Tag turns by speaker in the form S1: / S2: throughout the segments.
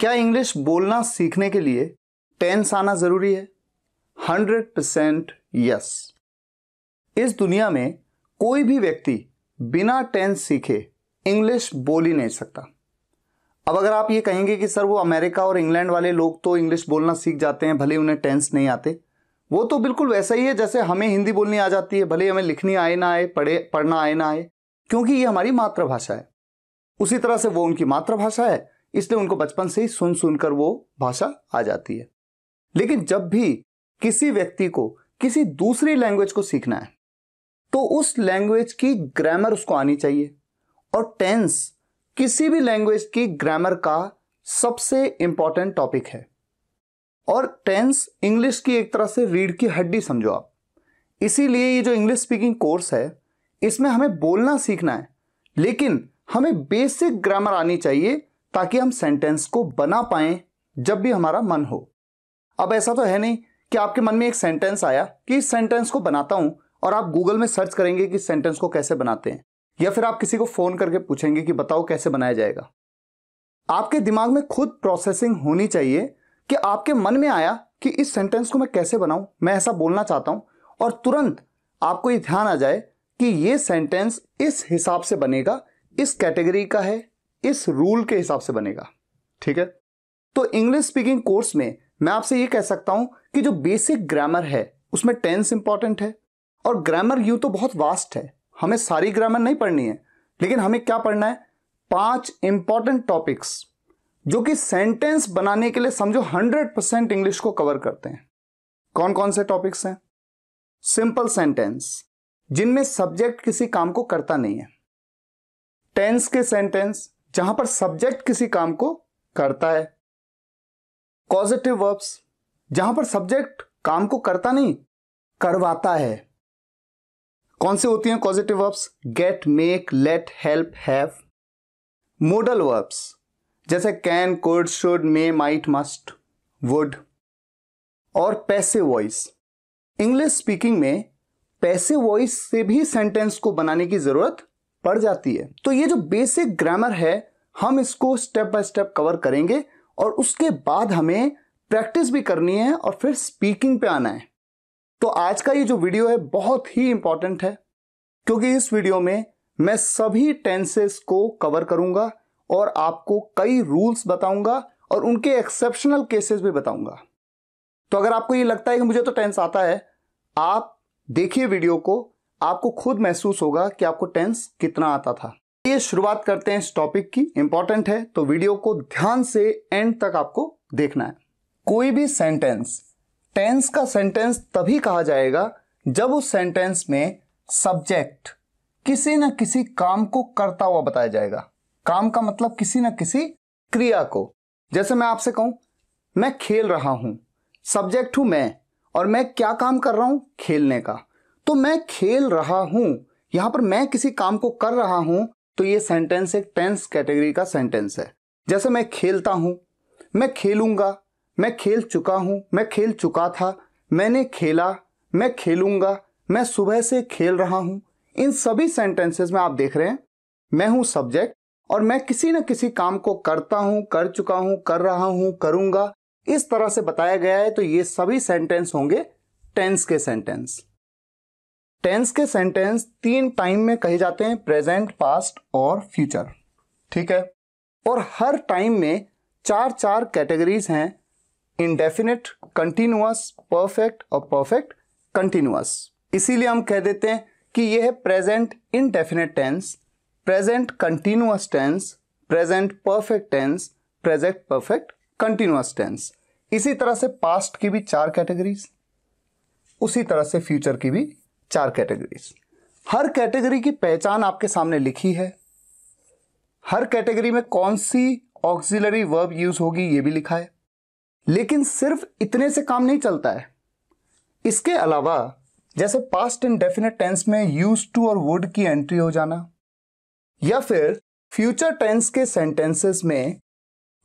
S1: क्या इंग्लिश बोलना सीखने के लिए टेंस आना जरूरी है हंड्रेड परसेंट यस इस दुनिया में कोई भी व्यक्ति बिना टेंस सीखे इंग्लिश बोल ही नहीं सकता अब अगर आप ये कहेंगे कि सर वो अमेरिका और इंग्लैंड वाले लोग तो इंग्लिश बोलना सीख जाते हैं भले उन्हें टेंस नहीं आते वो तो बिल्कुल वैसा ही है जैसे हमें हिंदी बोलनी आ जाती है भले हमें लिखनी आए ना आए पढ़े पढ़ना आए ना आए क्योंकि ये हमारी मातृभाषा है उसी तरह से वो उनकी मातृभाषा है इसलिए उनको बचपन से ही सुन सुनकर वो भाषा आ जाती है लेकिन जब भी किसी व्यक्ति को किसी दूसरी लैंग्वेज को सीखना है तो उस लैंग्वेज की ग्रामर उसको आनी चाहिए और टेंस किसी भी लैंग्वेज की ग्रामर का सबसे इंपॉर्टेंट टॉपिक है और टेंस इंग्लिश की एक तरह से रीढ़ की हड्डी समझो आप इसीलिए ये जो इंग्लिश स्पीकिंग कोर्स है इसमें हमें बोलना सीखना है लेकिन हमें बेसिक ग्रामर आनी चाहिए ताकि हम सेंटेंस को बना पाएं जब भी हमारा मन हो अब ऐसा तो है नहीं कि आपके मन में एक सेंटेंस आया कि इस सेंटेंस को बनाता हूं और आप गूगल में सर्च करेंगे कि सेंटेंस को कैसे बनाते हैं या फिर आप किसी को फ़ोन करके पूछेंगे कि बताओ कैसे बनाया जाएगा आपके दिमाग में खुद प्रोसेसिंग होनी चाहिए कि आपके मन में आया कि इस सेंटेंस को मैं कैसे बनाऊं मैं ऐसा बोलना चाहता हूं और तुरंत आपको ये ध्यान आ जाए कि ये सेंटेंस इस हिसाब से बनेगा इस कैटेगरी का है इस रूल के हिसाब से बनेगा ठीक है तो इंग्लिश स्पीकिंग कोर्स में मैं आपसे यह कह सकता हूं कि जो बेसिक ग्रामर है उसमें टेंस इंपॉर्टेंट है और ग्रामर यू तो बहुत वास्ट है हमें सारी ग्रामर नहीं पढ़नी है लेकिन हमें क्या पढ़ना है पांच इंपॉर्टेंट टॉपिक्स जो कि सेंटेंस बनाने के लिए समझो हंड्रेड परसेंट इंग्लिश को कवर करते हैं कौन कौन से टॉपिक्स हैं सिंपल सेंटेंस जिनमें सब्जेक्ट किसी काम को करता नहीं है टेंस के सेंटेंस जहां पर सब्जेक्ट किसी काम को करता है कॉजिटिव वर्ब्स जहां पर सब्जेक्ट काम को करता नहीं करवाता है कौन से होती हैं causative verbs get make let help have modal verbs जैसे can could should may might must would और पैसे वॉइस इंग्लिश स्पीकिंग में पैसे वॉइस से भी सेंटेंस को बनाने की जरूरत पड़ जाती है तो ये जो बेसिक ग्रामर है हम इसको स्टेप बाय स्टेप कवर करेंगे और उसके बाद हमें प्रैक्टिस भी करनी है और फिर स्पीकिंग पे आना है तो आज का ये जो वीडियो है बहुत ही इम्पॉर्टेंट है क्योंकि इस वीडियो में मैं सभी टेंसेस को कवर करूंगा और आपको कई रूल्स बताऊंगा और उनके एक्सेप्शनल केसेस भी बताऊंगा तो अगर आपको ये लगता है कि मुझे तो टेंस आता है आप देखिए वीडियो को आपको खुद महसूस होगा कि आपको टेंस कितना आता था चलिए शुरुआत करते हैं इस टॉपिक की इंपॉर्टेंट है तो वीडियो को ध्यान से एंड तक आपको देखना है कोई भी सेंटेंस टेंस का सेंटेंस तभी कहा जाएगा जब उस सेंटेंस में सब्जेक्ट किसी न किसी काम को करता हुआ बताया जाएगा काम का मतलब किसी न किसी क्रिया को जैसे मैं आपसे कहूं मैं खेल रहा हूं सब्जेक्ट हूं मैं और मैं क्या काम कर रहा हूं खेलने का तो मैं खेल रहा हूं यहां पर मैं किसी काम को कर रहा हूं तो ये सेंटेंस एक टेंस कैटेगरी का सेंटेंस है जैसे मैं खेलता हूं मैं खेलूंगा मैं खेल चुका हूं मैं खेल चुका था मैंने खेला मैं खेलूंगा मैं सुबह से खेल रहा हूं इन सभी सेंटेंसेस में आप देख रहे हैं मैं हूं सब्जेक्ट और मैं किसी न किसी काम को करता हूं कर चुका हूं कर रहा हूं करूंगा इस तरह से बताया गया है तो ये सभी सेंटेंस होंगे टेंस के सेंटेंस टेंस के सेंटेंस तीन टाइम में कहे जाते हैं प्रेजेंट पास्ट और फ्यूचर ठीक है और हर टाइम में चार चार कैटेगरीज हैं इनडेफिनेट कंटिन्यूअस परफेक्ट और परफेक्ट कंटिन्यूअस इसीलिए हम कह देते हैं कि यह है present indefinite tense present continuous tense present perfect tense present perfect continuous tense इसी तरह से पास्ट की भी चार कैटेगरीज उसी तरह से फ्यूचर की भी चार कैटेगरीज हर कैटेगरी की पहचान आपके सामने लिखी है हर कैटेगरी में कौन सी ऑक्सिलरी वर्ब यूज होगी ये भी लिखा है लेकिन सिर्फ इतने से काम नहीं चलता है इसके अलावा जैसे पास्ट एंड डेफिनेट टेंस में यूज टू और वुड की एंट्री हो जाना या फिर फ्यूचर टेंस के सेंटेंसेस में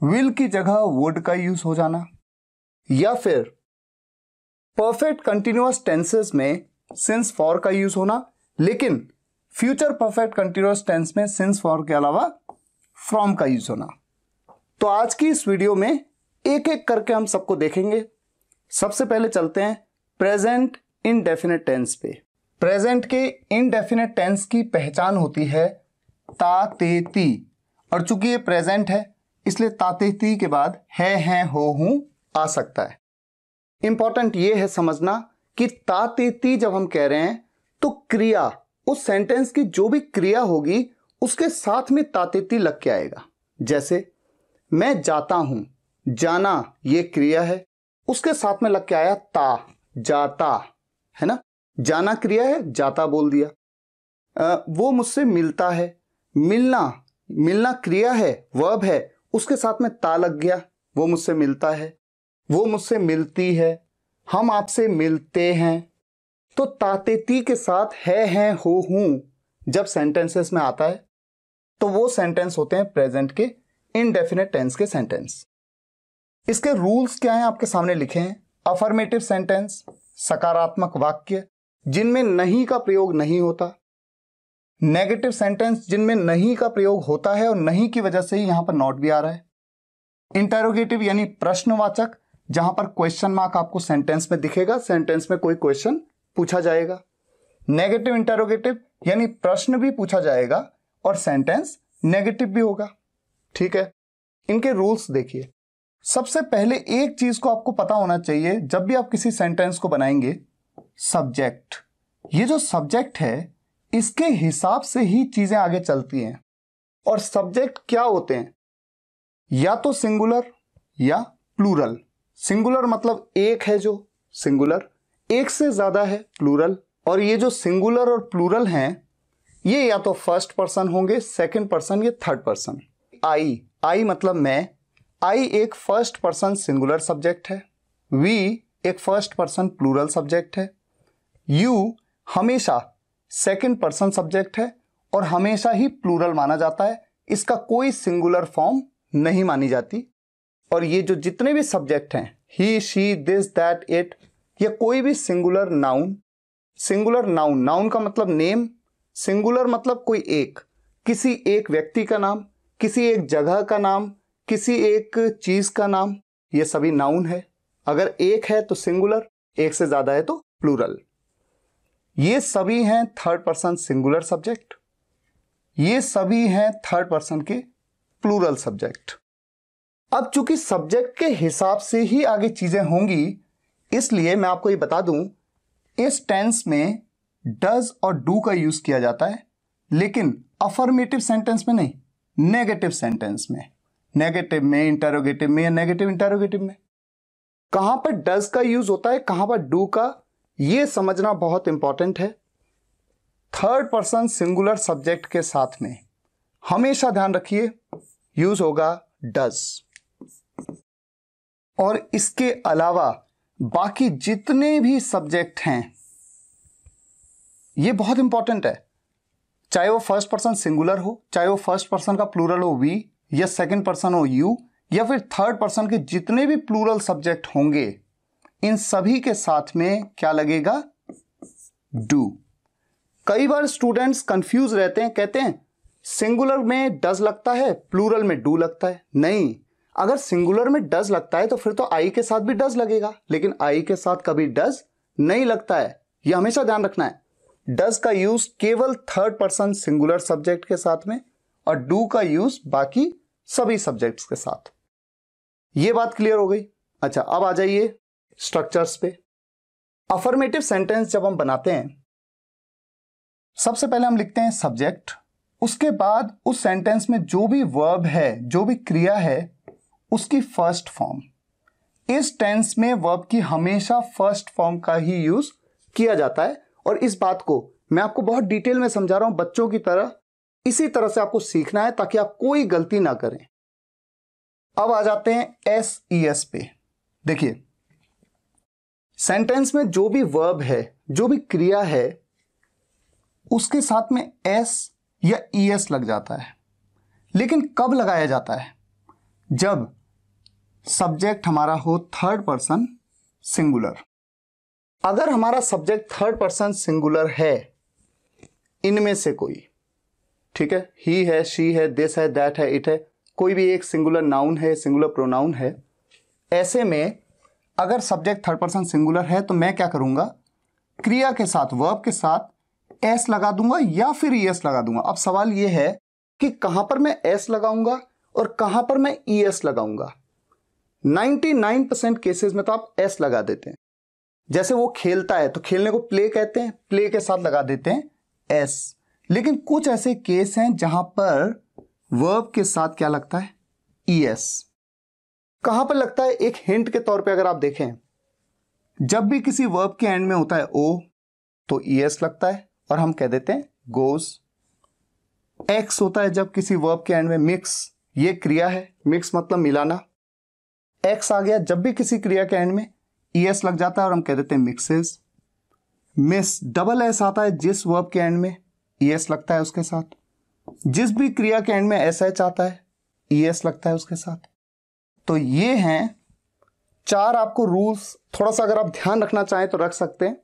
S1: विल की जगह वुड का यूज हो जाना या फिर परफेक्ट कंटिन्यूस टेंसेस में सिंस फॉर का यूज होना लेकिन फ्यूचर परफेक्ट कंटिन्यूस टेंस में सिंस फॉर के अलावा फ्रॉम का यूज होना तो आज की इस वीडियो में एक एक करके हम सबको देखेंगे सबसे पहले चलते हैं प्रेजेंट इनडेफिनेट टेंस पे प्रेजेंट के इनडेफिनेट टेंस की पहचान होती है ताते ती और चूंकि ये प्रेजेंट है इसलिए ताते ती के बाद है हैं हो हूं आ सकता है इंपॉर्टेंट ये है समझना कि तातीति जब हम कह रहे हैं तो क्रिया उस सेंटेंस की जो भी क्रिया होगी उसके साथ में तातीति लग के आएगा जैसे मैं जाता हूं जाना ये क्रिया है उसके साथ में लग के आया ता जाता है ना जाना क्रिया है जाता बोल दिया आ, वो मुझसे मिलता है मिलना मिलना क्रिया है वर्ब है उसके साथ में ता लग गया वो मुझसे मिलता है वो मुझसे मिलती है हम आपसे मिलते हैं तो ताते ती के साथ है हैं हो हूं जब सेंटेंसेस में आता है तो वो सेंटेंस होते हैं प्रेजेंट के इनडेफिनेट टेंस के सेंटेंस इसके रूल्स क्या हैं आपके सामने लिखे हैं अफर्मेटिव सेंटेंस सकारात्मक वाक्य जिनमें नहीं का प्रयोग नहीं होता नेगेटिव सेंटेंस जिनमें नहीं का प्रयोग होता है और नहीं की वजह से ही यहां पर नॉट भी आ रहा है इंटेरोगेटिव यानी प्रश्नवाचक जहां पर क्वेश्चन मार्क आपको सेंटेंस में दिखेगा सेंटेंस में कोई क्वेश्चन पूछा जाएगा नेगेटिव इंटरोगेटिव यानी प्रश्न भी पूछा जाएगा और सेंटेंस नेगेटिव भी होगा ठीक है इनके रूल्स देखिए सबसे पहले एक चीज को आपको पता होना चाहिए जब भी आप किसी सेंटेंस को बनाएंगे सब्जेक्ट ये जो सब्जेक्ट है इसके हिसाब से ही चीजें आगे चलती हैं और सब्जेक्ट क्या होते हैं या तो सिंगुलर या प्लूरल सिंगुलर मतलब एक है जो सिंगुलर एक से ज़्यादा है प्लूरल और ये जो सिंगुलर और प्लूरल हैं ये या तो फर्स्ट पर्सन होंगे सेकंड पर्सन या थर्ड पर्सन आई आई मतलब मैं आई एक फर्स्ट पर्सन सिंगुलर सब्जेक्ट है वी एक फर्स्ट पर्सन प्लूरल सब्जेक्ट है यू हमेशा सेकंड पर्सन सब्जेक्ट है और हमेशा ही प्लूरल माना जाता है इसका कोई सिंगुलर फॉर्म नहीं मानी जाती और ये जो जितने भी सब्जेक्ट हैं he she this that it या कोई भी singular noun singular noun noun का मतलब नेम सिंगुलर मतलब कोई एक किसी एक व्यक्ति का नाम किसी एक जगह का नाम किसी एक चीज़ का नाम ये सभी नाउन है अगर एक है तो सिंगुलर एक से ज़्यादा है तो प्लूरल ये सभी हैं थर्ड पर्सन सिंगुलर सब्जेक्ट ये सभी हैं थर्ड पर्सन के प्लूरल सब्जेक्ट अब चूंकि सब्जेक्ट के हिसाब से ही आगे चीज़ें होंगी इसलिए मैं आपको ये बता दूं इस टेंस में डज और डू का यूज किया जाता है लेकिन अफर्मेटिव सेंटेंस में नहीं नेगेटिव सेंटेंस में नेगेटिव में इंटरोगेटिव में या नेगेटिव इंटरोगेटिव में कहां पर डज का यूज होता है कहां पर डू का यह समझना बहुत इंपॉर्टेंट है थर्ड पर्सन सिंगुलर सब्जेक्ट के साथ में हमेशा ध्यान रखिए यूज होगा डज और इसके अलावा बाकी जितने भी सब्जेक्ट हैं ये बहुत इंपॉर्टेंट है चाहे वो फर्स्ट पर्सन सिंगुलर हो चाहे वो फर्स्ट पर्सन का प्लूरल हो वी या सेकंड पर्सन हो यू या फिर थर्ड पर्सन के जितने भी प्लूरल सब्जेक्ट होंगे इन सभी के साथ में क्या लगेगा डू कई बार स्टूडेंट्स कंफ्यूज रहते हैं कहते हैं सिंगुलर में डज लगता है प्लूरल में डू लगता है नहीं अगर सिंगुलर में डज लगता है तो फिर तो आई के साथ भी डज लगेगा लेकिन आई के साथ कभी डज नहीं लगता है यह हमेशा ध्यान रखना है डज का यूज केवल थर्ड पर्सन सिंगुलर सब्जेक्ट के साथ में और डू का यूज बाकी सभी सब्जेक्ट्स के साथ ये बात क्लियर हो गई अच्छा अब आ जाइए स्ट्रक्चर्स पे अफर्मेटिव सेंटेंस जब हम बनाते हैं सबसे पहले हम लिखते हैं सब्जेक्ट उसके बाद उस सेंटेंस में जो भी वर्ब है जो भी क्रिया है उसकी फर्स्ट फॉर्म इस टेंस में वर्ब की हमेशा फर्स्ट फॉर्म का ही यूज किया जाता है और इस बात को मैं आपको बहुत डिटेल में समझा रहा हूं बच्चों की तरह इसी तरह से आपको सीखना है ताकि आप कोई गलती ना करें अब आ जाते हैं एस ई एस पे देखिए सेंटेंस में जो भी वर्ब है जो भी क्रिया है उसके साथ में एस या ई e एस लग जाता है लेकिन कब लगाया जाता है जब सब्जेक्ट हमारा हो थर्ड पर्सन सिंगुलर अगर हमारा सब्जेक्ट थर्ड पर्सन सिंगुलर है इनमें से कोई ठीक है ही है शी है दिस है दैट है इट है कोई भी एक सिंगुलर नाउन है सिंगुलर प्रोनाउन है ऐसे में अगर सब्जेक्ट थर्ड पर्सन सिंगुलर है तो मैं क्या करूंगा क्रिया के साथ वर्ब के साथ एस लगा दूंगा या फिर ई एस लगा दूंगा अब सवाल यह है कि कहां पर मैं एस लगाऊंगा और कहां पर मैं ई एस लगाऊंगा 99 परसेंट केसेस में तो आप एस लगा देते हैं जैसे वो खेलता है तो खेलने को प्ले कहते हैं प्ले के साथ लगा देते हैं एस लेकिन कुछ ऐसे केस हैं जहां पर वर्ब के साथ क्या लगता है ई e एस कहां पर लगता है एक हिंट के तौर पे अगर आप देखें जब भी किसी वर्ब के एंड में होता है ओ तो ई e एस लगता है और हम कह देते हैं गोस एक्स होता है जब किसी वर्ब के एंड में मिक्स ये क्रिया है मिक्स मतलब मिलाना एक्स आ गया जब भी किसी क्रिया के एंड में ई e एस लग जाता है और हम कह देते हैं मिक्सेस मिस डबल एस आता है जिस वर्ब के एंड में ई e एस लगता है उसके साथ जिस भी क्रिया के एंड में एस एच आता है ई e एस लगता है उसके साथ तो ये हैं चार आपको रूल्स थोड़ा सा अगर आप ध्यान रखना चाहें तो रख सकते हैं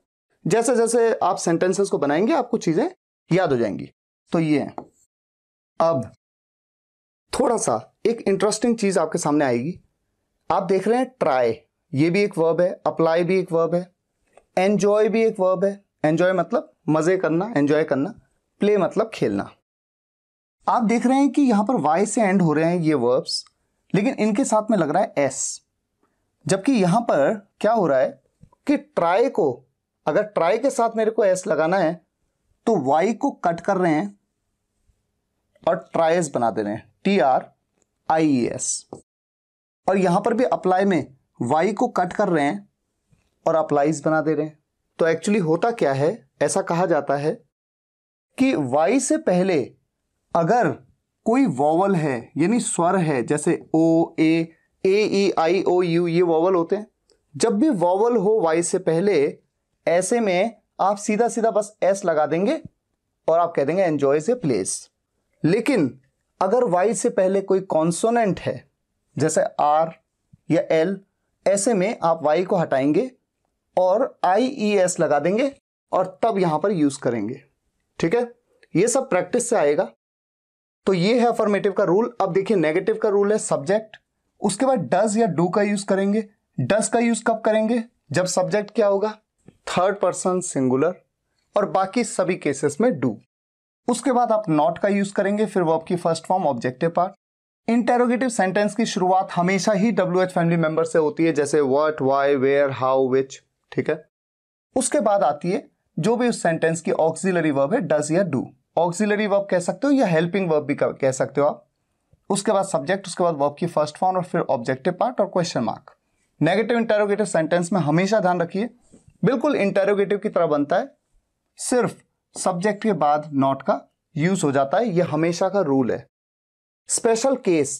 S1: जैसे जैसे आप सेंटेंसेस को बनाएंगे आपको चीजें याद हो जाएंगी तो ये है अब थोड़ा सा एक इंटरेस्टिंग चीज आपके सामने आएगी आप देख रहे हैं ट्राई ये भी एक वर्ब है अप्लाई भी एक वर्ब है एंजॉय भी एक वर्ब है एंजॉय मतलब मज़े करना एंजॉय करना प्ले मतलब खेलना आप देख रहे हैं कि यहां पर वाई से एंड हो रहे हैं ये वर्ब्स लेकिन इनके साथ में लग रहा है एस जबकि यहां पर क्या हो रहा है कि ट्राई को अगर ट्राई के साथ मेरे को एस लगाना है तो वाई को कट कर रहे हैं और ट्राइस बना दे रहे हैं टी आर आई एस और यहां पर भी अप्लाई में वाई को कट कर रहे हैं और अप्लाईज बना दे रहे हैं तो एक्चुअली होता क्या है ऐसा कहा जाता है कि वाई से पहले अगर कोई वॉवल है यानी स्वर है जैसे ओ ए ए ई आई ओ यू ये वॉवल होते हैं जब भी वॉवल हो वाई से पहले ऐसे में आप सीधा सीधा बस एस लगा देंगे और आप कह देंगे एंजॉय से प्लेस लेकिन अगर वाई से पहले कोई कॉन्सोनेंट है जैसे आर या एल ऐसे में आप वाई को हटाएंगे और आई ई एस लगा देंगे और तब यहां पर यूज़ करेंगे ठीक है ये सब प्रैक्टिस से आएगा तो ये है अफर्मेटिव का रूल अब देखिए नेगेटिव का रूल है सब्जेक्ट उसके बाद डज या डू का यूज करेंगे डज का यूज कब करेंगे जब सब्जेक्ट क्या होगा थर्ड पर्सन सिंगुलर और बाकी सभी केसेस में डू उसके बाद आप नॉट का यूज करेंगे फिर वो आपकी first form objective part interrogative sentence की शुरुआत हमेशा ही डब्ल्यू एच फैमिली मेंबर से होती है जैसे what why where how which ठीक है उसके बाद आती है जो भी उस सेंटेंस की ऑक्सिलरी वर्ब है डज या डू ऑक्सिलरी वर्ब कह सकते हो या हेल्पिंग वर्ब भी कह सकते हो आप उसके बाद सब्जेक्ट उसके बाद वर्ब की फर्स्ट फॉर्म और फिर ऑब्जेक्टिव पार्ट और question mark negative interrogative sentence में हमेशा ध्यान रखिए बिल्कुल इंटेरोगेटिव की तरह बनता है सिर्फ सब्जेक्ट के बाद नॉट का यूज हो जाता है यह हमेशा का रूल है स्पेशल केस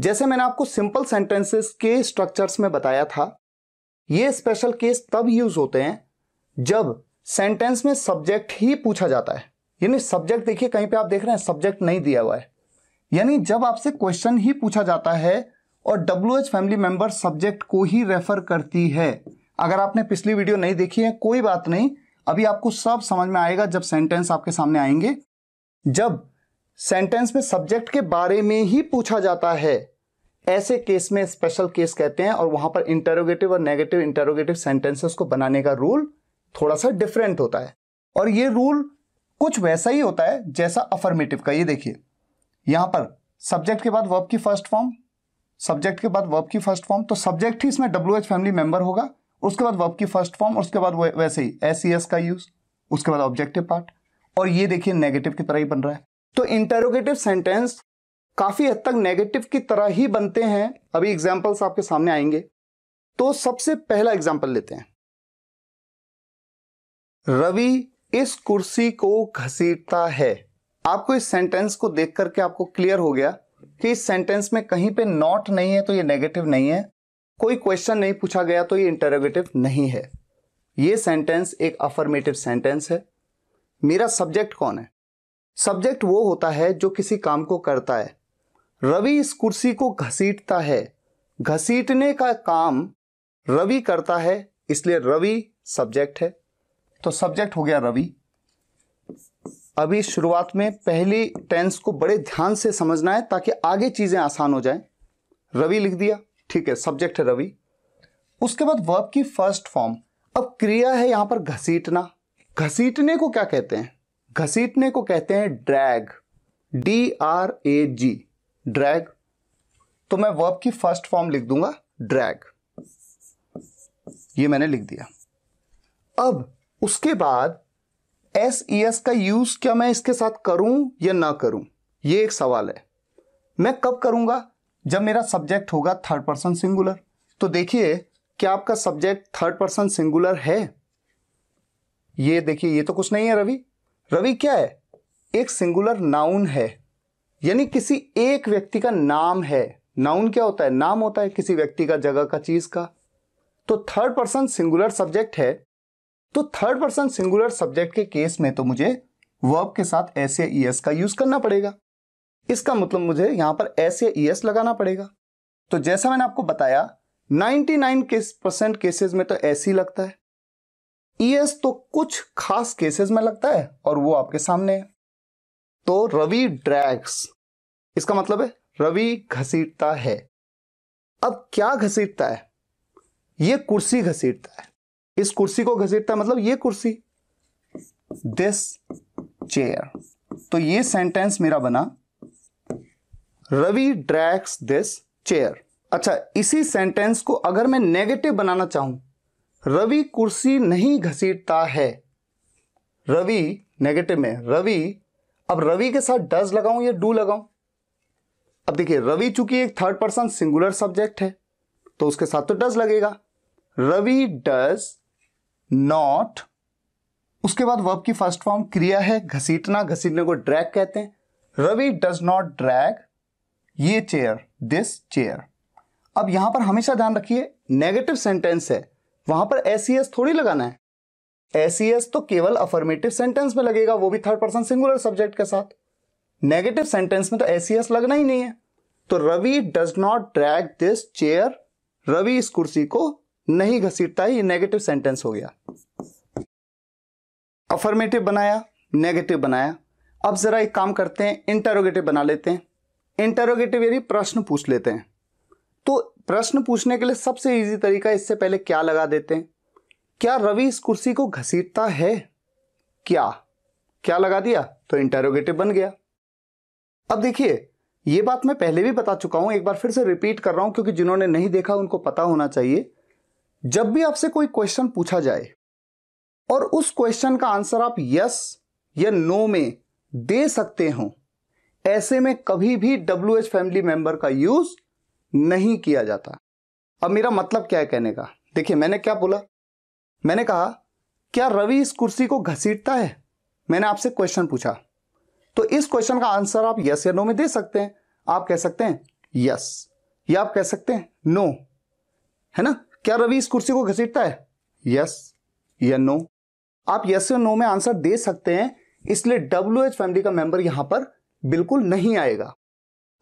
S1: जैसे मैंने आपको सिंपल सेंटेंसेस के स्ट्रक्चर्स में बताया था ये स्पेशल केस तब यूज होते हैं जब सेंटेंस में सब्जेक्ट ही पूछा जाता है यानी सब्जेक्ट देखिए कहीं पे आप देख रहे हैं सब्जेक्ट नहीं दिया हुआ है यानी जब आपसे क्वेश्चन ही पूछा जाता है और W H family member subject को ही रेफर करती है अगर आपने पिछली वीडियो नहीं देखी है कोई बात नहीं अभी आपको सब समझ में आएगा जब सेंटेंस आपके सामने आएंगे जब सेंटेंस में सब्जेक्ट के बारे में ही पूछा जाता है ऐसे केस में स्पेशल केस कहते हैं और वहां पर इंटरोगेटिव और नेगेटिव इंटरोगेटिव सेंटेंसेस को बनाने का रूल थोड़ा सा डिफरेंट होता है और ये रूल कुछ वैसा ही होता है जैसा अफर्मेटिव का ये देखिए यहां पर सब्जेक्ट के बाद वर्ब की फर्स्ट फॉर्म सब्जेक्ट के बाद वर्ब की फर्स्ट फॉर्म तो सब्जेक्ट ही इसमें डब्ल्यू एच फैमिली मेंबर होगा उसके बाद वर्ब की फर्स्ट फॉर्म उसके बाद वैसे ही एस सी एस का यूज उसके बाद ऑब्जेक्टिव पार्ट और ये देखिए नेगेटिव की तरह ही बन रहा है तो इंटेरोगेटिव सेंटेंस काफी हद तक नेगेटिव की तरह ही बनते हैं अभी एग्जाम्पल्स आपके सामने आएंगे तो सबसे पहला एग्जाम्पल लेते हैं रवि इस कुर्सी को घसीटता है आपको इस सेंटेंस को देख करके आपको क्लियर हो गया कि इस सेंटेंस में कहीं पे नॉट नहीं है तो ये नेगेटिव नहीं है कोई क्वेश्चन नहीं पूछा गया तो ये इंटरोगेटिव नहीं है ये सेंटेंस एक अफर्मेटिव सेंटेंस है मेरा सब्जेक्ट कौन है सब्जेक्ट वो होता है जो किसी काम को करता है रवि इस कुर्सी को घसीटता है घसीटने का काम रवि करता है इसलिए रवि सब्जेक्ट है तो सब्जेक्ट हो गया रवि अभी शुरुआत में पहली टेंस को बड़े ध्यान से समझना है ताकि आगे चीज़ें आसान हो जाएं रवि लिख दिया ठीक है सब्जेक्ट है रवि उसके बाद वर्ब की फर्स्ट फॉर्म अब क्रिया है यहां पर घसीटना घसीटने को क्या कहते हैं घसीटने को कहते हैं drag D R A G drag तो मैं वर्ब की फर्स्ट फॉर्म लिख दूंगा ड्रैग ये मैंने लिख दिया अब उसके बाद एस ई एस का यूज क्या मैं इसके साथ करूं या ना करूं ये एक सवाल है मैं कब करूंगा जब मेरा सब्जेक्ट होगा थर्ड पर्सन सिंगुलर तो देखिए क्या आपका सब्जेक्ट थर्ड पर्सन सिंगुलर है ये देखिए ये तो कुछ नहीं है रवि रवि क्या है एक सिंगुलर नाउन है यानी किसी एक व्यक्ति का नाम है नाउन क्या होता है नाम होता है किसी व्यक्ति का जगह का चीज का तो थर्ड पर्सन सिंगुलर सब्जेक्ट है तो थर्ड पर्सन सिंगुलर सब्जेक्ट के केस में तो मुझे वर्ब के साथ ऐसे ई एस का यूज करना पड़ेगा इसका मतलब मुझे यहां पर ऐसे ई एस लगाना पड़ेगा तो जैसा मैंने आपको बताया 99 केस परसेंट केसेस में तो ऐसे ही लगता है ईएस e तो कुछ खास केसेस में लगता है और वो आपके सामने है तो रवि ड्रैग्स इसका मतलब है रवि घसीटता है अब क्या घसीटता है ये कुर्सी घसीटता है इस कुर्सी को घसीटता है मतलब ये कुर्सी दिस चेयर तो ये सेंटेंस मेरा बना रवि ड्रैग्स दिस चेयर अच्छा इसी सेंटेंस को अगर मैं नेगेटिव बनाना चाहूं रवि कुर्सी नहीं घसीटता है रवि नेगेटिव में रवि अब रवि के साथ डज लगाऊं या डू लगाऊं अब देखिए रवि चूंकि एक थर्ड पर्सन सिंगुलर सब्जेक्ट है तो उसके साथ तो डज लगेगा रवि डज नॉट उसके बाद वर्ब की फर्स्ट फॉर्म क्रिया है घसीटना घसीटने को ड्रैग कहते हैं रवि डज नॉट ड्रैग ये चेयर दिस चेयर अब यहां पर हमेशा ध्यान रखिए नेगेटिव सेंटेंस है वहां पर एस e थोड़ी लगाना है एस e तो केवल अफर्मेटिव सेंटेंस में लगेगा वो भी थर्ड पर्सन सिंगुलर सब्जेक्ट के साथ नेगेटिव सेंटेंस में तो एस e लगना ही नहीं है तो Ravi does not drag this chair Ravi इस कुर्सी को नहीं घसीटता ही नेगेटिव सेंटेंस हो गया अफर्मेटिव बनाया नेगेटिव बनाया अब जरा एक काम करते हैं इंटरोगेटिव बना लेते हैं इंटरोगेटिव यदि प्रश्न पूछ लेते हैं तो प्रश्न पूछने के लिए सबसे इजी तरीका इससे पहले क्या लगा देते हैं क्या रवि इस कुर्सी को घसीटता है क्या क्या लगा दिया तो इंटेरोगेटिव बन गया अब देखिए यह बात मैं पहले भी बता चुका हूं एक बार फिर से रिपीट कर रहा हूं क्योंकि जिन्होंने नहीं देखा उनको पता होना चाहिए जब भी आपसे कोई क्वेश्चन पूछा जाए और उस क्वेश्चन का आंसर आप यस या नो में दे सकते हो ऐसे में कभी भी डब्ल्यू एच फैमिली मेंबर का यूज नहीं किया जाता अब मेरा मतलब क्या है कहने का देखिए मैंने क्या बोला मैंने कहा क्या रवि इस कुर्सी को घसीटता है मैंने आपसे क्वेश्चन पूछा तो इस क्वेश्चन का आंसर आप यस या नो में दे सकते हैं आप कह सकते हैं यस या आप कह सकते हैं नो है ना क्या रवि इस कुर्सी को घसीटता है यस या नो आप यस या नो में आंसर दे सकते हैं इसलिए डब्ल्यू एच फैमिली का मेंबर यहां पर बिल्कुल नहीं आएगा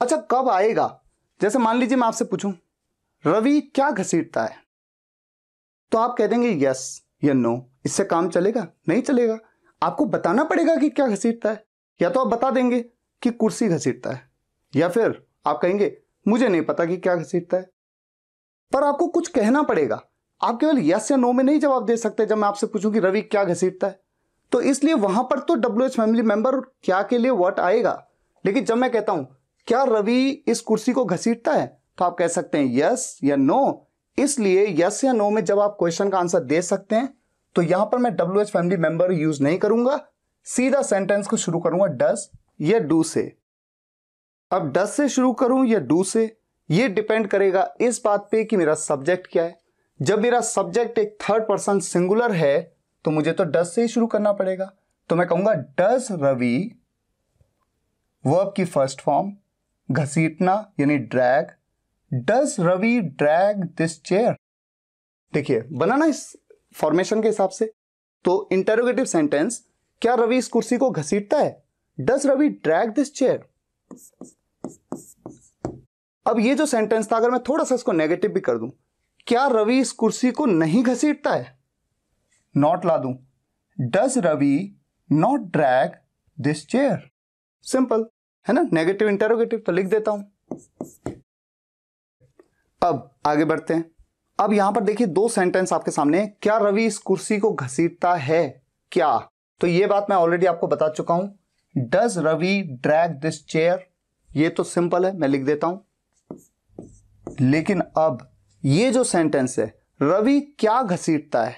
S1: अच्छा कब आएगा जैसे मान लीजिए मैं आपसे पूछूं रवि क्या घसीटता है तो आप कह देंगे यस या नो इससे काम चलेगा नहीं चलेगा आपको बताना पड़ेगा कि क्या घसीटता है या तो आप बता देंगे कि कुर्सी घसीटता है या फिर आप कहेंगे मुझे नहीं पता कि क्या घसीटता है पर आपको कुछ कहना पड़ेगा आप केवल यस या नो में नहीं जवाब दे सकते जब मैं आपसे पूछूं कि रवि क्या घसीटता है तो इसलिए वहां पर तो डब्ल्यू एच फैमिली मेंबर क्या के लिए वट आएगा लेकिन जब मैं कहता हूं क्या रवि इस कुर्सी को घसीटता है तो आप कह सकते हैं यस या नो इसलिए यस या नो में जब आप क्वेश्चन का आंसर दे सकते हैं तो यहां पर मैं W H family member use नहीं करूंगा सीधा सेंटेंस को शुरू करूंगा डस या डू से अब डस से शुरू करूं या डू से ये डिपेंड करेगा इस बात पे कि मेरा सब्जेक्ट क्या है जब मेरा सब्जेक्ट एक थर्ड पर्सन सिंगुलर है तो मुझे तो डस से ही शुरू करना पड़ेगा तो मैं कहूंगा डस रवि वर्ब की फर्स्ट फॉर्म घसीटना यानी drag does Ravi drag this chair देखिए बना ना इस फॉर्मेशन के हिसाब से तो इंटेरोगेटिव सेंटेंस क्या रवि इस कुर्सी को घसीटता है does Ravi drag this chair अब ये जो सेंटेंस था अगर मैं थोड़ा सा इसको नेगेटिव भी कर दूं क्या रवि इस कुर्सी को नहीं घसीटता है नॉट ला दूं does Ravi not drag this chair simple है ना नेगेटिव इंटेरोगेटिव तो लिख देता हूं अब आगे बढ़ते हैं अब यहां पर देखिए दो सेंटेंस आपके सामने क्या रवि इस कुर्सी को घसीटता है क्या तो ये बात मैं ऑलरेडी आपको बता चुका हूं does Ravi drag this chair ये तो सिंपल है मैं लिख देता हूं लेकिन अब ये जो सेंटेंस है रवि क्या घसीटता है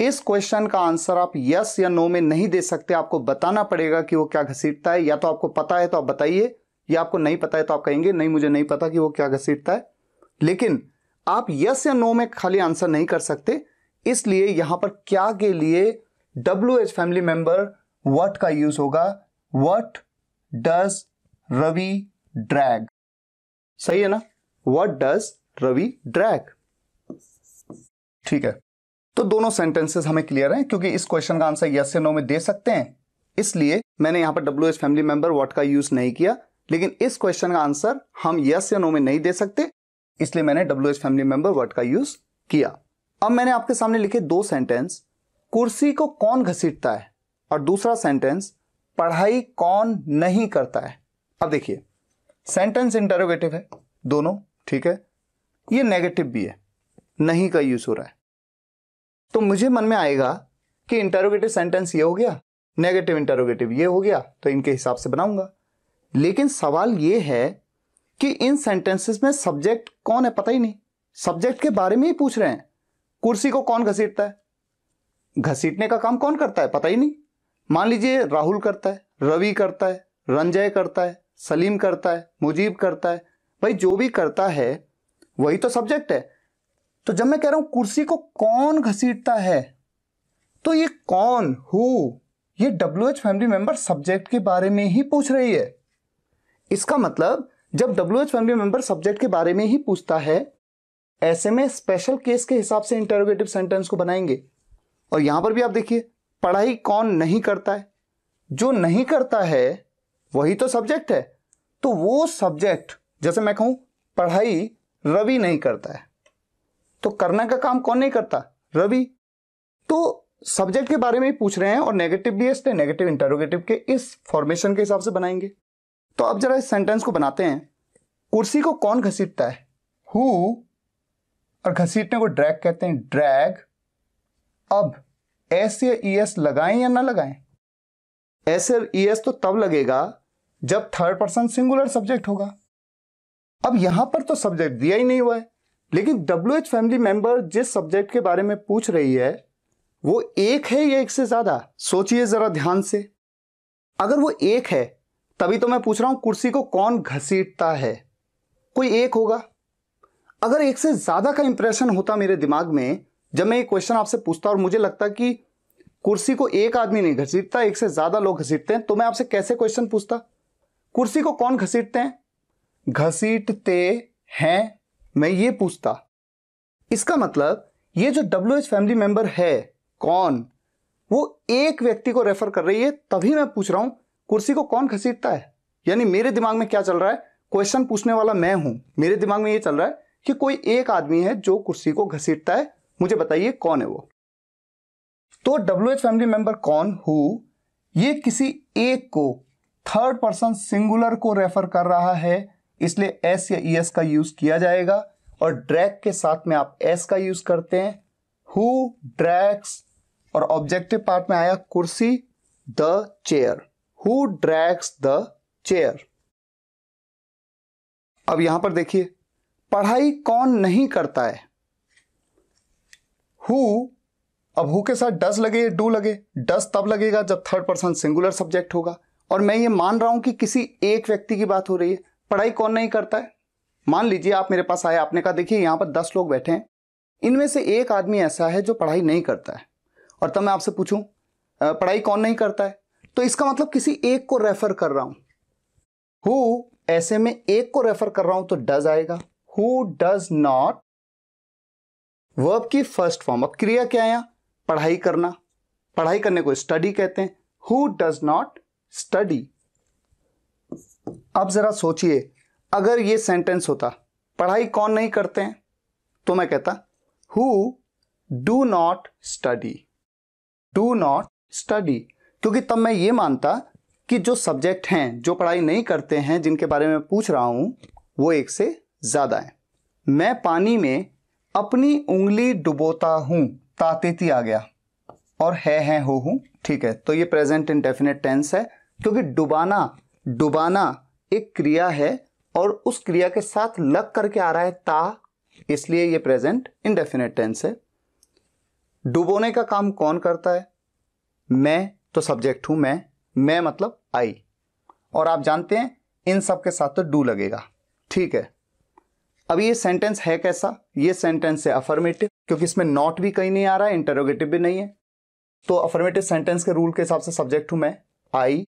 S1: इस क्वेश्चन का आंसर आप यस या नो में नहीं दे सकते आपको बताना पड़ेगा कि वो क्या घसीटता है या तो आपको पता है तो आप बताइए या आपको नहीं पता है तो आप कहेंगे नहीं मुझे नहीं पता कि वो क्या घसीटता है लेकिन आप यस या नो में खाली आंसर नहीं कर सकते इसलिए यहां पर क्या के लिए W H family member what का यूज होगा वट डज रवि ड्रैग सही है ना वट डज रवि ड्रैग ठीक है तो दोनों सेंटेंसेस हमें क्लियर हैं क्योंकि इस क्वेश्चन का आंसर यस से नो में दे सकते हैं इसलिए मैंने यहां पर W S family member what का यूज नहीं किया लेकिन इस क्वेश्चन का आंसर हम यस या नो में नहीं दे सकते इसलिए मैंने W S family member word का यूज किया अब मैंने आपके सामने लिखे दो सेंटेंस कुर्सी को कौन घसीटता है और दूसरा सेंटेंस पढ़ाई कौन नहीं करता है अब देखिए सेंटेंस इंटरोगेटिव है दोनों ठीक है ये नेगेटिव भी है नहीं का यूज हो रहा है तो मुझे मन में आएगा कि इंटरोगेटिव सेंटेंस ये हो गया नेगेटिव इंटरोगेटिव ये हो गया तो इनके हिसाब से बनाऊंगा लेकिन सवाल ये है कि इन सेंटेंसेस में सब्जेक्ट कौन है पता ही नहीं सब्जेक्ट के बारे में ही पूछ रहे हैं कुर्सी को कौन घसीटता है घसीटने का काम कौन करता है पता ही नहीं मान लीजिए राहुल करता है रवि करता है रंजय करता है सलीम करता है मुजीब करता है भाई जो भी करता है वही तो सब्जेक्ट है तो जब मैं कह रहा हूं कुर्सी को कौन घसीटता है तो ये कौन हु ये W H family member subject के बारे में ही पूछ रही है इसका मतलब जब W H family member subject के बारे में ही पूछता है ऐसे में स्पेशल केस के हिसाब से इंटरोगेटिव सेंटेंस को बनाएंगे और यहां पर भी आप देखिए पढ़ाई कौन नहीं करता है जो नहीं करता है वही तो सब्जेक्ट है तो वो सब्जेक्ट जैसे मैं कहूं पढ़ाई रवि नहीं करता है तो करना का काम कौन नहीं करता रवि तो सब्जेक्ट के बारे में ही पूछ रहे हैं और नेगेटिव भी इसलिए नेगेटिव इंटरोगेटिव के इस फॉर्मेशन के हिसाब से बनाएंगे तो अब जरा इस सेंटेंस को बनाते हैं कुर्सी को कौन घसीटता है हु और घसीटने को ड्रैग कहते हैं ड्रैग अब एस या ई e एस लगाएं या ना लगाएं एस या ई e एस तो तब लगेगा जब थर्ड पर्सन सिंगुलर सब्जेक्ट होगा अब यहां पर तो सब्जेक्ट दिया ही नहीं हुआ है लेकिन डब्ल्यू एच फैमिली मेंबर जिस सब्जेक्ट के बारे में पूछ रही है वो एक है या एक से ज़्यादा सोचिए ज़रा ध्यान से अगर वो एक है तभी तो मैं पूछ रहा हूं कुर्सी को कौन घसीटता है कोई एक होगा अगर एक से ज़्यादा का इंप्रेशन होता मेरे दिमाग में जब मैं ये क्वेश्चन आपसे पूछता और मुझे लगता कि कुर्सी को एक आदमी नहीं घसीटता एक से ज़्यादा लोग घसीटते हैं तो मैं आपसे कैसे क्वेश्चन पूछता कुर्सी को कौन घसीटते हैं घसीटते हैं मैं ये पूछता इसका मतलब ये जो डब्ल्यू एच फैमिली मेंबर है कौन वो एक व्यक्ति को रेफर कर रही है तभी मैं पूछ रहा हूं कुर्सी को कौन घसीटता है यानी मेरे दिमाग में क्या चल रहा है क्वेश्चन पूछने वाला मैं हूं मेरे दिमाग में ये चल रहा है कि कोई एक आदमी है जो कुर्सी को घसीटता है मुझे बताइए कौन है वो तो डब्ल्यू एच फैमिली मेंबर कौन हु ये किसी एक को थर्ड पर्सन सिंगुलर को रेफर कर रहा है इसलिए एस या ई e एस का यूज किया जाएगा और ड्रैग के साथ में आप एस का यूज करते हैं हु ड्रैग्स और ऑब्जेक्टिव पार्ट में आया कुर्सी the chair who drags the chair अब यहां पर देखिए पढ़ाई कौन नहीं करता है हु अब हु के साथ डस लगे डू लगे डस तब लगेगा जब थर्ड पर्सन सिंगुलर सब्जेक्ट होगा और मैं ये मान रहा हूं कि किसी एक व्यक्ति की बात हो रही है पढ़ाई कौन नहीं करता है मान लीजिए आप मेरे पास आए आपने कहा देखिए यहाँ पर दस लोग बैठे हैं इनमें से एक आदमी ऐसा है जो पढ़ाई नहीं करता है और तब मैं आपसे पूछूं पढ़ाई कौन नहीं करता है तो इसका मतलब किसी एक को रेफर कर रहा हूं हु ऐसे में एक को रेफर कर रहा हूं तो डज आएगा हु डज नॉट वर्ब की फर्स्ट फॉर्म अब क्रिया क्या है पढ़ाई करना पढ़ाई करने को स्टडी कहते हैं हु डज नॉट स्टडी अब ज़रा सोचिए अगर ये सेंटेंस होता पढ़ाई कौन नहीं करते हैं तो मैं कहता हु do not study do not study क्योंकि तब मैं ये मानता कि जो सब्जेक्ट हैं जो पढ़ाई नहीं करते हैं जिनके बारे में पूछ रहा हूं वो एक से ज़्यादा है मैं पानी में अपनी उंगली डुबोता हूं तातेती आ गया और है है हो हूं ठीक है तो ये प्रेजेंट इंडेफिनेट टेंस है क्योंकि डुबाना डुबाना एक क्रिया है और उस क्रिया के साथ लग करके आ रहा है ता इसलिए ये प्रेजेंट इनडेफिनेट टेंस है डुबोने का काम कौन करता है मैं तो सब्जेक्ट हूं मैं मैं मतलब आई और आप जानते हैं इन सब के साथ तो डू लगेगा ठीक है अब ये सेंटेंस है कैसा ये सेंटेंस है अफर्मेटिव क्योंकि इसमें नॉट भी कहीं नहीं आ रहा है इंटरोगेटिव भी नहीं है तो अफर्मेटिव सेंटेंस के रूल के हिसाब से सब्जेक्ट हूं मैं आई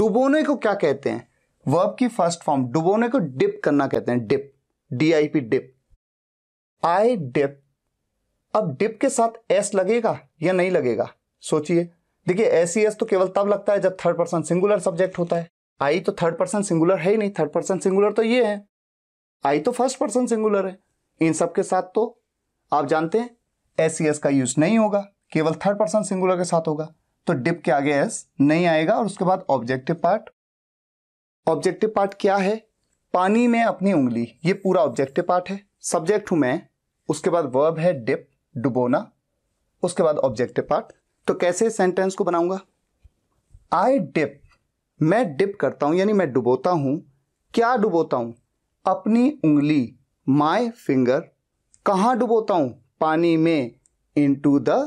S1: डुबोने को क्या कहते हैं वर्ब की फर्स्ट फॉर्म डुबोने को डिप करना कहते हैं dip D I P dip I dip अब डिप के साथ एस लगेगा या नहीं लगेगा सोचिए देखिए एस ई एस तो केवल तब लगता है जब थर्ड पर्सन सिंगुलर सब्जेक्ट होता है आई तो थर्ड पर्सन सिंगुलर है ही नहीं थर्ड पर्सन सिंगुलर तो ये है आई तो फर्स्ट पर्सन सिंगुलर है इन सब के साथ तो आप जानते हैं एस सी एस का यूज नहीं होगा केवल थर्ड पर्सन सिंगुलर के साथ होगा तो डिप के आगे एस नहीं आएगा और उसके बाद ऑब्जेक्टिव पार्ट ऑब्जेक्टिव पार्ट क्या है पानी में अपनी उंगली ये पूरा ऑब्जेक्टिव पार्ट है सब्जेक्ट हूं मैं उसके बाद वर्ब है डिप डुबोना उसके बाद ऑब्जेक्टिव पार्ट तो कैसे सेंटेंस को बनाऊंगा आई डिप मैं डिप करता हूं यानी मैं डुबोता हूं क्या डुबोता हूं अपनी उंगली माई फिंगर कहां डुबोता हूं पानी में इन टू द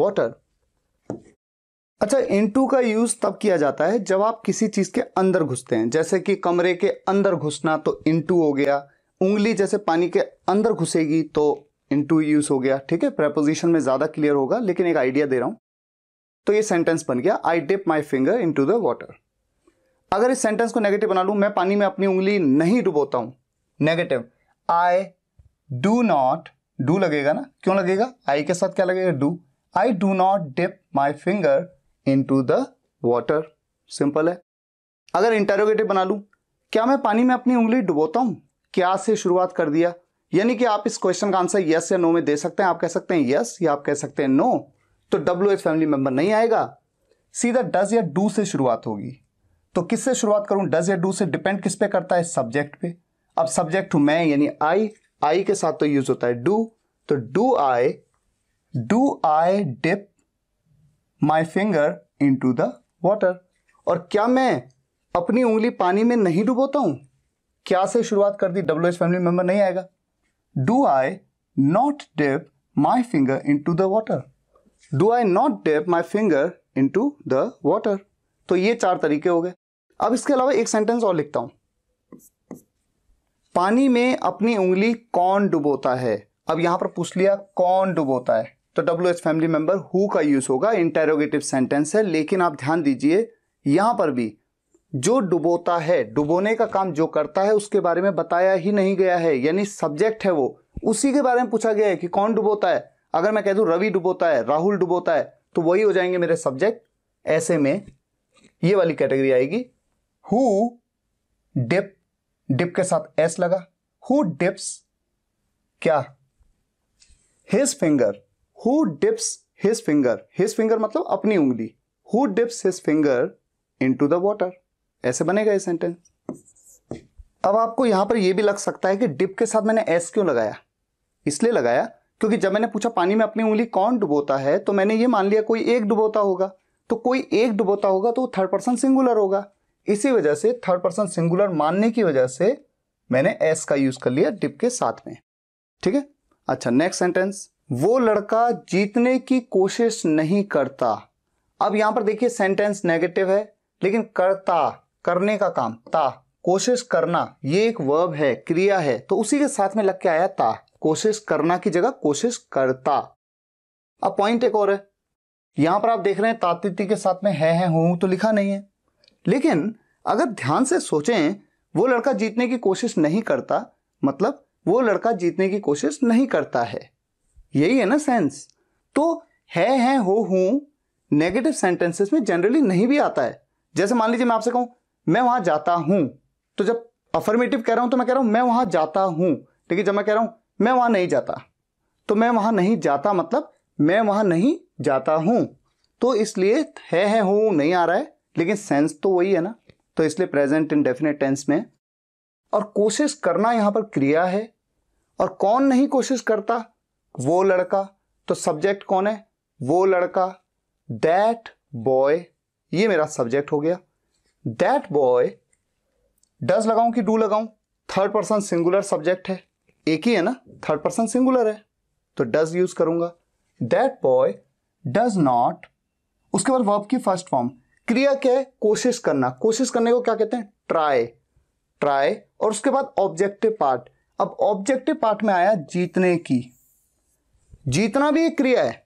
S1: वॉटर अच्छा इंटू का यूज तब किया जाता है जब आप किसी चीज के अंदर घुसते हैं जैसे कि कमरे के अंदर घुसना तो इंटू हो गया उंगली जैसे पानी के अंदर घुसेगी तो इंटू यूज हो गया ठीक है प्रेपोजिशन में ज्यादा क्लियर होगा लेकिन एक आइडिया दे रहा हूं तो ये सेंटेंस बन गया I dip my finger into the water अगर इस सेंटेंस को नेगेटिव बना लू मैं पानी में अपनी उंगली नहीं डुबोता हूं negative I do not do लगेगा ना क्यों लगेगा आई के साथ क्या लगेगा do I do not dip my finger into the water simple है अगर इंटेरोगेटिव बना लू क्या मैं पानी में अपनी उंगली डुबोता हूं क्या से शुरुआत कर दिया यानी कि आप इस क्वेश्चन का आंसर यस या नो में दे सकते हैं आप कह सकते हैं यस या आप कह सकते हैं नो तो डब्ल्यू एच फैमिली मेंबर नहीं आएगा सीधा डज या डू से शुरुआत होगी तो किससे शुरुआत करूं डज या डू से डिपेंड किस पे करता है सब्जेक्ट पे अब सब्जेक्ट हूं मैं यानी आई आई के साथ तो यूज होता है डू तो do I do I dip my finger into the water और क्या मैं अपनी उंगली पानी में नहीं डुबोता हूं क्या से शुरुआत कर दी डब्ल्यू एच फैमिली मेंबर नहीं आएगा do I not dip my finger into the water do I not dip my finger into the water तो ये चार तरीके हो गए अब इसके अलावा एक सेंटेंस और लिखता हूं पानी में अपनी उंगली कौन डुबोता है अब यहां पर पूछ लिया कौन डुबोता है तो W H family member who का यूज होगा इंटेरोगेटिव सेंटेंस है लेकिन आप ध्यान दीजिए यहां पर भी जो डुबोता है डुबोने का काम जो करता है उसके बारे में बताया ही नहीं गया है यानी सब्जेक्ट है वो उसी के बारे में पूछा गया है कि कौन डुबोता है अगर मैं कह दू रवि डुबोता है राहुल डुबोता है तो वही हो जाएंगे मेरे सब्जेक्ट ऐसे में ये वाली कैटेगरी आएगी हु डिप डिप के साथ एस लगा हु डिप्स क्या his finger who dips his finger his finger मतलब अपनी उंगली who dips his finger into the water ऐसे बनेगा ये सेंटेंस अब आपको यहां पर यह भी लग सकता है कि डिप के साथ मैंने एस क्यों लगाया इसलिए लगाया क्योंकि जब मैंने पूछा पानी में अपनी उंगली कौन डुबोता है तो मैंने ये मान लिया कोई एक डुबोता होगा तो कोई एक डुबोता होगा तो थर्ड पर्सन सिंगुलर होगा इसी वजह से थर्ड पर्सन सिंगुलर मानने की वजह से मैंने एस का यूज कर लिया डिप के साथ में ठीक है अच्छा नेक्स्ट सेंटेंस वो लड़का जीतने की कोशिश नहीं करता अब यहां पर देखिए सेंटेंस नेगेटिव है लेकिन करता करने का काम ता कोशिश करना ये एक वर्ब है क्रिया है तो उसी के साथ में लग के आया ता कोशिश करना की जगह कोशिश करता अब पॉइंट एक और है यहां पर आप देख रहे हैं तातिथि के साथ में है है हूं तो लिखा नहीं है लेकिन अगर ध्यान से सोचें वो लड़का जीतने की कोशिश नहीं करता मतलब वो लड़का जीतने की कोशिश नहीं करता है यही है ना सेंस तो है है हो हूं नेगेटिव सेंटेंसेस में जनरली नहीं भी आता है जैसे मान लीजिए मैं आपसे कहूं मैं वहां जाता हूं तो जब अफर्मेटिव कह रहा हूं तो मैं कह रहा हूं मैं वहां जाता हूं लेकिन जब मैं कह रहा हूं मैं वहां नहीं जाता तो मैं वहां नहीं जाता मतलब मैं वहां नहीं जाता हूं तो इसलिए है है हो नहीं आ रहा है लेकिन सेंस तो वही है ना तो इसलिए प्रेजेंट इन डेफिनेट टेंस में और कोशिश करना यहां पर क्रिया है और कौन नहीं कोशिश करता वो लड़का तो सब्जेक्ट कौन है वो लड़का दैट बॉय ये मेरा सब्जेक्ट हो गया दैट बॉय डज लगाऊं कि डू लगाऊं थर्ड पर्सन सिंगुलर सब्जेक्ट है एक ही है ना थर्ड पर्सन सिंगुलर है तो डज यूज करूंगा दैट बॉय डज नॉट उसके बाद वर्ब की फर्स्ट फॉर्म क्रिया क्या है कोशिश करना कोशिश करने को क्या कहते हैं ट्राई ट्राई और उसके बाद ऑब्जेक्टिव पार्ट अब ऑब्जेक्टिव पार्ट में आया जीतने की जीतना भी एक क्रिया है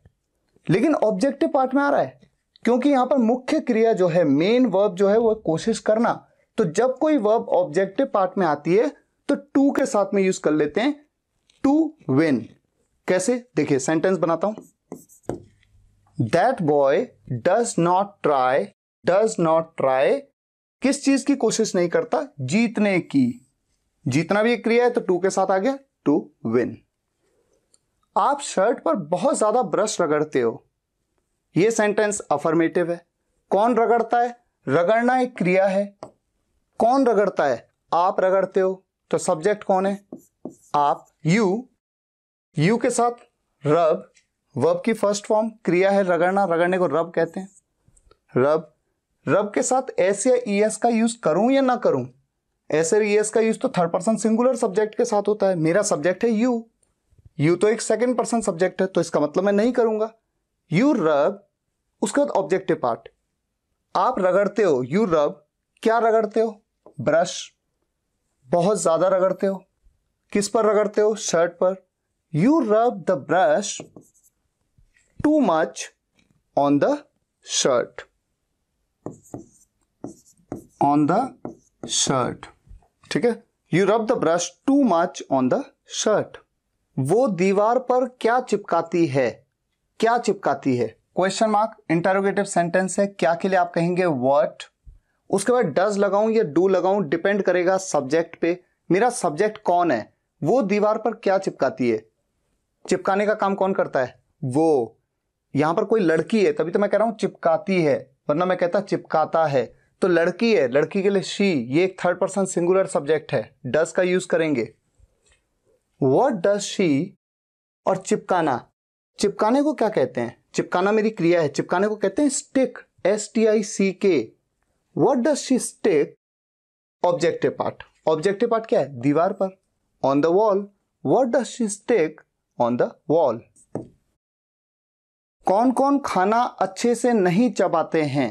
S1: लेकिन ऑब्जेक्टिव पार्ट में आ रहा है क्योंकि यहां पर मुख्य क्रिया जो है मेन वर्ब जो है वो कोशिश करना तो जब कोई वर्ब ऑब्जेक्टिव पार्ट में आती है तो टू के साथ में यूज कर लेते हैं टू विन कैसे देखिए सेंटेंस बनाता हूं that boy does not try does not try किस चीज की कोशिश नहीं करता जीतने की जीतना भी एक क्रिया है तो टू के साथ आ गया टू विन आप शर्ट पर बहुत ज़्यादा ब्रश रगड़ते हो यह सेंटेंस अफर्मेटिव है कौन रगड़ता है रगड़ना एक क्रिया है कौन रगड़ता है आप रगड़ते हो तो सब्जेक्ट कौन है आप यू यू के साथ रब वर्ब की फर्स्ट फॉर्म क्रिया है रगड़ना रगड़ने को रब कहते हैं रब रब के साथ एस या ई e एस का यूज करूं या ना करूं एस या ई एस का यूज तो थर्ड पर्सन सिंगुलर सब्जेक्ट के साथ होता है मेरा सब्जेक्ट है यू यू तो एक सेकेंड पर्सन सब्जेक्ट है तो इसका मतलब मैं नहीं करूंगा यू रब उसके बाद ऑब्जेक्टिव पार्ट आप रगड़ते हो यू रब क्या रगड़ते हो ब्रश बहुत ज़्यादा रगड़ते हो किस पर रगड़ते हो शर्ट पर you rub the brush too much on the shirt on the shirt ठीक है you rub the brush too much on the shirt वो दीवार पर क्या चिपकाती है क्या चिपकाती है क्वेश्चन मार्क इंटरोगेटिव सेंटेंस है क्या के लिए आप कहेंगे वट उसके बाद डज लगाऊं या डू लगाऊं डिपेंड करेगा सब्जेक्ट पे मेरा सब्जेक्ट कौन है वो दीवार पर क्या चिपकाती है चिपकाने का काम कौन करता है वो यहां पर कोई लड़की है तभी तो मैं कह रहा हूं चिपकाती है वरना मैं कहता चिपकाता है तो लड़की है लड़की के लिए शी ये एक थर्ड पर्सन सिंगुलर सब्जेक्ट है डज का यूज करेंगे वॉट डज शी और चिपकाना चिपकाने को क्या कहते हैं चिपकाना मेरी क्रिया है चिपकाने को कहते हैं stick S T I C K what does she stick objective part objective part क्या है दीवार पर on the wall what does she stick on the wall कौन कौन खाना अच्छे से नहीं चबाते हैं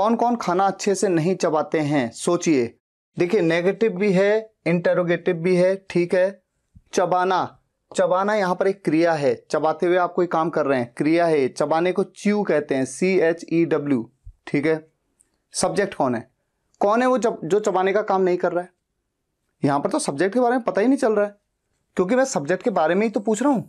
S1: कौन कौन खाना अच्छे से नहीं चबाते हैं सोचिए देखिए नेगेटिव भी है इंटरोगेटिव भी है ठीक है चबाना चबाना यहाँ पर एक क्रिया है चबाते हुए आप कोई काम कर रहे हैं क्रिया है चबाने को च्यू कहते हैं सी एच ई डब्ल्यू ठीक है सब्जेक्ट कौन है कौन है वो जब जो चबाने का काम नहीं कर रहा है यहाँ पर तो सब्जेक्ट के बारे में पता ही नहीं चल रहा है क्योंकि मैं सब्जेक्ट के बारे में ही तो पूछ रहा हूँ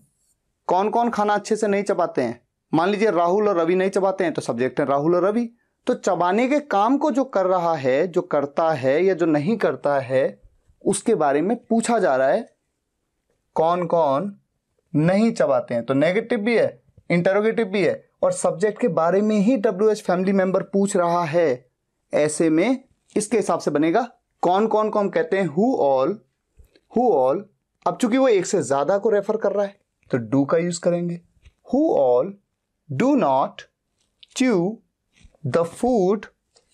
S1: कौन कौन खाना अच्छे से नहीं चबाते हैं मान लीजिए राहुल और रवि नहीं चबाते हैं तो सब्जेक्ट है राहुल और रवि तो चबाने के काम को जो कर रहा है जो करता है या जो नहीं करता है उसके बारे में पूछा जा रहा है कौन कौन नहीं चबाते हैं तो नेगेटिव भी है इंटरोगेटिव भी है और सब्जेक्ट के बारे में ही डब्ल्यू एच फैमिली मेंबर पूछ रहा है ऐसे में इसके हिसाब से बनेगा कौन कौन को हम कहते हैं हु ऑल हु ऑल अब चूंकि वो एक से ज्यादा को रेफर कर रहा है तो डू का यूज करेंगे who all do not chew the food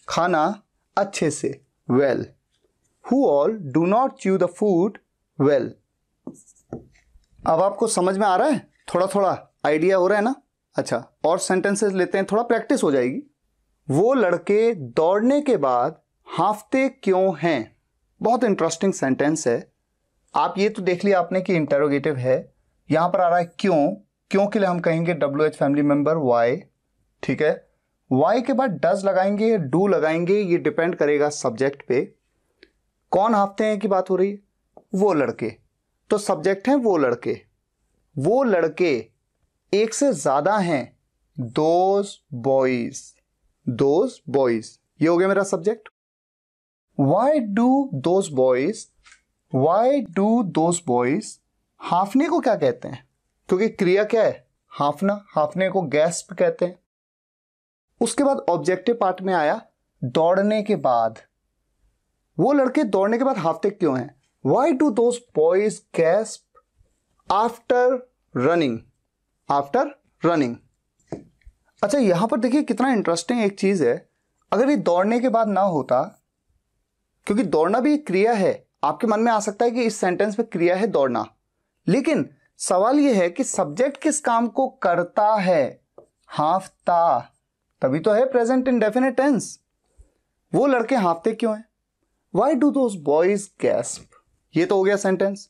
S1: खाना अच्छे से well who all do not chew the food well अब आपको समझ में आ रहा है थोड़ा थोड़ा आइडिया हो रहा है ना अच्छा और सेंटेंसेस लेते हैं थोड़ा प्रैक्टिस हो जाएगी वो लड़के दौड़ने के बाद हाफते क्यों हैं बहुत इंटरेस्टिंग सेंटेंस है आप ये तो देख लिया आपने कि इंटेरोगेटिव है यहाँ पर आ रहा है क्यों क्यों के लिए हम कहेंगे W H family member why ठीक है वाई के बाद डज लगाएंगे डू लगाएंगे ये डिपेंड करेगा सब्जेक्ट पे कौन हाफते हैं की बात हो रही है वो लड़के तो सब्जेक्ट हैं वो लड़के वो लड़के एक से ज़्यादा हैं दोज बॉयज दोज बॉयज ये हो गया मेरा subject why do those boys why do those boys हाफने को क्या कहते हैं क्योंकि क्रिया क्या है हाफना हाफने को गैस्प कहते हैं उसके बाद ऑब्जेक्टिव पार्ट में आया दौड़ने के बाद वो लड़के दौड़ने के बाद हाफते क्यों हैं Why do those boys gasp after running? After running. अच्छा यहां पर देखिए कितना इंटरेस्टिंग एक चीज़ है अगर ये दौड़ने के बाद ना होता क्योंकि दौड़ना भी एक क्रिया है आपके मन में आ सकता है कि इस सेंटेंस में क्रिया है दौड़ना लेकिन सवाल यह है कि सब्जेक्ट किस काम को करता है हाफता तभी तो है प्रेजेंट इन डेफिनेट टेंस वो लड़के हाफते क्यों हैं वाई डू दोज बॉयज ये तो हो गया सेंटेंस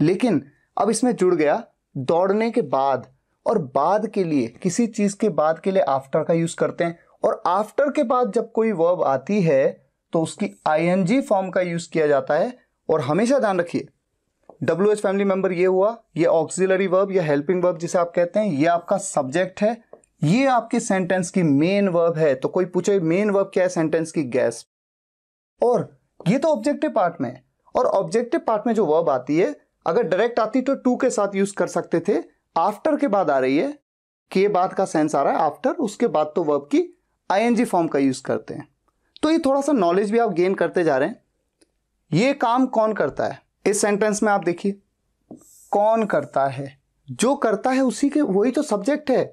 S1: लेकिन अब इसमें जुड़ गया दौड़ने के बाद और बाद के लिए किसी चीज के बाद के लिए आफ्टर का यूज करते हैं और आफ्टर के बाद जब कोई वर्ब आती है तो उसकी आईएनजी फॉर्म का यूज किया जाता है और हमेशा ध्यान रखिए डब्ल्यू एच फैमिली मेंबर ये हुआ ये ऑक्सिलरी वर्ब या हेल्पिंग वर्ब जिसे आप कहते हैं ये आपका सब्जेक्ट है ये आपके सेंटेंस की मेन वर्ब है तो कोई पूछे मेन वर्ब क्या है सेंटेंस की गैस और ये तो ऑब्जेक्टिव पार्ट में है और ऑब्जेक्टिव पार्ट में जो वर्ब आती है अगर डायरेक्ट आती तो टू के साथ यूज कर सकते थे आफ्टर के बाद आ रही है के बाद का सेंस आ रहा है आफ्टर उसके बाद तो वर्ब की आईएनजी फॉर्म का यूज करते हैं तो ये थोड़ा सा नॉलेज भी आप गेन करते जा रहे हैं ये काम कौन करता है इस सेंटेंस में आप देखिए कौन करता है जो करता है उसी के वही तो सब्जेक्ट है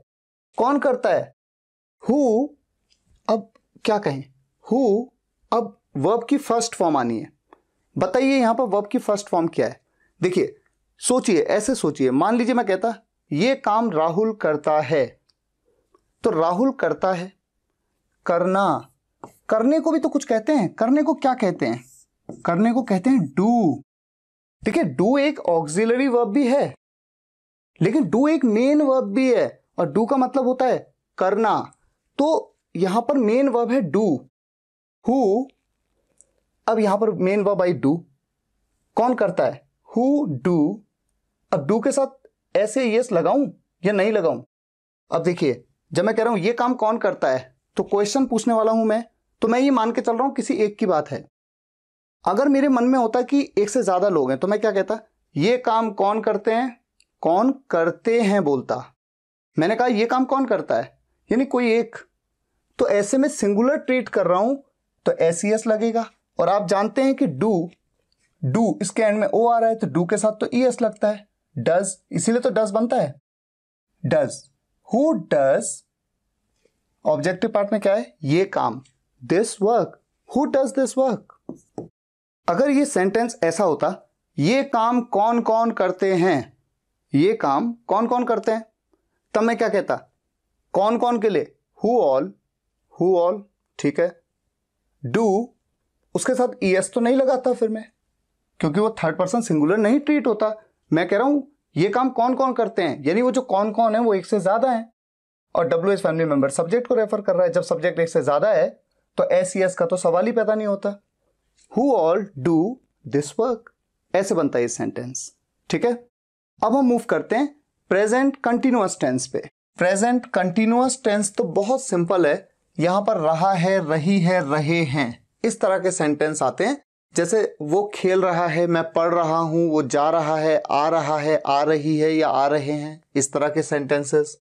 S1: कौन करता है हु अब क्या कहें हु अब वर्ब की फर्स्ट फॉर्म आनी है बताइए यहां पर वर्ब की फर्स्ट फॉर्म क्या है देखिए सोचिए ऐसे सोचिए मान लीजिए मैं कहता ये काम राहुल करता है तो राहुल करता है करना करने को भी तो कुछ कहते हैं करने को क्या कहते हैं करने को कहते हैं डू देखिए डू एक ऑक्सिलरी वर्ब भी है लेकिन डू एक मेन वर्ब भी है और डू का मतलब होता है करना तो यहां पर मेन वर्ब है डू हु अब यहां पर मेन वर्ब आई डू कौन करता है हु डू अब डू के साथ ऐसे येस लगाऊं या नहीं लगाऊं अब देखिए जब मैं कह रहा हूं ये काम कौन करता है तो क्वेश्चन पूछने वाला हूं मैं तो मैं ये मान के चल रहा हूं किसी एक की बात है अगर मेरे मन में होता कि एक से ज्यादा लोग हैं तो मैं क्या कहता ये काम कौन करते हैं कौन करते हैं बोलता मैंने कहा ये काम कौन करता है यानी कोई एक तो ऐसे में सिंगुलर ट्रीट कर रहा हूं तो एस लगेगा और आप जानते हैं कि डू डू इसके एंड में ओ आ रहा है तो डू के साथ तो ई एस लगता है डज इसीलिए तो डज बनता है does who does objective part में क्या है ये काम this work who does this work अगर ये सेंटेंस ऐसा होता ये काम कौन कौन करते हैं ये काम कौन कौन करते हैं तब मैं क्या कहता कौन कौन के लिए हु ऑल हु ऑल ठीक है डू उसके साथ ई e एस तो नहीं लगाता फिर मैं क्योंकि वो थर्ड पर्सन सिंगुलर नहीं ट्रीट होता मैं कह रहा हूं ये काम कौन कौन करते हैं यानी वो जो कौन कौन है वो एक से ज़्यादा है और W S family member subject को रेफर कर रहा है जब सब्जेक्ट एक से ज़्यादा है तो एस सी एस का तो सवाल ही पैदा नहीं होता who all do this work ऐसे बनता है ये सेंटेंस ठीक है अब हम मूव करते हैं प्रेजेंट कंटिन्यूस टेंस पे प्रेजेंट कंटिन्यूस टेंस तो बहुत सिंपल है यहां पर रहा है रही है रहे हैं इस तरह के सेंटेंस आते हैं जैसे वो खेल रहा है मैं पढ़ रहा हूं वो जा रहा है आ रहा है आ रही है या आ रहे हैं इस तरह के sentences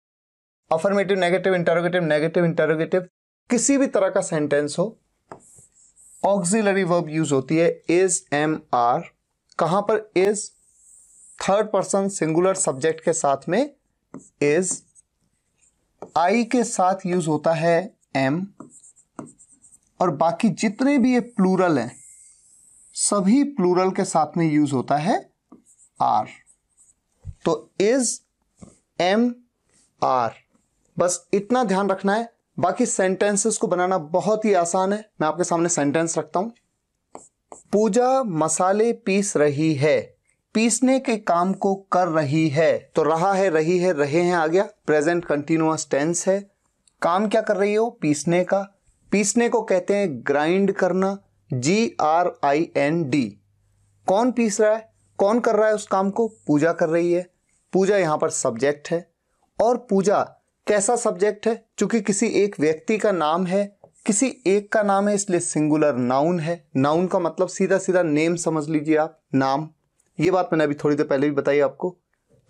S1: affirmative negative interrogative negative interrogative किसी भी तरह का सेंटेंस हो ऑक्सिलरी वर्ब यूज होती है इज एम आर कहां पर is third person singular subject के साथ में इज आई के साथ यूज होता है एम और बाकी जितने भी ये प्लूरल हैं सभी प्लूरल के साथ में यूज होता है आर तो इज एम आर बस इतना ध्यान रखना है बाकी सेंटेंसेस को बनाना बहुत ही आसान है मैं आपके सामने सेंटेंस रखता हूं पूजा मसाले पीस रही है पीसने के काम को कर रही है तो रहा है रही है रहे हैं आ गया प्रेजेंट कंटिन्यूस टेंस है काम क्या कर रही हो पीसने का पीसने को कहते हैं ग्राइंड करना G R I N D कौन पीस रहा है कौन कर रहा है उस काम को पूजा कर रही है पूजा यहां पर सब्जेक्ट है और पूजा कैसा सब्जेक्ट है चूंकि किसी एक व्यक्ति का नाम है किसी एक का नाम है इसलिए सिंगुलर नाउन है नाउन का मतलब सीधा सीधा नेम समझ लीजिए आप नाम ये बात मैंने अभी थोड़ी देर पहले भी बताई आपको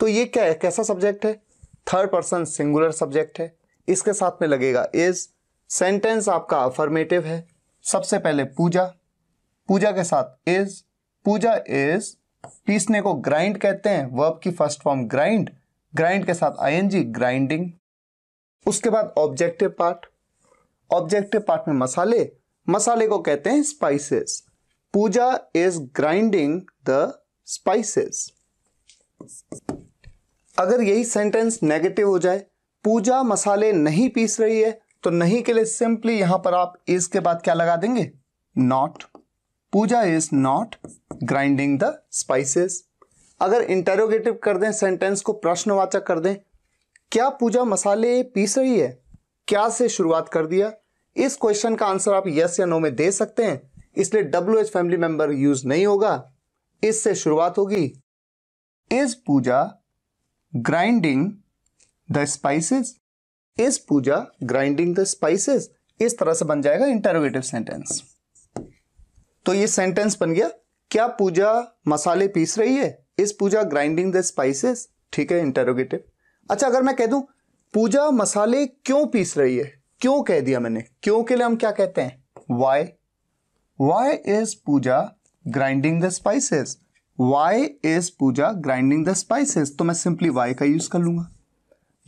S1: तो ये क्या है कैसा सब्जेक्ट है थर्ड पर्सन सिंगुलर सब्जेक्ट है इसके साथ में लगेगा इज़ सेंटेंस आपका अफर्मेटिव है सबसे पहले पूजा पूजा के साथ इज पूजा इज पीसने को ग्राइंड कहते हैं वर्ब की फर्स्ट फॉर्म ग्राइंड ग्राइंड के साथ आईएनजी ग्राइंडिंग उसके बाद ऑब्जेक्टिव पार्ट ऑब्जेक्टिव पार्ट में मसाले मसाले को कहते हैं spices Puja is grinding the spices अगर यही सेंटेंस नेगेटिव हो जाए पूजा मसाले नहीं पीस रही है तो नहीं के लिए सिंपली यहां पर आप इसके के बाद क्या लगा देंगे not Puja is not grinding the spices अगर इंटेरोगेटिव कर दें सेंटेंस को प्रश्नवाचक कर दें क्या पूजा मसाले पीस रही है क्या से शुरुआत कर दिया इस क्वेश्चन का आंसर आप यस या नो में दे सकते हैं इसलिए W H family member use नहीं होगा इससे शुरुआत होगी is Puja grinding the spices is Puja grinding the spices इस तरह से बन जाएगा इंटरोगेटिव सेंटेंस तो ये सेंटेंस बन गया क्या पूजा मसाले पीस रही है इस पूजा ग्राइंडिंग द स्पाइसेस ठीक है इंटरोगेटिव अच्छा अगर मैं कह दूं पूजा मसाले क्यों पीस रही है क्यों कह दिया मैंने क्यों के लिए हम क्या कहते हैं why why is Puja grinding the spices why is Puja grinding the spices तो मैं सिंपली वाई का यूज कर लूंगा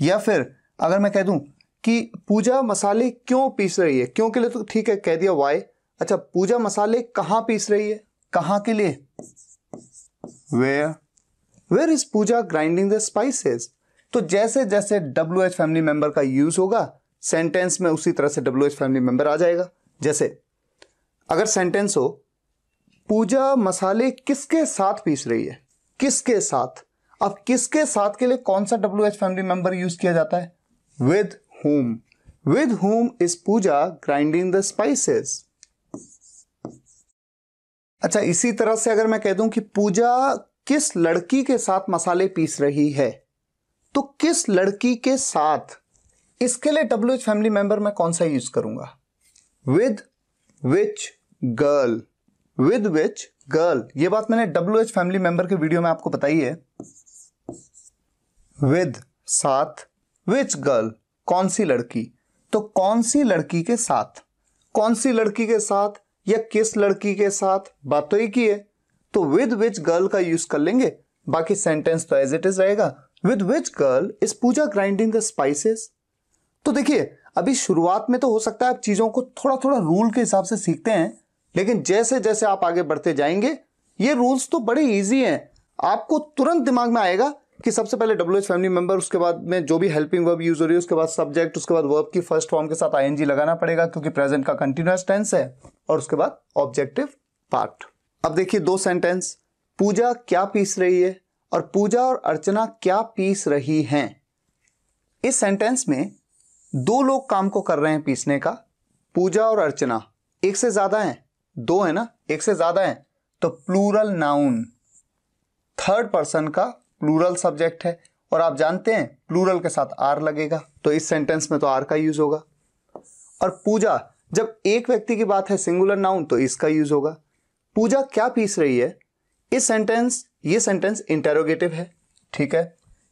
S1: या फिर अगर मैं कह दूं कि पूजा मसाले क्यों पीस रही है क्यों के लिए तो ठीक है कह दिया वाई अच्छा पूजा मसाले कहां पीस रही है कहां के लिए where where is Puja grinding the spices तो जैसे जैसे डब्ल्यू एच फैमिली मेंबर का यूज होगा सेंटेंस में उसी तरह से डब्ल्यू एच फैमिली मेंबर आ जाएगा जैसे अगर सेंटेंस हो पूजा मसाले किसके साथ पीस रही है किसके साथ अब किसके साथ के लिए कौन सा W H family member use किया जाता है with whom with whom is Puja grinding the spices अच्छा इसी तरह से अगर मैं कह दूं कि पूजा किस लड़की के साथ मसाले पीस रही है तो किस लड़की के साथ इसके लिए डब्ल्यू एच फैमिली मेंबर मैं कौन सा यूज करूंगा with which girl with which girl ये बात मैंने डब्ल्यू एच फैमिली मेंबर के वीडियो में आपको बताई है विद साथ विच गर्ल कौन सी लड़की तो कौन सी लड़की के साथ कौन सी लड़की के साथ या किस लड़की के साथ बात तो एक ही है तो विद विच गर्ल का यूज कर लेंगे बाकी सेंटेंस तो एज इट इज रहेगा with which girl is Puja grinding the spices तो देखिए अभी शुरुआत में तो हो सकता है आप चीजों को थोड़ा थोड़ा रूल के हिसाब से सीखते हैं लेकिन जैसे जैसे आप आगे बढ़ते जाएंगे ये रूल्स तो बड़े इजी हैं आपको तुरंत दिमाग में आएगा कि सबसे पहले डब्ल्यू एच फैमिली मेंबर उसके बाद में जो भी हेल्पिंग वर्ब यूज हो रही है उसके बाद सब्जेक्ट उसके बाद वर्ब की फर्स्ट फॉर्म के साथ आई लगाना पड़ेगा क्योंकि प्रेजेंट का कंटिन्यूस टेंस है और उसके बाद ऑब्जेक्टिव पार्ट अब देखिए दो सेंटेंस पूजा क्या पीस रही है और पूजा और अर्चना क्या पीस रही हैं इस सेंटेंस में दो लोग काम को कर रहे हैं पीसने का पूजा और अर्चना एक से ज्यादा हैं दो है ना एक से ज्यादा हैं तो प्लूरल नाउन थर्ड पर्सन का प्लूरल सब्जेक्ट है और आप जानते हैं प्लूरल के साथ आर लगेगा तो इस सेंटेंस में तो आर का यूज होगा और पूजा जब एक व्यक्ति की बात है सिंगुलर नाउन तो इसका यूज होगा पूजा क्या पीस रही है इस सेंटेंस ये सेंटेंस इंटेरोगेटिव है ठीक है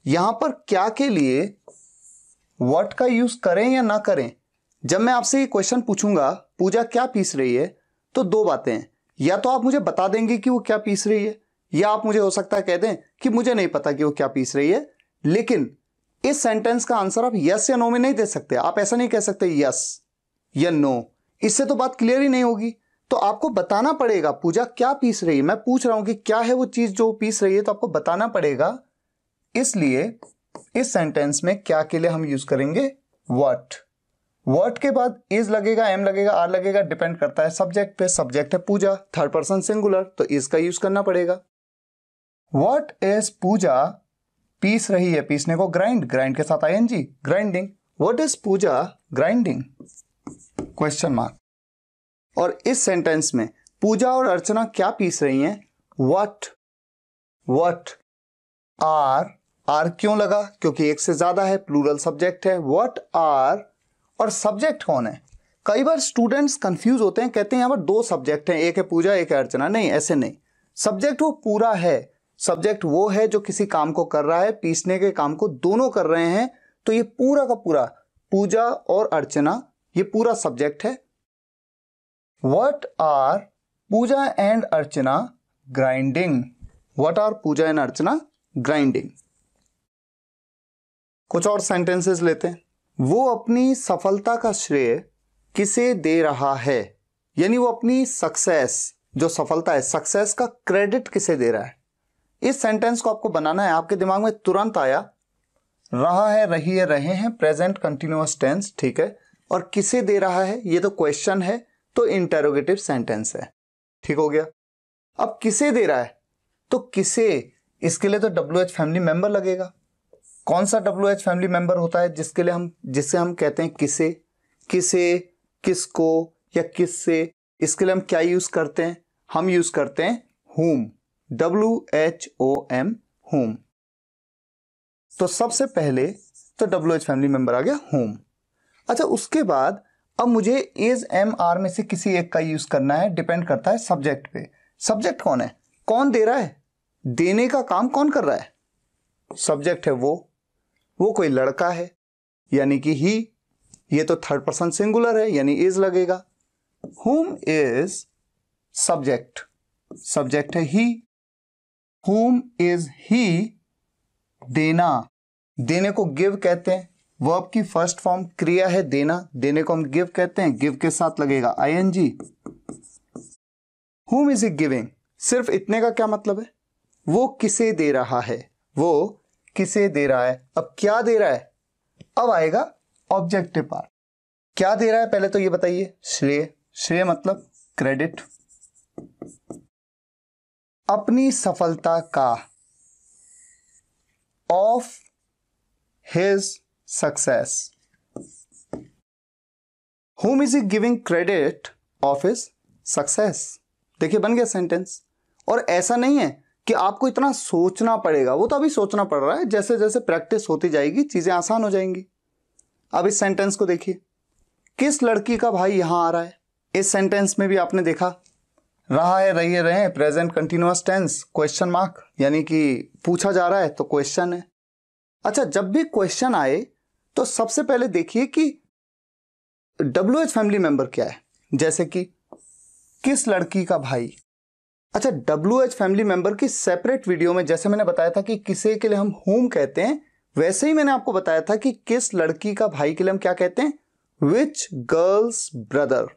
S1: यहां पर क्या के लिए वट का यूज करें या ना करें जब मैं आपसे ये क्वेश्चन पूछूंगा पूजा क्या पीस रही है तो दो बातें हैं या तो आप मुझे बता देंगे कि वो क्या पीस रही है या आप मुझे हो सकता है कह दें कि मुझे नहीं पता कि वो क्या पीस रही है लेकिन इस सेंटेंस का आंसर आप यस या नो में नहीं दे सकते आप ऐसा नहीं कह सकते यस या नो इससे तो बात क्लियर ही नहीं होगी तो आपको बताना पड़ेगा पूजा क्या पीस रही है मैं पूछ रहा हूं कि क्या है वो चीज जो पीस रही है तो आपको बताना पड़ेगा इसलिए इस सेंटेंस में क्या के लिए हम यूज करेंगे वट वट के बाद इज लगेगा एम लगेगा आर लगेगा डिपेंड करता है सब्जेक्ट पे सब्जेक्ट है पूजा थर्ड पर्सन सिंगुलर तो इसका यूज करना पड़ेगा वट इज पूजा पीस रही है पीसने को ग्राइंड ग्राइंड के साथ I N G grinding what is Puja grinding question mark और इस सेंटेंस में पूजा और अर्चना क्या पीस रही हैं वट वट आर आर क्यों लगा क्योंकि एक से ज्यादा है प्लूरल सब्जेक्ट है वट आर और सब्जेक्ट कौन है कई बार स्टूडेंट्स कंफ्यूज होते हैं कहते हैं यहाँ पर दो सब्जेक्ट हैं एक है पूजा एक है अर्चना नहीं ऐसे नहीं सब्जेक्ट वो पूरा है सब्जेक्ट वो है जो किसी काम को कर रहा है पीसने के काम को दोनों कर रहे हैं तो ये पूरा का पूरा पूजा और अर्चना ये पूरा सब्जेक्ट है what are Puja and Archana grinding what are Puja and Archana grinding कुछ और सेंटेंसेस लेते हैं वो अपनी सफलता का श्रेय किसे दे रहा है यानी वो अपनी सक्सेस जो सफलता है सक्सेस का क्रेडिट किसे दे रहा है इस सेंटेंस को आपको बनाना है आपके दिमाग में तुरंत आया रहा है रही है रहे हैं प्रेजेंट कंटिन्यूस टेंस ठीक है और किसे दे रहा है ये तो क्वेश्चन है तो इंटेरोगेटिव सेंटेंस है ठीक हो गया अब किसे दे रहा है तो किसे इसके लिए तो डब्ल्यू एच फैमिली मेंबर लगेगा कौन सा डब्ल्यू एच फैमिली मेंबर होता है जिसके लिए हम जिसे हम कहते हैं किसे किसे किसको या किससे इसके लिए हम क्या यूज करते हैं हम यूज करते हैं whom W H O M whom तो सबसे पहले तो डब्ल्यू एच फैमिली मेंबर आ गया होम अच्छा उसके बाद अब मुझे इज एम आर में से किसी एक का यूज करना है डिपेंड करता है सब्जेक्ट पे सब्जेक्ट कौन है कौन दे रहा है देने का काम कौन कर रहा है सब्जेक्ट है वो वो कोई लड़का है यानी कि ही ये तो थर्ड पर्सन सिंगुलर है यानी इज लगेगा होम इज सब्जेक्ट सब्जेक्ट है ही whom इज ही देना देने को गिव कहते हैं वर्ब की फर्स्ट फॉर्म क्रिया है देना देने को हम गिव कहते हैं गिव के साथ लगेगा आई एन जी हुम इज ए गिविंग सिर्फ इतने का क्या मतलब है वो किसे दे रहा है वो किसे दे रहा है अब क्या दे रहा है अब आएगा ऑब्जेक्टिव पार्ट क्या दे रहा है पहले तो ये बताइए श्रेय श्रेय मतलब क्रेडिट अपनी सफलता का of his success whom is giving credit of his success देखिए बन गया सेंटेंस और ऐसा नहीं है कि आपको इतना सोचना पड़ेगा वो तो अभी सोचना पड़ रहा है जैसे जैसे प्रैक्टिस होती जाएगी चीज़ें आसान हो जाएंगी अब इस सेंटेंस को देखिए किस लड़की का भाई यहां आ रहा है इस सेंटेंस में भी आपने देखा रहा है रहिए रहे present continuous tense question mark यानी कि पूछा जा रहा है तो क्वेश्चन है अच्छा जब भी क्वेश्चन आए तो सबसे पहले देखिए कि डब्ल्यू एच फैमिली मेंबर क्या है जैसे कि किस लड़की का भाई अच्छा डब्ल्यू एच फैमिली मेंबर की सेपरेट वीडियो में जैसे मैंने बताया था कि किसे के लिए हम होम कहते हैं वैसे ही मैंने आपको बताया था कि किस लड़की का भाई के लिए हम क्या कहते हैं विच गर्ल्स ब्रदर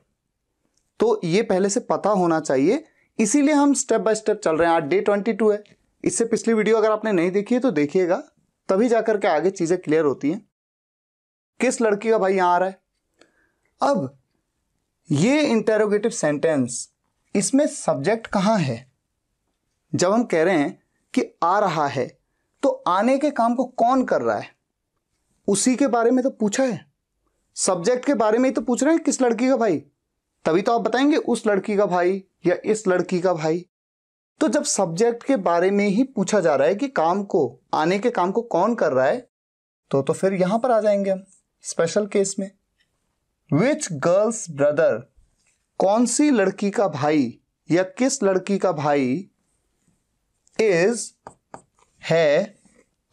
S1: तो ये पहले से पता होना चाहिए इसीलिए हम स्टेप बाय स्टेप चल रहे हैं आज डे ट्वेंटी टू है इससे पिछली वीडियो अगर आपने नहीं देखी है तो देखिएगा तभी जाकर के आगे चीज़ें क्लियर होती हैं किस लड़की का भाई यहां आ रहा है अब ये इंटेरोगेटिव सेंटेंस इसमें सब्जेक्ट कहां है जब हम कह रहे हैं कि आ रहा है तो आने के काम को कौन कर रहा है उसी के बारे में तो पूछा है सब्जेक्ट के बारे में ही तो पूछ रहे हैं किस लड़की का भाई तभी तो आप बताएंगे उस लड़की का भाई या इस लड़की का भाई तो जब सब्जेक्ट के बारे में ही पूछा जा रहा है कि काम को आने के काम को कौन कर रहा है तो तो फिर यहां पर आ जाएंगे हम स्पेशल केस में विच गर्ल्स ब्रदर कौन सी लड़की का भाई या किस लड़की का भाई इज है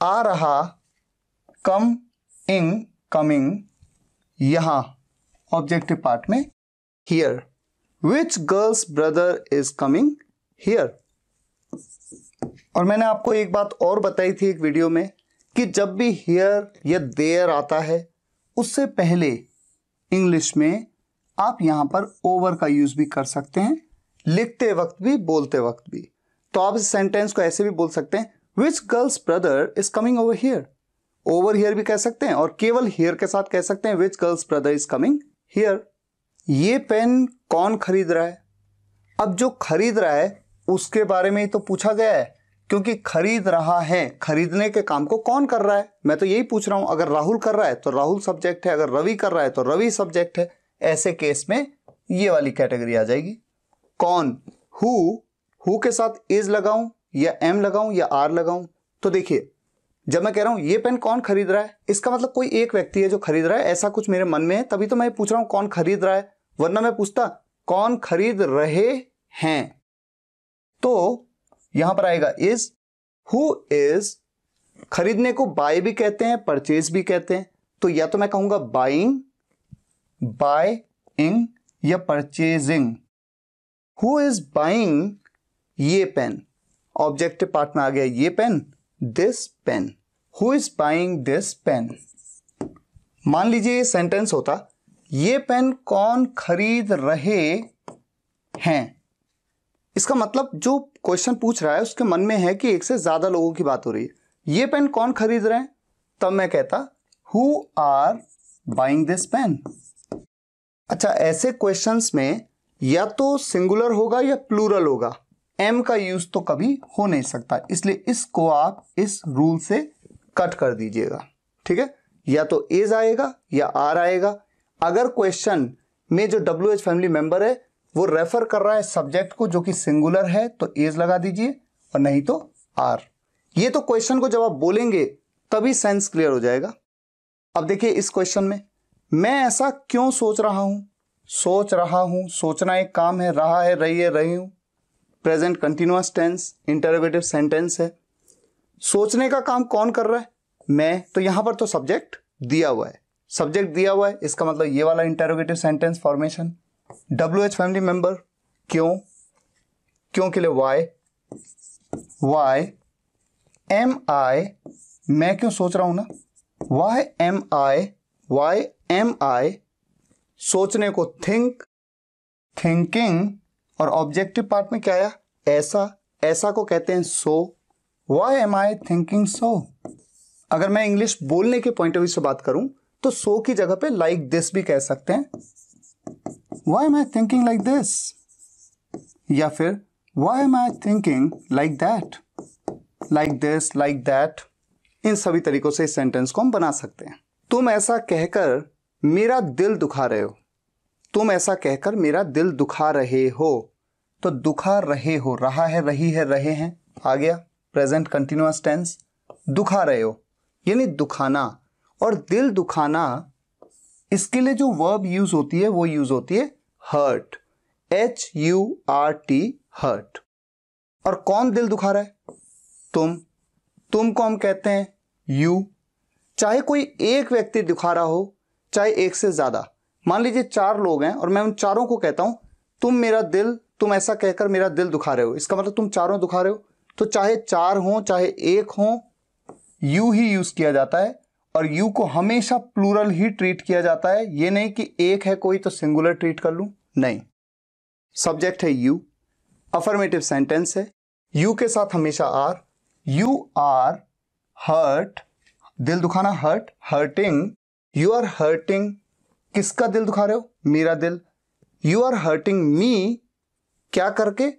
S1: आ रहा कम इन कमिंग यहां ऑब्जेक्टिव पार्ट में here? Which girl's brother is coming here? और मैंने आपको एक बात और बताई थी एक वीडियो में कि जब भी हियर या देयर आता है उससे पहले इंग्लिश में आप यहां पर ओवर का यूज भी कर सकते हैं लिखते वक्त भी बोलते वक्त भी तो आप इस सेंटेंस को ऐसे भी बोल सकते हैं which girl's brother is coming over here over here भी कह सकते हैं और केवल हियर के साथ कह सकते हैं which girl's brother is coming here ये पेन कौन खरीद रहा है अब जो खरीद रहा है उसके बारे में ही तो पूछा गया है क्योंकि खरीद रहा है खरीदने के काम को कौन कर रहा है मैं तो यही पूछ रहा हूं अगर राहुल कर रहा है तो राहुल सब्जेक्ट है अगर रवि कर रहा है तो रवि सब्जेक्ट है ऐसे केस में ये वाली कैटेगरी आ जाएगी कौन हु हु के साथ इज लगाऊं या एम लगाऊं या आर लगाऊं तो देखिए जब मैं कह रहा हूं ये पेन कौन खरीद रहा है इसका मतलब कोई एक व्यक्ति है जो खरीद रहा है ऐसा कुछ मेरे मन में है तभी तो मैं पूछ रहा हूं कौन खरीद रहा है वरना मैं पूछता कौन खरीद रहे हैं तो यहां पर आएगा इज हु इज खरीदने को बाय भी कहते हैं परचेज भी कहते हैं तो या तो मैं कहूंगा बाइंग बाय इंग या परचेजिंग हु इज बाइंग ये पेन ऑब्जेक्टिव पार्ट में आ गया ये pen this pen who is buying this pen मान लीजिए ये सेंटेंस होता ये पेन कौन खरीद रहे हैं इसका मतलब जो क्वेश्चन पूछ रहा है उसके मन में है कि एक से ज़्यादा लोगों की बात हो रही है ये पेन कौन खरीद रहे हैं तब मैं कहता who are buying this pen अच्छा ऐसे क्वेश्चंस में या तो सिंगुलर होगा या प्लूरल होगा एम का यूज तो कभी हो नहीं सकता इसलिए इसको आप इस रूल से कट कर दीजिएगा ठीक है या तो एज आएगा या आर आएगा अगर क्वेश्चन में जो डब्ल्यू एच फैमिली मेंबर है वो रेफर कर रहा है सब्जेक्ट को जो कि सिंगुलर है तो एज लगा दीजिए और नहीं तो आर ये तो क्वेश्चन को जब आप बोलेंगे तभी सेंस क्लियर हो जाएगा अब देखिए इस क्वेश्चन में मैं ऐसा क्यों सोच रहा हूं सोच रहा हूं सोचना एक काम है रहा है रही है रही हूं present continuous tense interrogative sentence है सोचने का काम कौन कर रहा है मैं तो यहां पर तो सब्जेक्ट दिया हुआ है सब्जेक्ट दिया हुआ है इसका मतलब ये वाला interrogative sentence formation W H family member क्यों क्यों के लिए वाई वाई एम आई मैं क्यों सोच रहा हूं ना why am I why am I सोचने को थिंक थिंकिंग और ऑब्जेक्टिव पार्ट में क्या आया ऐसा ऐसा को कहते हैं so why am I thinking so अगर मैं इंग्लिश बोलने के पॉइंट ऑफ व्यू से बात करूं तो सो की जगह पे लाइक like दिस भी कह सकते हैं why am I thinking like this या फिर why am I thinking like that like this like that इन सभी तरीकों से इस सेंटेंस को हम बना सकते हैं तुम ऐसा कहकर मेरा दिल दुखा रहे हो तुम ऐसा कहकर मेरा दिल दुखा रहे हो तो दुखा रहे हो रहा है रही है रहे हैं आ गया प्रेजेंट कंटिन्यूस टेंस दुखा रहे हो यानी दुखाना और दिल दुखाना इसके लिए जो वर्ब यूज होती है वो यूज होती है hurt H U R T hurt और कौन दिल दुखा रहा है तुम तुम को हम कहते हैं यू चाहे कोई एक व्यक्ति दुखा रहा हो चाहे एक से ज़्यादा मान लीजिए चार लोग हैं और मैं उन चारों को कहता हूं तुम मेरा दिल तुम ऐसा कहकर मेरा दिल दुखा रहे हो इसका मतलब तुम चारों दुखा रहे हो तो चाहे चार हो चाहे एक हो यू ही यूज़ किया जाता है और यू को हमेशा प्लूरल ही ट्रीट किया जाता है ये नहीं कि एक है कोई तो सिंगुलर ट्रीट कर लू नहीं सब्जेक्ट है यू अफर्मेटिव सेंटेंस है यू के साथ हमेशा आर यू आर हर्ट दिल दुखाना hurt hurting you are hurting किसका दिल दुखा रहे हो मेरा दिल यू आर हर्टिंग मी क्या करके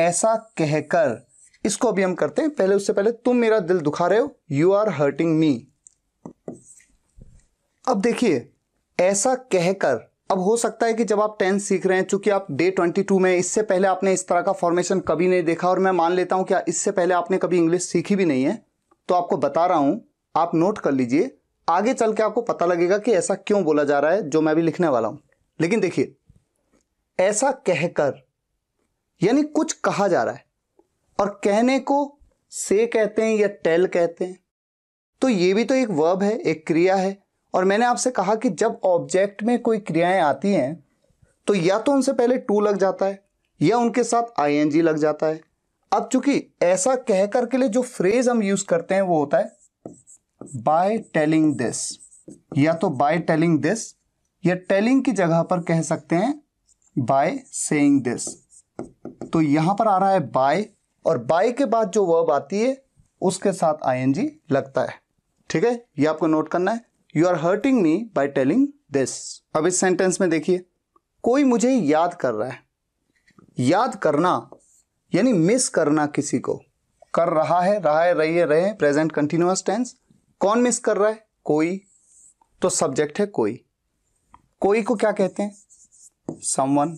S1: ऐसा कहकर इसको अभी हम करते हैं पहले उससे पहले तुम मेरा दिल दुखा रहे हो यू आर हर्टिंग मी अब देखिए ऐसा कहकर अब हो सकता है कि जब आप टेंथ सीख रहे हैं चूंकि आप डे ट्वेंटी टू में इससे पहले आपने इस तरह का फॉर्मेशन कभी नहीं देखा और मैं मान लेता हूं कि इससे पहले आपने कभी इंग्लिश सीखी भी नहीं है तो आपको बता रहा हूं आप नोट कर लीजिए आगे चल के आपको पता लगेगा कि ऐसा क्यों बोला जा रहा है जो मैं भी लिखने वाला हूं लेकिन देखिए ऐसा कहकर यानी कुछ कहा जा रहा है और कहने को से कहते हैं या टेल कहते हैं तो ये भी तो एक वर्ब है एक क्रिया है और मैंने आपसे कहा कि जब ऑब्जेक्ट में कोई क्रियाएं आती हैं तो या तो उनसे पहले टू लग जाता है या उनके साथ आई लग जाता है अब चूंकि ऐसा कहकर के लिए जो फ्रेज हम यूज करते हैं वो होता है बाय टेलिंग दिस या तो बाय टेलिंग दिस या टेलिंग की जगह पर कह सकते हैं बाय सेइंग दिस तो यहां पर आ रहा है बाय और बाय के बाद जो वर्ब आती है उसके साथ आईएनजी लगता है ठीक है ये आपको नोट करना है you are hurting me by telling this अब इस सेंटेंस में देखिए कोई मुझे याद कर रहा है याद करना यानी मिस करना किसी को कर रहा है रहा है रही है रहे प्रेजेंट कंटिन्यूस टेंस कौन मिस कर रहा है कोई तो सब्जेक्ट है कोई कोई को क्या कहते हैं समवन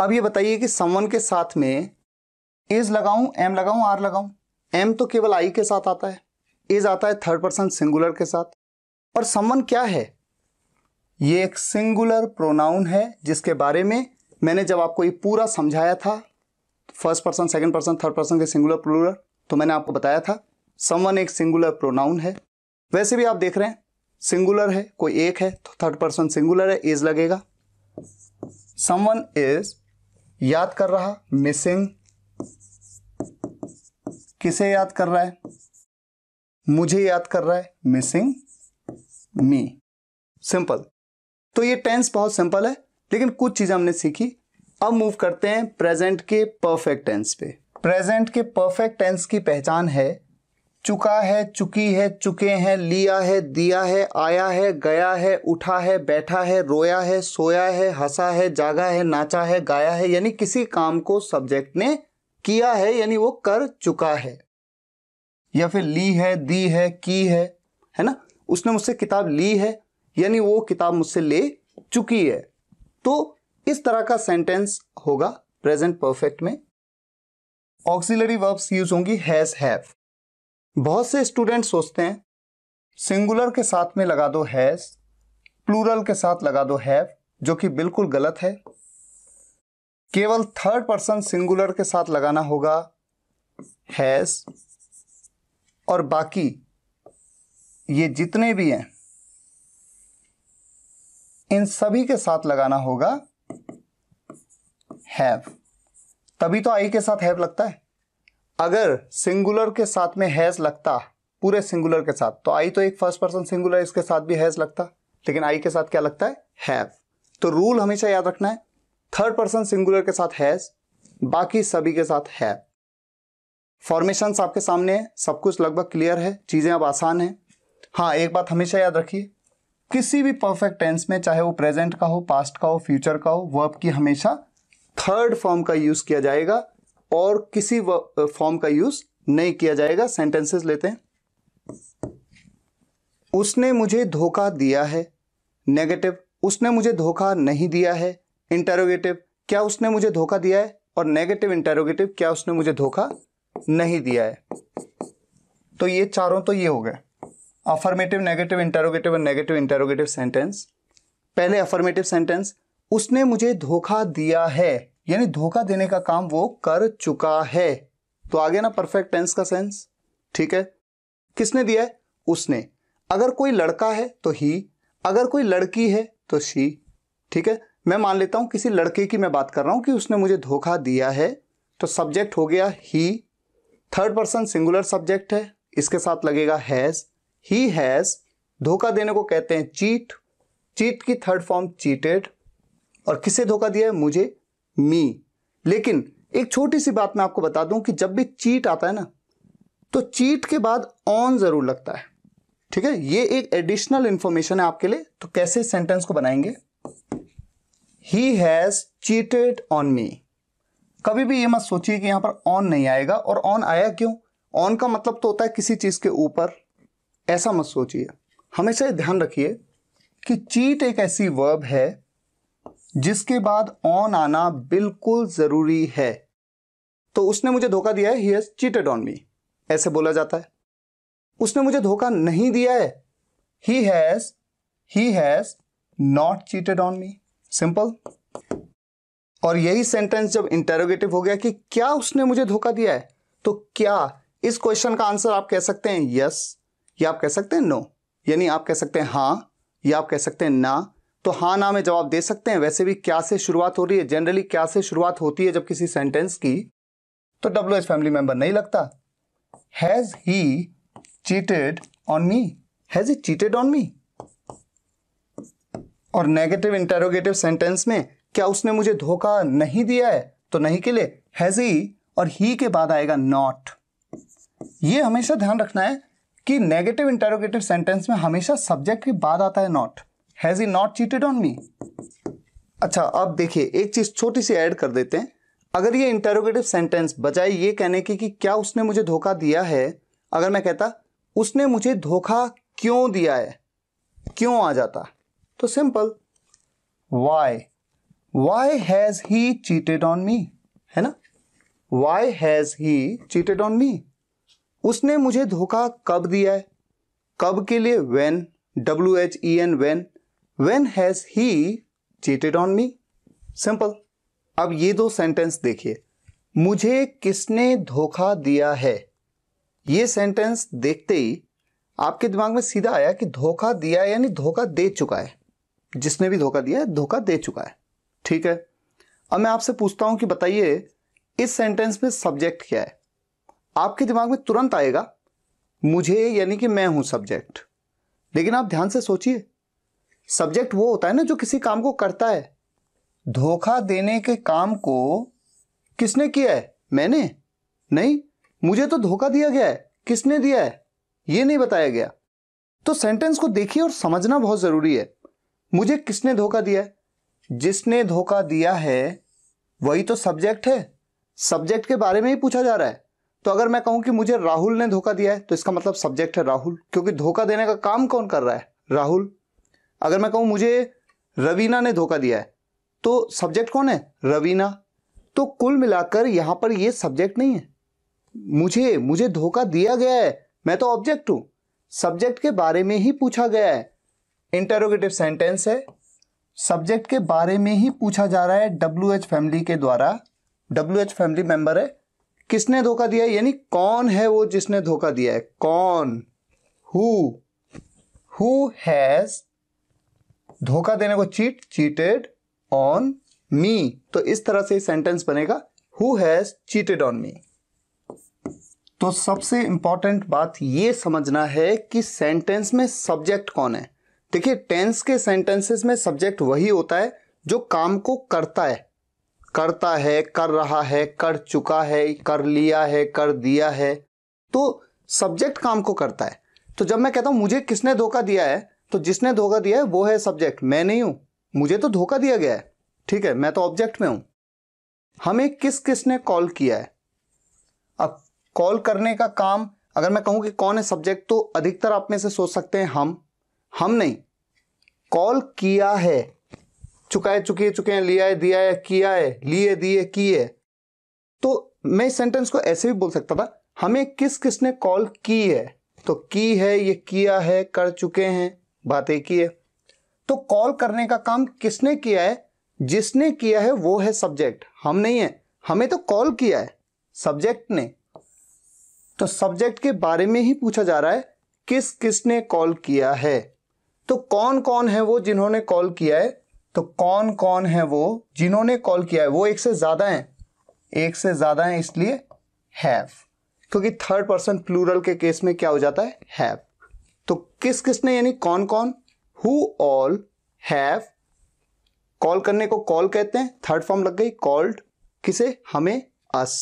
S1: अब ये बताइए कि समवन के साथ में इज लगाऊं एम लगाऊं आर लगाऊं एम तो केवल आई के साथ आता है इज आता है थर्ड पर्सन सिंगुलर के साथ और समवन क्या है ये एक सिंगुलर प्रोनाउन है जिसके बारे में मैंने जब आपको ये पूरा समझाया था first person second person third person के सिंगुलर प्लूरल तो मैंने आपको बताया था समवन एक सिंगुलर प्रोनाउन है वैसे भी आप देख रहे हैं सिंगुलर है कोई एक है तो थर्ड पर्सन सिंगुलर है इज लगेगा समवन इज याद कर रहा मिसिंग किसे याद कर रहा है मुझे याद कर रहा है मिसिंग मी सिंपल तो ये टेंस बहुत सिंपल है लेकिन कुछ चीज़ हमने सीखी अब मूव करते हैं प्रेजेंट के परफेक्ट टेंस पे प्रेजेंट के परफेक्ट टेंस की पहचान है चुका है चुकी है चुके हैं लिया है दिया है आया है गया है उठा है बैठा है रोया है सोया है हंसा है जागा है नाचा है गाया है यानी किसी काम को सब्जेक्ट ने किया है यानी वो कर चुका है या फिर ली है दी है की है है ना उसने मुझसे किताब ली है यानी वो किताब मुझसे ले चुकी है तो इस तरह का सेंटेंस होगा प्रेजेंट परफेक्ट में ऑक्सिलरी वर्ब्स यूज होंगी हैज हैव बहुत से स्टूडेंट सोचते हैं सिंगुलर के साथ में लगा दो हैज प्लूरल के साथ लगा दो हैव जो कि बिल्कुल गलत है केवल थर्ड पर्सन सिंगुलर के साथ लगाना होगा हैज और बाकी ये जितने भी हैं इन सभी के साथ लगाना होगा हैव तभी तो आई के साथ हैव लगता है अगर सिंगुलर के साथ में हैज लगता पूरे सिंगुलर के साथ तो आई तो एक फर्स्ट पर्सन सिंगुलर इसके साथ भी हैज लगता लेकिन आई के साथ क्या लगता है हैव तो रूल हमेशा याद रखना है थर्ड पर्सन सिंगुलर के साथ हैज बाकी सभी के साथ हैव फॉर्मेशन आपके सामने है सब कुछ लगभग क्लियर है चीज़ें अब आसान है हाँ एक बात हमेशा याद रखिए किसी भी परफेक्ट टेंस में चाहे वो प्रेजेंट का हो पास्ट का हो फ्यूचर का हो वर्ब की हमेशा थर्ड फॉर्म का यूज किया जाएगा और किसी फॉर्म का यूज नहीं किया जाएगा सेंटेंसेस लेते हैं उसने मुझे धोखा दिया है नेगेटिव उसने मुझे धोखा नहीं दिया है इंटेरोगेटिव क्या उसने मुझे धोखा दिया है और नेगेटिव इंटेरोगेटिव क्या उसने मुझे धोखा नहीं दिया है तो ये चारों तो ये हो गए अफर्मेटिव नेगेटिव इंटेरोगेटिव और नेगेटिव इंटेरोगेटिव सेंटेंस पहले अफर्मेटिव सेंटेंस उसने मुझे धोखा दिया है यानी धोखा देने का काम वो कर चुका है तो आ गया ना परफेक्ट टेंस का सेंस ठीक है किसने दिया है उसने अगर कोई लड़का है तो ही अगर कोई लड़की है तो शी ठीक है मैं मान लेता हूं किसी लड़के की मैं बात कर रहा हूं कि उसने मुझे धोखा दिया है तो सब्जेक्ट हो गया he third person singular subject है इसके साथ लगेगा हैज़ ही हैज़ धोखा देने को कहते हैं चीट चीट की थर्ड फॉर्म चीटेड और किसे धोखा दिया है मुझे मी लेकिन एक छोटी सी बात मैं आपको बता दूं कि जब भी चीट आता है ना तो चीट के बाद ऑन जरूर लगता है ठीक है ये एक एडिशनल इंफॉर्मेशन है आपके लिए तो कैसे सेंटेंस को बनाएंगे he has cheated on me कभी भी ये मत सोचिए कि यहां पर ऑन नहीं आएगा और ऑन आया क्यों ऑन का मतलब तो होता है किसी चीज के ऊपर ऐसा मत सोचिए हमेशा ध्यान रखिए कि चीट एक ऐसी वर्ब है जिसके बाद ऑन आना बिल्कुल ज़रूरी है तो उसने मुझे धोखा दिया है he has cheated on me ऐसे बोला जाता है उसने मुझे धोखा नहीं दिया है he has he has not cheated on me simple और यही सेंटेंस जब इंटेरोगेटिव हो गया कि क्या उसने मुझे धोखा दिया है तो क्या इस क्वेश्चन का आंसर आप कह सकते हैं यस yes, या आप कह सकते हैं नो यानी आप कह सकते हैं हाँ या आप कह सकते हैं ना तो हाँ ना में जवाब दे सकते हैं वैसे भी क्या से शुरुआत हो रही है जनरली क्या से शुरुआत होती है जब किसी सेंटेंस की तो डब्ल्यू एच फैमिली मेंबर नहीं लगता has he cheated on me has he cheated on me और नेगेटिव इंटेरोगेटिव सेंटेंस में क्या उसने मुझे धोखा नहीं दिया है तो नहीं के लिए हैज ही और ही के बाद आएगा नॉट ये हमेशा ध्यान रखना है कि नेगेटिव इंटेरोगेटिव सेंटेंस में हमेशा सब्जेक्ट के बाद आता है not has he not cheated on me अच्छा अब देखिए एक चीज़ छोटी सी ऐड कर देते हैं अगर ये इंटेरोगेटिव सेंटेंस बजाय ये कहने की कि क्या उसने मुझे धोखा दिया है अगर मैं कहता उसने मुझे धोखा क्यों दिया है क्यों आ जाता तो simple why why has he cheated on me है ना why has he cheated on me उसने मुझे धोखा कब दिया है कब के लिए when W H E N when when has he cheated on me simple अब ये दो सेंटेंस देखिए मुझे किसने धोखा दिया है ये सेंटेंस देखते ही आपके दिमाग में सीधा आया कि धोखा दिया यानी धोखा दे चुका है जिसने भी धोखा दिया है धोखा दे चुका है ठीक है अब मैं आपसे पूछता हूं कि बताइए इस सेंटेंस में सब्जेक्ट क्या है आपके दिमाग में तुरंत आएगा मुझे यानी कि मैं हूं सब्जेक्ट लेकिन आप ध्यान से सोचिए सब्जेक्ट वो होता है ना जो किसी काम को करता है धोखा देने के काम को किसने किया है मैंने नहीं मुझे तो धोखा दिया गया है किसने दिया है ये नहीं बताया गया तो सेंटेंस को देखिए और समझना बहुत ज़रूरी है मुझे किसने धोखा दिया है जिसने धोखा दिया है वही तो सब्जेक्ट है सब्जेक्ट के बारे में ही पूछा जा रहा है तो अगर मैं कहूँ कि मुझे राहुल ने धोखा दिया है तो इसका मतलब सब्जेक्ट है राहुल क्योंकि धोखा देने का काम कौन कर रहा है राहुल अगर मैं कहूं मुझे रवीना ने धोखा दिया है तो सब्जेक्ट कौन है रवीना तो कुल मिलाकर यहां पर ये सब्जेक्ट नहीं है मुझे मुझे धोखा दिया गया है मैं तो ऑब्जेक्ट हूं सब्जेक्ट के बारे में ही पूछा गया है इंटरोगेटिव सेंटेंस है सब्जेक्ट के बारे में ही पूछा जा रहा है डब्ल्यू एच फैमिली के द्वारा डब्ल्यू एच फैमिली मेंबर है किसने धोखा दिया है यानी कौन है वो जिसने धोखा दिया है कौन हु हु हैज धोखा देने को चीट चीटेड ऑन मी तो इस तरह से सेंटेंस बनेगा who has cheated on me तो सबसे इंपॉर्टेंट बात यह समझना है कि सेंटेंस में सब्जेक्ट कौन है देखिए टेंस के सेंटेंसेस में सब्जेक्ट वही होता है जो काम को करता है करता है कर रहा है कर चुका है कर लिया है कर दिया है तो सब्जेक्ट काम को करता है तो जब मैं कहता हूं मुझे किसने धोखा दिया है तो जिसने धोखा दिया है वो है सब्जेक्ट मैं नहीं हूं मुझे तो धोखा दिया गया है ठीक है मैं तो ऑब्जेक्ट में हूं हमें किस किस ने कॉल किया है अब कॉल करने का काम अगर मैं कहूँ कि कौन है सब्जेक्ट तो अधिकतर आप में से सोच सकते हैं हम हम नहीं कॉल किया है चुकाए चुके चुके हैं लिया है दिया है किया है लिए दिए किए तो मैं इस सेंटेंस को ऐसे भी बोल सकता था हमें किस किसने कॉल की है तो की है ये किया है कर चुके हैं बात एक ही है तो कॉल करने का काम किसने किया है जिसने किया है वो है सब्जेक्ट हम नहीं है हमें तो कॉल किया है सब्जेक्ट ने तो सब्जेक्ट के बारे में ही पूछा जा रहा है किस किसने कॉल किया है तो कौन कौन है वो जिन्होंने कॉल किया है तो कौन कौन है वो जिन्होंने कॉल किया है वो एक से ज़्यादा हैं एक से ज़्यादा हैं इसलिए हैव क्योंकि थर्ड पर्सन प्लूरल के केस में क्या हो जाता है हैव तो किस किस ने यानी कौन कौन हु ऑल हैव कॉल करने को कॉल कहते हैं थर्ड फॉर्म लग गई कॉल्ड किसे हमें us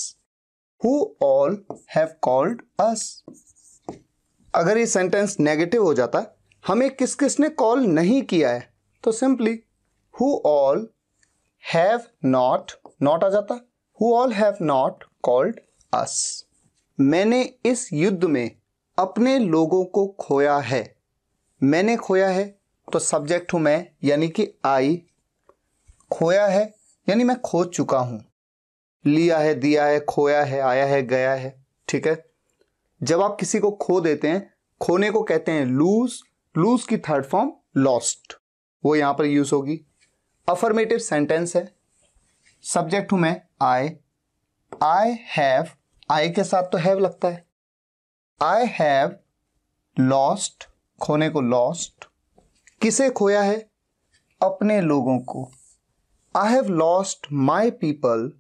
S1: who all have called us अगर ये सेंटेंस नेगेटिव हो जाता हमें किस किस ने कॉल नहीं किया है तो simply who all have not not आ जाता who all have not called us मैंने इस युद्ध में अपने लोगों को खोया है मैंने खोया है तो सब्जेक्ट हूं मैं यानी कि आई खोया है यानी मैं खो चुका हूं लिया है दिया है खोया है आया है गया है ठीक है जब आप किसी को खो देते हैं खोने को कहते हैं लूज लूज की थर्ड फॉर्म लॉस्ट वो यहां पर यूज होगी अफर्मेटिव सेंटेंस है सब्जेक्ट हूं मैं आई आई हैव आई के साथ तो हैव लगता है आई हैव लॉस्ट खोने को लॉस्ट किसे खोया है अपने लोगों को I have lost my people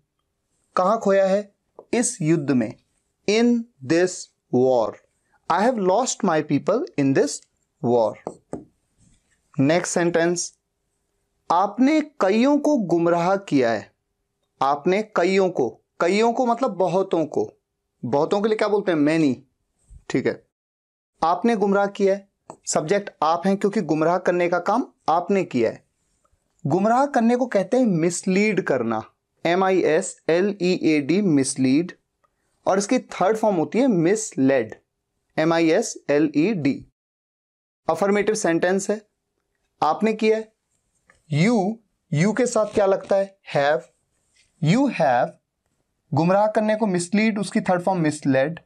S1: कहां खोया है इस युद्ध में in this war I have lost my people in this war next sentence आपने कईयों को गुमराह किया है आपने कईयों को कईयों को मतलब बहुतों को बहुतों के लिए क्या बोलते हैं मैनी ठीक है आपने गुमराह किया है सब्जेक्ट आप हैं क्योंकि गुमराह करने का काम आपने किया है गुमराह करने को कहते हैं मिसलीड करना M I S L E A D mislead और इसकी थर्ड फॉर्म होती है misled M I S L E D affirmative sentence है आपने किया है यू यू के साथ क्या लगता है हैव यू हैव गुमराह करने को मिसलीड उसकी थर्ड फॉर्म मिसलेड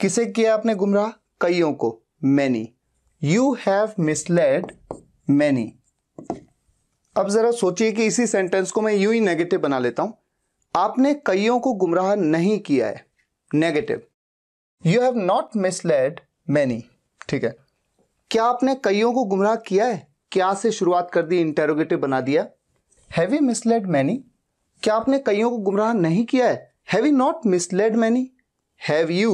S1: किसे किया आपने गुमराह कईयों को many you have misled many अब जरा सोचिए कि इसी सेंटेंस को मैं यू ही नेगेटिव बना लेता हूं आपने कईयों को गुमराह नहीं किया है negative you have not misled many ठीक है क्या आपने कईयों को गुमराह किया है क्या से शुरुआत कर दी इंटेरोगेटिव बना दिया हैवी मिसलेड मैनी क्या आपने कईयों को गुमराह नहीं किया है have you not misled many have you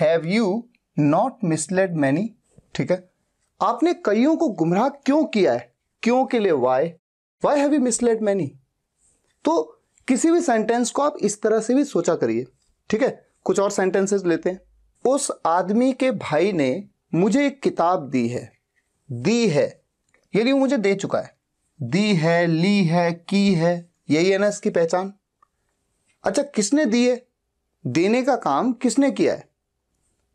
S1: have you not misled many ठीक है आपने कईयों को गुमराह क्यों किया है क्यों के लिए why why have you misled many तो किसी भी सेंटेंस को आप इस तरह से भी सोचा करिए ठीक है कुछ और सेंटेंसेस लेते हैं उस आदमी के भाई ने मुझे एक किताब दी है दी है यदि वो मुझे दे चुका है दी है ली है की है यही है ना इसकी पहचान अच्छा किसने दी है देने का काम किसने किया है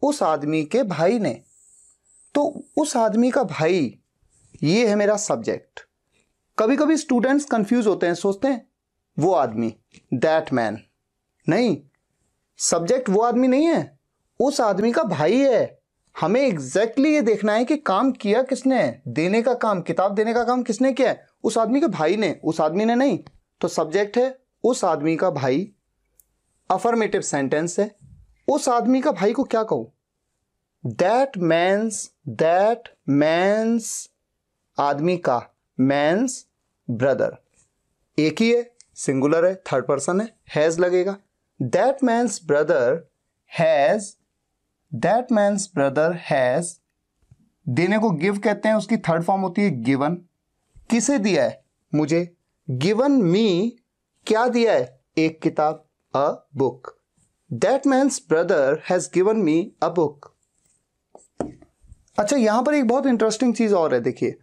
S1: उस आदमी के भाई ने तो उस आदमी का भाई ये है मेरा सब्जेक्ट कभी कभी स्टूडेंट्स कंफ्यूज होते हैं सोचते हैं वो आदमी दैट मैन नहीं सब्जेक्ट वो आदमी नहीं है उस आदमी का भाई है हमें एग्जैक्टली exactly ये देखना है कि काम किया किसने है देने का काम किताब देने का काम किसने किया है उस आदमी के भाई ने उस आदमी ने नहीं तो सब्जेक्ट है उस आदमी का भाई अफर्मेटिव सेंटेंस है उस आदमी का भाई को क्या कहूं दैट मैंस दैट मैंस आदमी का मैंस ब्रदर एक ही है सिंगुलर है थर्ड पर्सन है हैज लगेगा that man's brother has that man's brother has देने को गिव कहते हैं उसकी थर्ड फॉर्म होती है गिवन किसे दिया है मुझे गिवन मी क्या दिया है एक किताब a book that man's brother has given me a book अच्छा यहां पर एक बहुत इंटरेस्टिंग चीज और है देखिए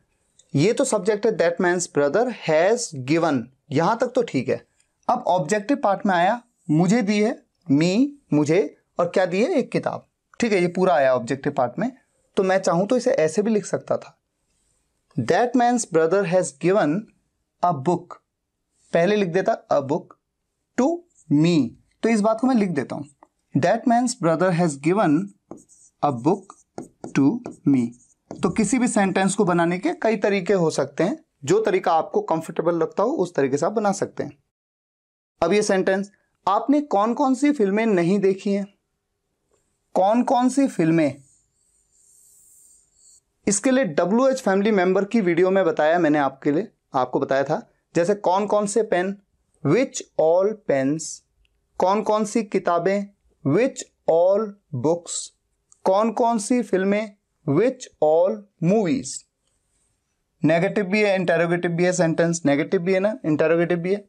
S1: ये तो सब्जेक्ट है that man's brother has given यहां तक तो ठीक है अब ऑब्जेक्टिव पार्ट में आया मुझे दी है मी मुझे और क्या दी है एक किताब ठीक है ये पूरा आया ऑब्जेक्टिव पार्ट में तो मैं चाहूं तो इसे ऐसे भी लिख सकता था that man's brother has given a book पहले लिख देता अ बुक टू मी तो इस बात को मैं लिख देता हूं that man's brother has given a book to me तो किसी भी सेंटेंस को बनाने के कई तरीके हो सकते हैं जो तरीका आपको कंफर्टेबल लगता हो उस तरीके से आप बना सकते हैं अब ये सेंटेंस आपने कौन कौन सी फिल्में नहीं देखी हैं कौन कौन सी फिल्में इसके लिए डब्ल्यू एच फैमिली मेंबर की वीडियो में बताया मैंने आपके लिए आपको बताया था जैसे कौन कौन से पेन विच ऑल पेन्स कौन कौन सी किताबें विच ऑल बुक्स कौन कौन सी फिल्में विच ऑल मूवीज नेगेटिव भी है इंटेरोगेटिव भी है सेंटेंस नेगेटिव भी है ना इंटेरोगेटिव भी है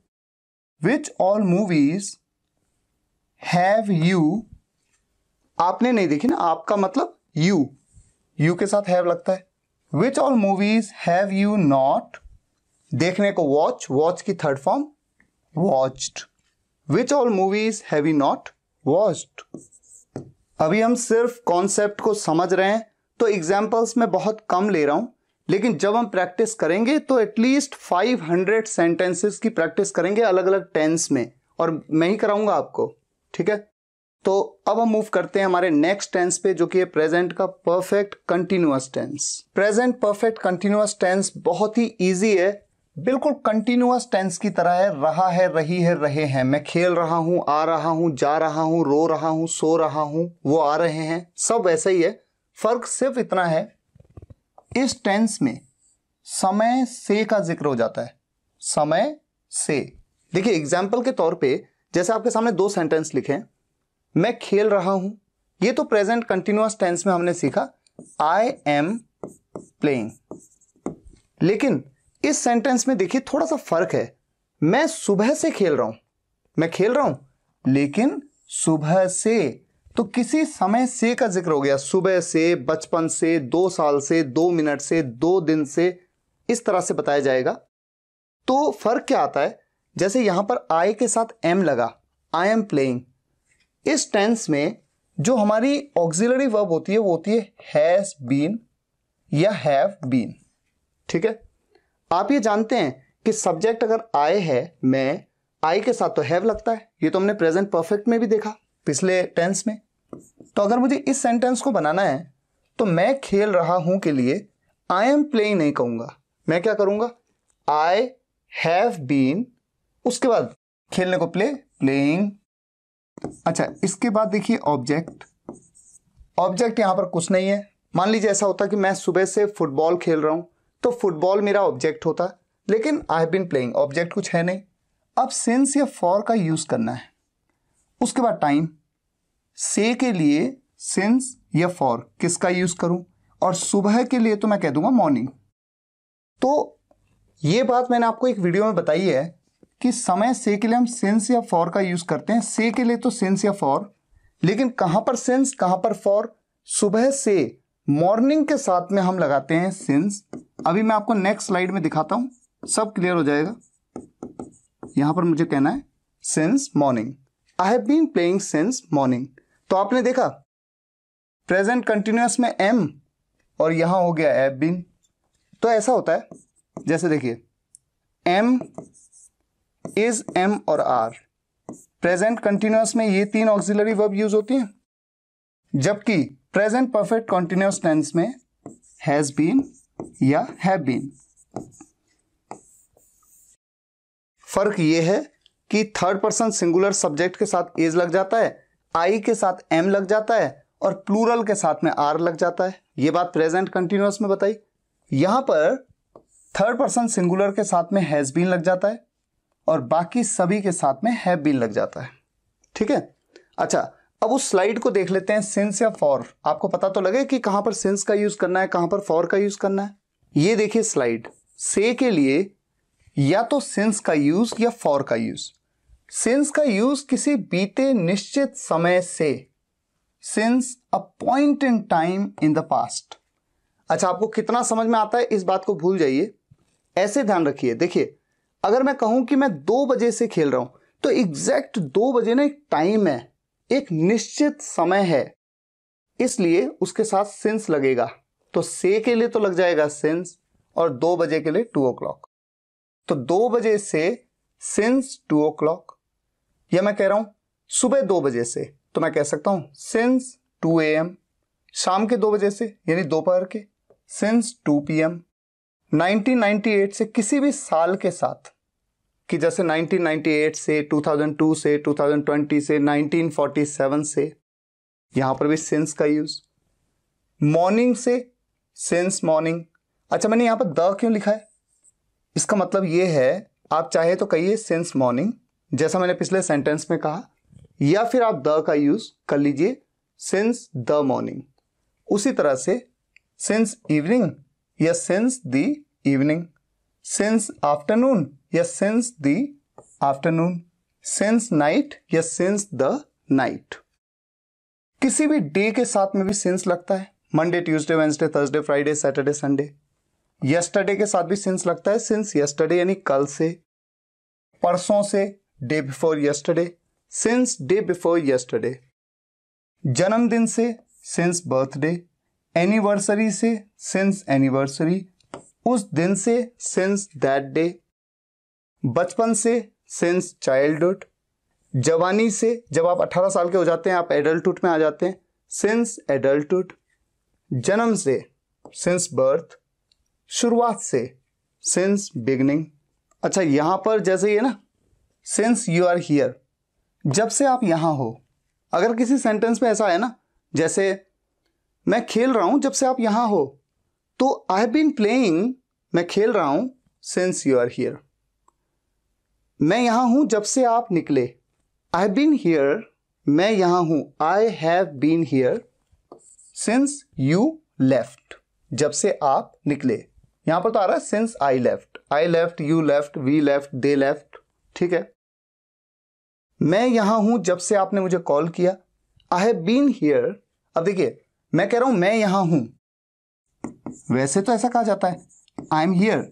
S1: which all movies have you आपने नहीं देखी ना आपका मतलब यू यू के साथ हैव लगता है which all movies have you not देखने को वॉच वॉच की third form watched which all movies have you not watched अभी हम सिर्फ कॉन्सेप्ट को समझ रहे हैं तो एग्जाम्पल्स में बहुत कम ले रहा हूं लेकिन जब हम प्रैक्टिस करेंगे तो एटलीस्ट 500 सेंटेंसेस की प्रैक्टिस करेंगे अलग अलग टेंस में और मैं ही कराऊंगा आपको ठीक है तो अब हम मूव करते हैं हमारे नेक्स्ट टेंस पे जो कि है प्रेजेंट का perfect continuous tense present perfect continuous tense बहुत ही इजी है बिल्कुल कंटिन्यूअस टेंस की तरह है रहा है रही है रहे हैं मैं खेल रहा हूं आ रहा हूं जा रहा हूं रो रहा हूं सो रहा हूं वो आ रहे हैं सब वैसा ही है फर्क सिर्फ इतना है इस टेंस में समय से का जिक्र हो जाता है समय से देखिए एग्जाम्पल के तौर पे जैसे आपके सामने दो सेंटेंस लिखे हैं मैं खेल रहा हूं ये तो प्रेजेंट कंटिन्यूस टेंस में हमने सीखा आई एम प्लेइंग लेकिन इस सेंटेंस में देखिए थोड़ा सा फर्क है मैं सुबह से खेल रहा हूं मैं खेल रहा हूं लेकिन सुबह से तो किसी समय से का जिक्र हो गया सुबह से बचपन से दो साल से दो मिनट से दो दिन से इस तरह से बताया जाएगा तो फर्क क्या आता है जैसे यहां पर आई के साथ एम लगा आई एम प्लेइंग इस टेंस में जो हमारी ऑक्सिलरी वर्ब होती है वो होती है हैज़ बीन या हैव बीन ठीक है आप ये जानते हैं कि सब्जेक्ट अगर आए है मैं आई के साथ तो हैव लगता है ये तो हमने प्रेजेंट परफेक्ट में भी देखा पिछले टेंस में तो अगर मुझे इस सेंटेंस को बनाना है तो मैं खेल रहा हूं के लिए आई एम प्लेइंग नहीं कहूंगा मैं क्या करूंगा आई हैव बीन उसके बाद खेलने को प्ले प्लेइंग अच्छा इसके बाद देखिए ऑब्जेक्ट ऑब्जेक्ट यहां पर कुछ नहीं है मान लीजिए ऐसा होता कि मैं सुबह से फुटबॉल खेल रहा हूं तो फुटबॉल मेरा ऑब्जेक्ट होता लेकिन I have been playing object कुछ है नहीं अब सेंस या फॉर का यूज़ करना है उसके बाद टाइम से के लिए सेंस या फॉर किसका यूज़ करूं और सुबह के लिए तो मैं कह दूंगा मॉर्निंग तो ये बात मैंने आपको एक वीडियो में बताई है कि समय से के लिए हम सेंस या फॉर का यूज करते हैं से के लिए तो सेंस या फॉर लेकिन कहां पर सेंस कहां पर फॉर सुबह से मॉर्निंग के साथ में हम लगाते हैं सेंस अभी मैं आपको नेक्स्ट स्लाइड में दिखाता हूं सब क्लियर हो जाएगा यहां पर मुझे कहना है since morning I have been playing since morning तो आपने देखा प्रेजेंट कंटिन्यूस में एम और यहां हो गया एव बीन तो ऐसा होता है जैसे देखिए एम इज एम और आर प्रेजेंट कंटिन्यूस में ये तीन ऑक्सिलरी वर्ब यूज होती हैं जबकि प्रेजेंट परफेक्ट कंटिन्यूस टेंस में हैज बीन या हैव बीन फर्क ये है कि थर्ड पर्सन सिंगुलर सब्जेक्ट के साथ इज लग जाता है आई के साथ एम लग जाता है और प्लूरल के साथ में आर लग जाता है ये बात प्रेजेंट कंटिन्यूस में बताई यहां पर थर्ड पर्सन सिंगुलर के साथ में हैज बीन लग जाता है और बाकी सभी के साथ में हैव बीन लग जाता है ठीक है अच्छा अब उस स्लाइड को देख लेते हैं सिंस या फॉर आपको पता तो लगे कि कहां पर सिंस का यूज करना है कहां पर फॉर का यूज करना है ये देखिए स्लाइड से के लिए या तो सिंस का यूज या फॉर का यूज सिंस का यूज किसी बीते निश्चित समय से since a point in time in the past अच्छा आपको कितना समझ में आता है इस बात को भूल जाइए ऐसे ध्यान रखिए देखिए अगर मैं कहूं कि मैं दो बजे से खेल रहा हूं तो एग्जैक्ट दो बजे ना एक टाइम है एक निश्चित समय है इसलिए उसके साथ सेंस लगेगा तो से के लिए तो लग जाएगा सेंस और दो बजे के लिए टू ओ तो दो बजे से सिंस टू ओ या मैं कह रहा हूं सुबह दो बजे से तो मैं कह सकता हूं सिंस टू ए एम शाम के दो बजे से यानी दोपहर के सिंस टू पी एम 1998 से किसी भी साल के साथ कि जैसे 1998 से 2002 से 2020 से 1947 से यहां पर भी सिंस का यूज मॉर्निंग से सेंस मॉर्निंग अच्छा मैंने यहां पर द क्यों लिखा है इसका मतलब यह है आप चाहे तो कहिए सिंस मॉर्निंग जैसा मैंने पिछले सेंटेंस में कहा या फिर आप द का यूज कर लीजिए सिंस द मॉर्निंग उसी तरह से सिंस इवनिंग या since the evening since afternoon या since the afternoon since night या सिंस द नाइट किसी भी डे के साथ में भी सिंस लगता है Monday Tuesday Wednesday Thursday Friday Saturday Sunday yesterday के साथ भी सिंस लगता है सिंस यस्टरडे यानी कल से परसों से day before yesterday since day before yesterday जन्मदिन से सिंस बर्थडे एनिवर्सरी से सिंस एनिवर्सरी उस दिन से सिंस दैट डे बचपन से सिंस चाइल्डहुड जवानी से जब आप 18 साल के हो जाते हैं आप एडल्टुड में आ जाते हैं सिंस एडल्टुड जन्म से सिंस बर्थ शुरुआत से सिंस बिगनिंग अच्छा यहाँ पर जैसे ये ना सिंस यू आर हियर जब से आप यहाँ हो अगर किसी सेंटेंस में ऐसा है ना जैसे मैं खेल रहा हूं जब से आप यहां हो तो आई हैव बीन प्लेइंग मैं खेल रहा हूं सिंस यू आर हियर मैं यहां हूं जब से आप निकले आई हैव बीन हियर मैं यहां हूं I have been here since you left जब से आप निकले यहां पर तो आ रहा है since I left I left you left we left they left ठीक है मैं यहां हूं जब से आपने मुझे कॉल किया आई हैव बीन हियर अब देखिए मैं कह रहा हूं मैं यहां हूं वैसे तो ऐसा कहा जाता है आई एम हियर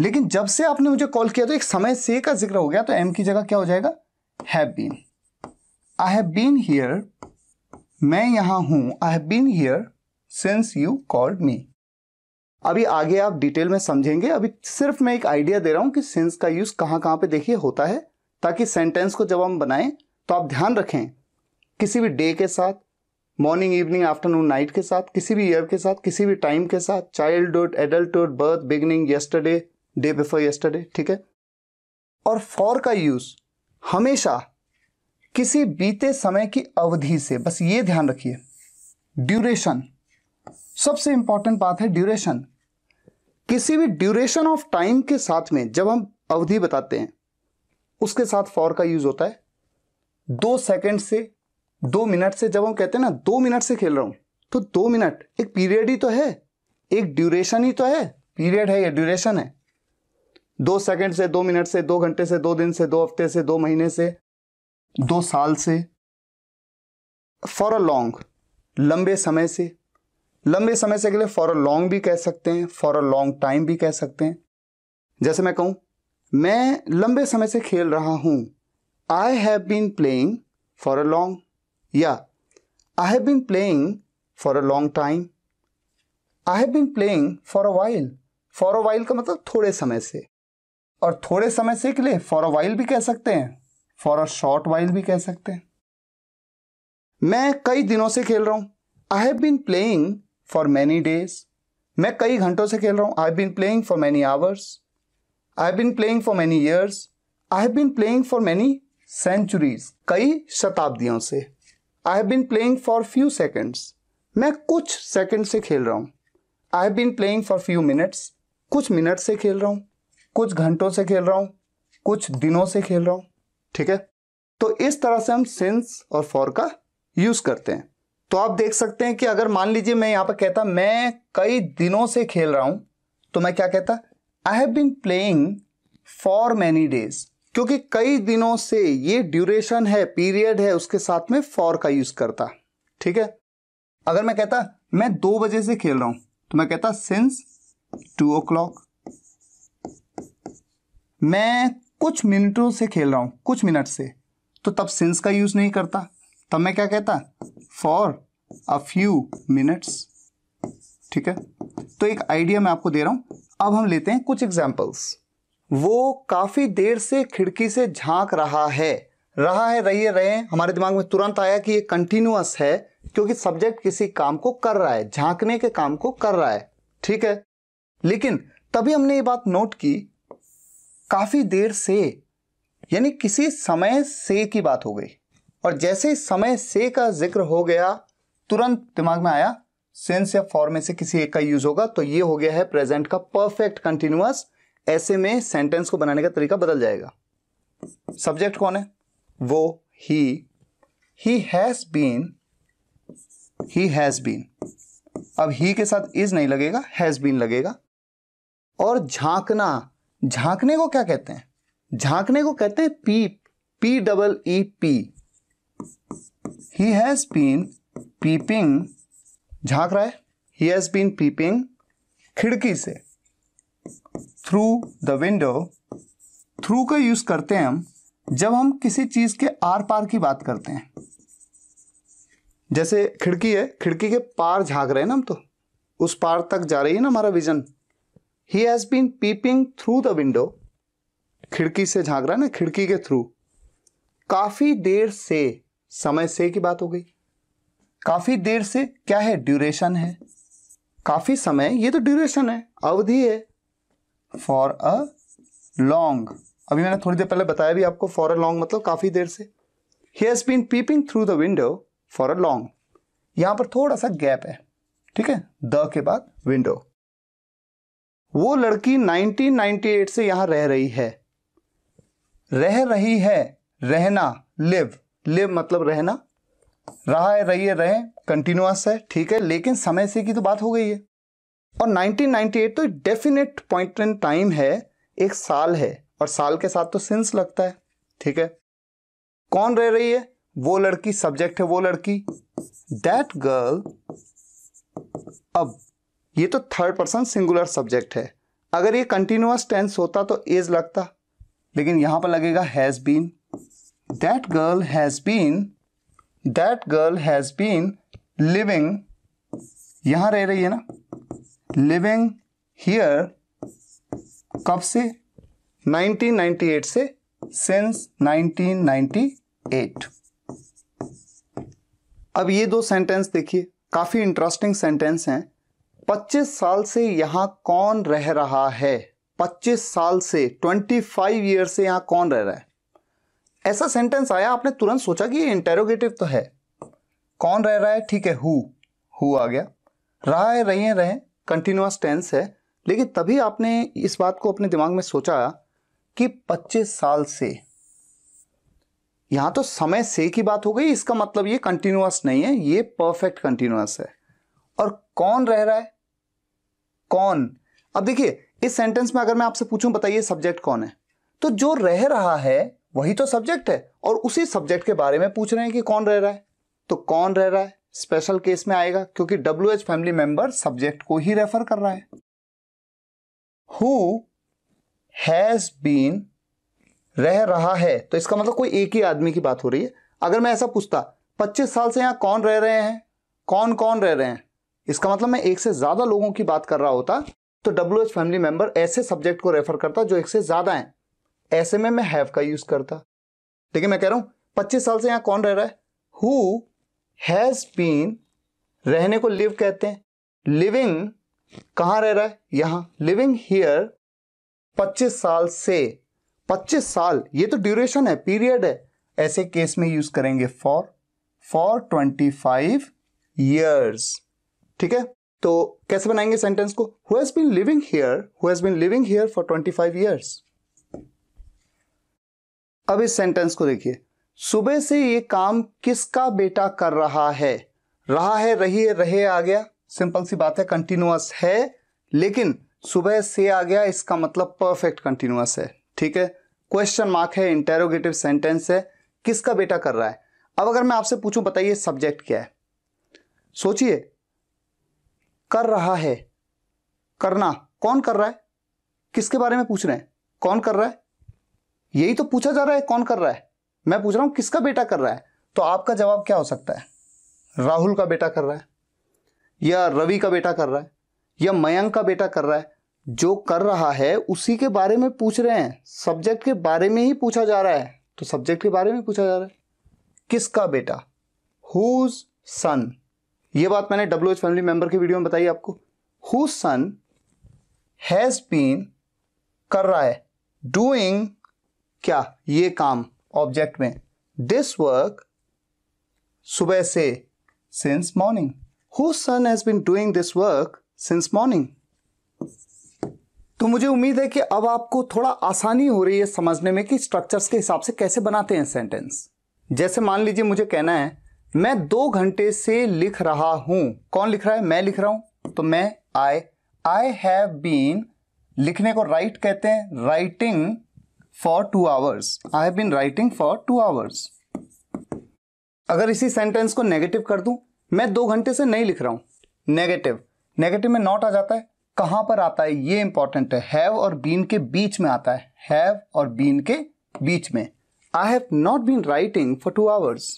S1: लेकिन जब से आपने मुझे कॉल किया तो एक समय से का जिक्र हो गया तो एम की जगह क्या हो जाएगा have been I have been here मैं यहां हूं I have been here since you called me अभी आगे आप डिटेल में समझेंगे अभी सिर्फ मैं एक आइडिया दे रहा हूं कि सिंस का यूज कहां कहां पे देखिए होता है ताकि सेंटेंस को जब हम बनाएं तो आप ध्यान रखें किसी भी डे के साथ मॉर्निंग इवनिंग आफ्टरनून नाइट के साथ किसी भी ईयर के साथ किसी भी टाइम के साथ child adulthood birth beginning yesterday day before yesterday ठीक है और फॉर का यूज हमेशा किसी बीते समय की अवधि से बस ये ध्यान रखिए ड्यूरेशन सबसे इंपॉर्टेंट बात है ड्यूरेशन किसी भी ड्यूरेशन ऑफ टाइम के साथ में जब हम अवधि बताते हैं उसके साथ फॉर का यूज होता है दो सेकंड से दो मिनट से जब हम कहते हैं ना दो मिनट से खेल रहा हूँ तो दो मिनट एक पीरियड ही तो है एक ड्यूरेशन ही तो है पीरियड है या ड्यूरेशन है दो सेकंड से दो मिनट से दो घंटे से दो दिन से दो हफ्ते से दो महीने से दो साल से फॉर अ लॉन्ग लंबे समय से लंबे समय से के लिए फॉर अ लॉन्ग भी कह सकते हैं फॉर अ लॉन्ग टाइम भी कह सकते हैं जैसे मैं कहूं मैं लंबे समय से खेल रहा हूं I have been playing for a long या I have been playing for a long time I have been playing for a while for a while का मतलब थोड़े समय से और थोड़े समय से के लिए फॉर अ वाइल भी कह सकते हैं फॉर अ शॉर्ट वाइल भी कह सकते हैं मैं कई दिनों से खेल रहा हूं I have been playing for many days मैं कई घंटों से खेल रहा हूँ I have been playing for many hours I have been playing for many years I have been playing for many centuries कई शताब्दियों से I have been playing for few seconds मैं कुछ सेकेंड से खेल रहा हूँ I have been playing for few minutes कुछ मिनट से खेल रहा हूँ कुछ घंटों से खेल रहा हूँ कुछ दिनों से खेल रहा हूँ ठीक है तो इस तरह से हम सिंस और फॉर का यूज़ करते हैं तो आप देख सकते हैं कि अगर मान लीजिए मैं यहाँ पर कहता मैं कई दिनों से खेल रहा हूँ तो मैं क्या कहता I have been playing for many days क्योंकि कई दिनों से ये ड्यूरेशन है पीरियड है उसके साथ में फॉर का यूज करता ठीक है अगर मैं कहता मैं दो बजे से खेल रहा हूं तो मैं कहता सिंस टू ओ क्लॉक मैं कुछ मिनटों से खेल रहा हूं कुछ मिनट से तो तब सिंस का यूज नहीं करता तब मैं क्या कहता फॉर अ फ्यू मिनट्स ठीक है तो एक आइडिया मैं आपको दे रहा हूं अब हम लेते हैं कुछ एग्जाम्पल्स वो काफ़ी देर से खिड़की से झांक रहा है रहा है रही रहे हमारे दिमाग में तुरंत आया कि ये कंटिन्यूअस है क्योंकि सब्जेक्ट किसी काम को कर रहा है झांकने के काम को कर रहा है ठीक है लेकिन तभी हमने ये बात नोट की काफ़ी देर से यानी किसी समय से की बात हो गई और जैसे समय से का जिक्र हो गया तुरंत दिमाग में आया सेंस या फॉर्म में से किसी एक का यूज होगा तो ये हो गया है प्रेजेंट का परफेक्ट कंटिन्यूअस ऐसे में सेंटेंस को बनाने का तरीका बदल जाएगा सब्जेक्ट कौन है वो ही he has been he has been अब ही के साथ इज नहीं लगेगा हैज़ बीन लगेगा और झांकना झांकने को क्या कहते हैं झांकने को कहते हैं P P double E P he has been peeping झांक रहा है ही हैज बीन पीपिंग खिड़की से थ्रू द विंडो थ्रू का यूज करते हैं हम जब हम किसी चीज के आर पार की बात करते हैं जैसे खिड़की है खिड़की के पार झाँक रहे हैं ना हम तो उस पार तक जा रही है ना हमारा vision he has been peeping through the window खिड़की से झाक रहा है ना खिड़की के थ्रू काफी देर से समय से की बात हो गई काफी देर से क्या है ड्यूरेशन है काफी समय ये तो ड्यूरेशन है अवधि है फॉर अ लॉन्ग अभी मैंने थोड़ी देर पहले बताया भी आपको फॉर अ लॉन्ग मतलब काफ़ी देर से he has been peeping through the window for a long यहां पर थोड़ा सा गैप है ठीक है द के बाद विंडो वो लड़की 1998 से यहां रह रही है रह रही है रहना लिव लिव मतलब रहना रहा है रही है रहे कंटिन्यूस है ठीक है लेकिन समय से की तो बात हो गई है और 1998 तो डेफिनेट पॉइंट इन टाइम है एक साल है और साल के साथ तो सिंस लगता है ठीक है कौन रह रही है वो लड़की सब्जेक्ट है वो लड़की दैट गर्ल अब ये तो थर्ड पर्सन सिंगुलर सब्जेक्ट है अगर ये कंटिन्यूस टेंस होता तो एज लगता लेकिन यहां पर लगेगा has been that girl has been that girl has been living यहां रह रही है ना लिविंग हियर कब से 1998 से सिंस 1998 अब ये दो सेंटेंस देखिए काफी इंटरेस्टिंग सेंटेंस हैं 25 साल से यहां कौन रह रहा है 25 साल से 25 फाइव ईयर से यहां कौन रह रहा है ऐसा सेंटेंस आया आपने तुरंत सोचा कि ये इंटेरोगेटिव तो है कौन रह रहा है ठीक है हु हु आ गया रहा है रहिए रहें कंटिन्यूस टेंस है लेकिन तभी आपने इस बात को अपने दिमाग में सोचा कि 25 साल से यहां तो समय से की बात हो गई इसका मतलब ये कंटिन्यूस नहीं है ये परफेक्ट कंटिन्यूस है और कौन रह रहा है कौन अब देखिए इस सेंटेंस में अगर मैं आपसे पूछूं बताइए सब्जेक्ट कौन है तो जो रह रहा है वही तो सब्जेक्ट है और उसी सब्जेक्ट के बारे में पूछ रहे हैं कि कौन रह रहा है तो कौन रह रहा है स्पेशल केस में आएगा क्योंकि W H family member subject को ही रेफर कर रहा है हु हैज बीन रह रहा है तो इसका मतलब कोई एक ही आदमी की बात हो रही है अगर मैं ऐसा पूछता 25 साल से यहां कौन रह रहे हैं कौन कौन रह रहे हैं इसका मतलब मैं एक से ज्यादा लोगों की बात कर रहा होता तो डब्ल्यू एच फैमिली मेंबर ऐसे सब्जेक्ट को रेफर करता जो एक से ज्यादा है ऐसे में मैं हैव का यूज करता देखिए मैं कह रहा हूं पच्चीस साल से यहाँ कौन रह रहा है हु हैज़ बीन रहने को लिव कहते हैं लिविंग कहां रह रहा है यहां लिविंग हियर 25 साल से 25 साल ये तो ड्यूरेशन है पीरियड है ऐसे केस में यूज करेंगे फॉर फॉर 25 ईयर्स ठीक है तो कैसे बनाएंगे सेंटेंस को who has been living here who has been living here for 25 years अब इस सेंटेंस को देखिए सुबह से ये काम किसका बेटा कर रहा है रहा है रही है रहे आ गया सिंपल सी बात है कंटिन्यूस है लेकिन सुबह से आ गया इसका मतलब परफेक्ट कंटिन्यूस है ठीक है क्वेश्चन मार्क है इंटेरोगेटिव सेंटेंस है किसका बेटा कर रहा है अब अगर मैं आपसे पूछूं बताइए सब्जेक्ट क्या है सोचिए कर रहा है करना कौन कर रहा है किसके बारे में पूछ रहे हैं कौन कर रहा है यही तो पूछा जा रहा है कौन कर रहा है मैं पूछ रहा हूं किसका बेटा कर रहा है तो आपका जवाब क्या हो सकता है राहुल का बेटा कर रहा है या रवि का बेटा कर रहा है या मयंक का बेटा कर रहा है जो कर रहा है उसी के बारे में पूछ रहे हैं सब्जेक्ट के बारे में ही पूछा जा रहा है तो सब्जेक्ट के बारे में पूछा जा रहा है किसका बेटा हुज सन ये बात मैंने डब्ल्यू एच फैमिली मेंबर की वीडियो में बताई आपको हु सन हैज बीन कर रहा है डूइंग क्या ये काम ऑब्जेक्ट में दिस वर्क सुबह से since morning whose son has been doing this work since morning तो मुझे उम्मीद है कि अब आपको थोड़ा आसानी हो रही है समझने में कि स्ट्रक्चर्स के हिसाब से कैसे बनाते हैं सेंटेंस जैसे मान लीजिए मुझे कहना है मैं दो घंटे से लिख रहा हूं कौन लिख रहा है मैं लिख रहा हूं तो मैं आई आई हैव बीन लिखने को राइट कहते हैं writing for two hours I have been writing for two hours अगर इसी सेंटेंस को नेगेटिव कर दूं मैं दो घंटे से नहीं लिख रहा हूं नेगेटिव नेगेटिव में नॉट आ जाता है कहां पर आता है ये इंपॉर्टेंट है हैव और बीन के बीच में आता है हैव और बीन के बीच में I have not been writing for two hours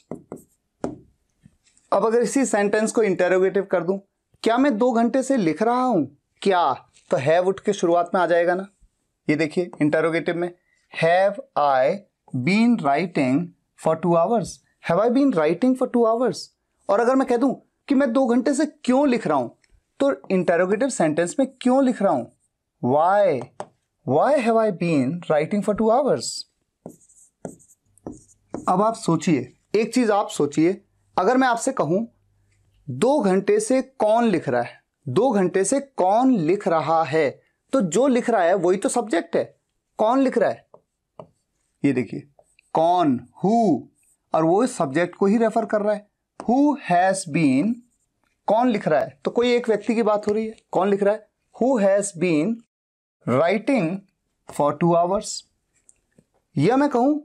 S1: अब अगर इसी सेंटेंस को इंटेरोगेटिव कर दूं क्या मैं दो घंटे से लिख रहा हूं क्या तो हैव उठ के शुरुआत में आ जाएगा ना ये देखिए इंटेरोगेटिव में have I been writing for two hours have I been writing for two hours और अगर मैं कह दूं कि मैं दो घंटे से क्यों लिख रहा हूं तो इंटेरोगेटिव सेंटेंस में क्यों लिख रहा हूं why why have I been writing for two hours अब आप सोचिए एक चीज आप सोचिए अगर मैं आपसे कहूं दो घंटे से कौन लिख रहा है दो घंटे से कौन लिख रहा है तो जो लिख रहा है वही तो सब्जेक्ट है कौन लिख रहा है ये देखिए कौन हु और वो इस सब्जेक्ट को ही रेफर कर रहा है हु हैज बीन कौन लिख रहा है तो कोई एक व्यक्ति की बात हो रही है कौन लिख रहा है who has been writing for two hours या मैं कहूं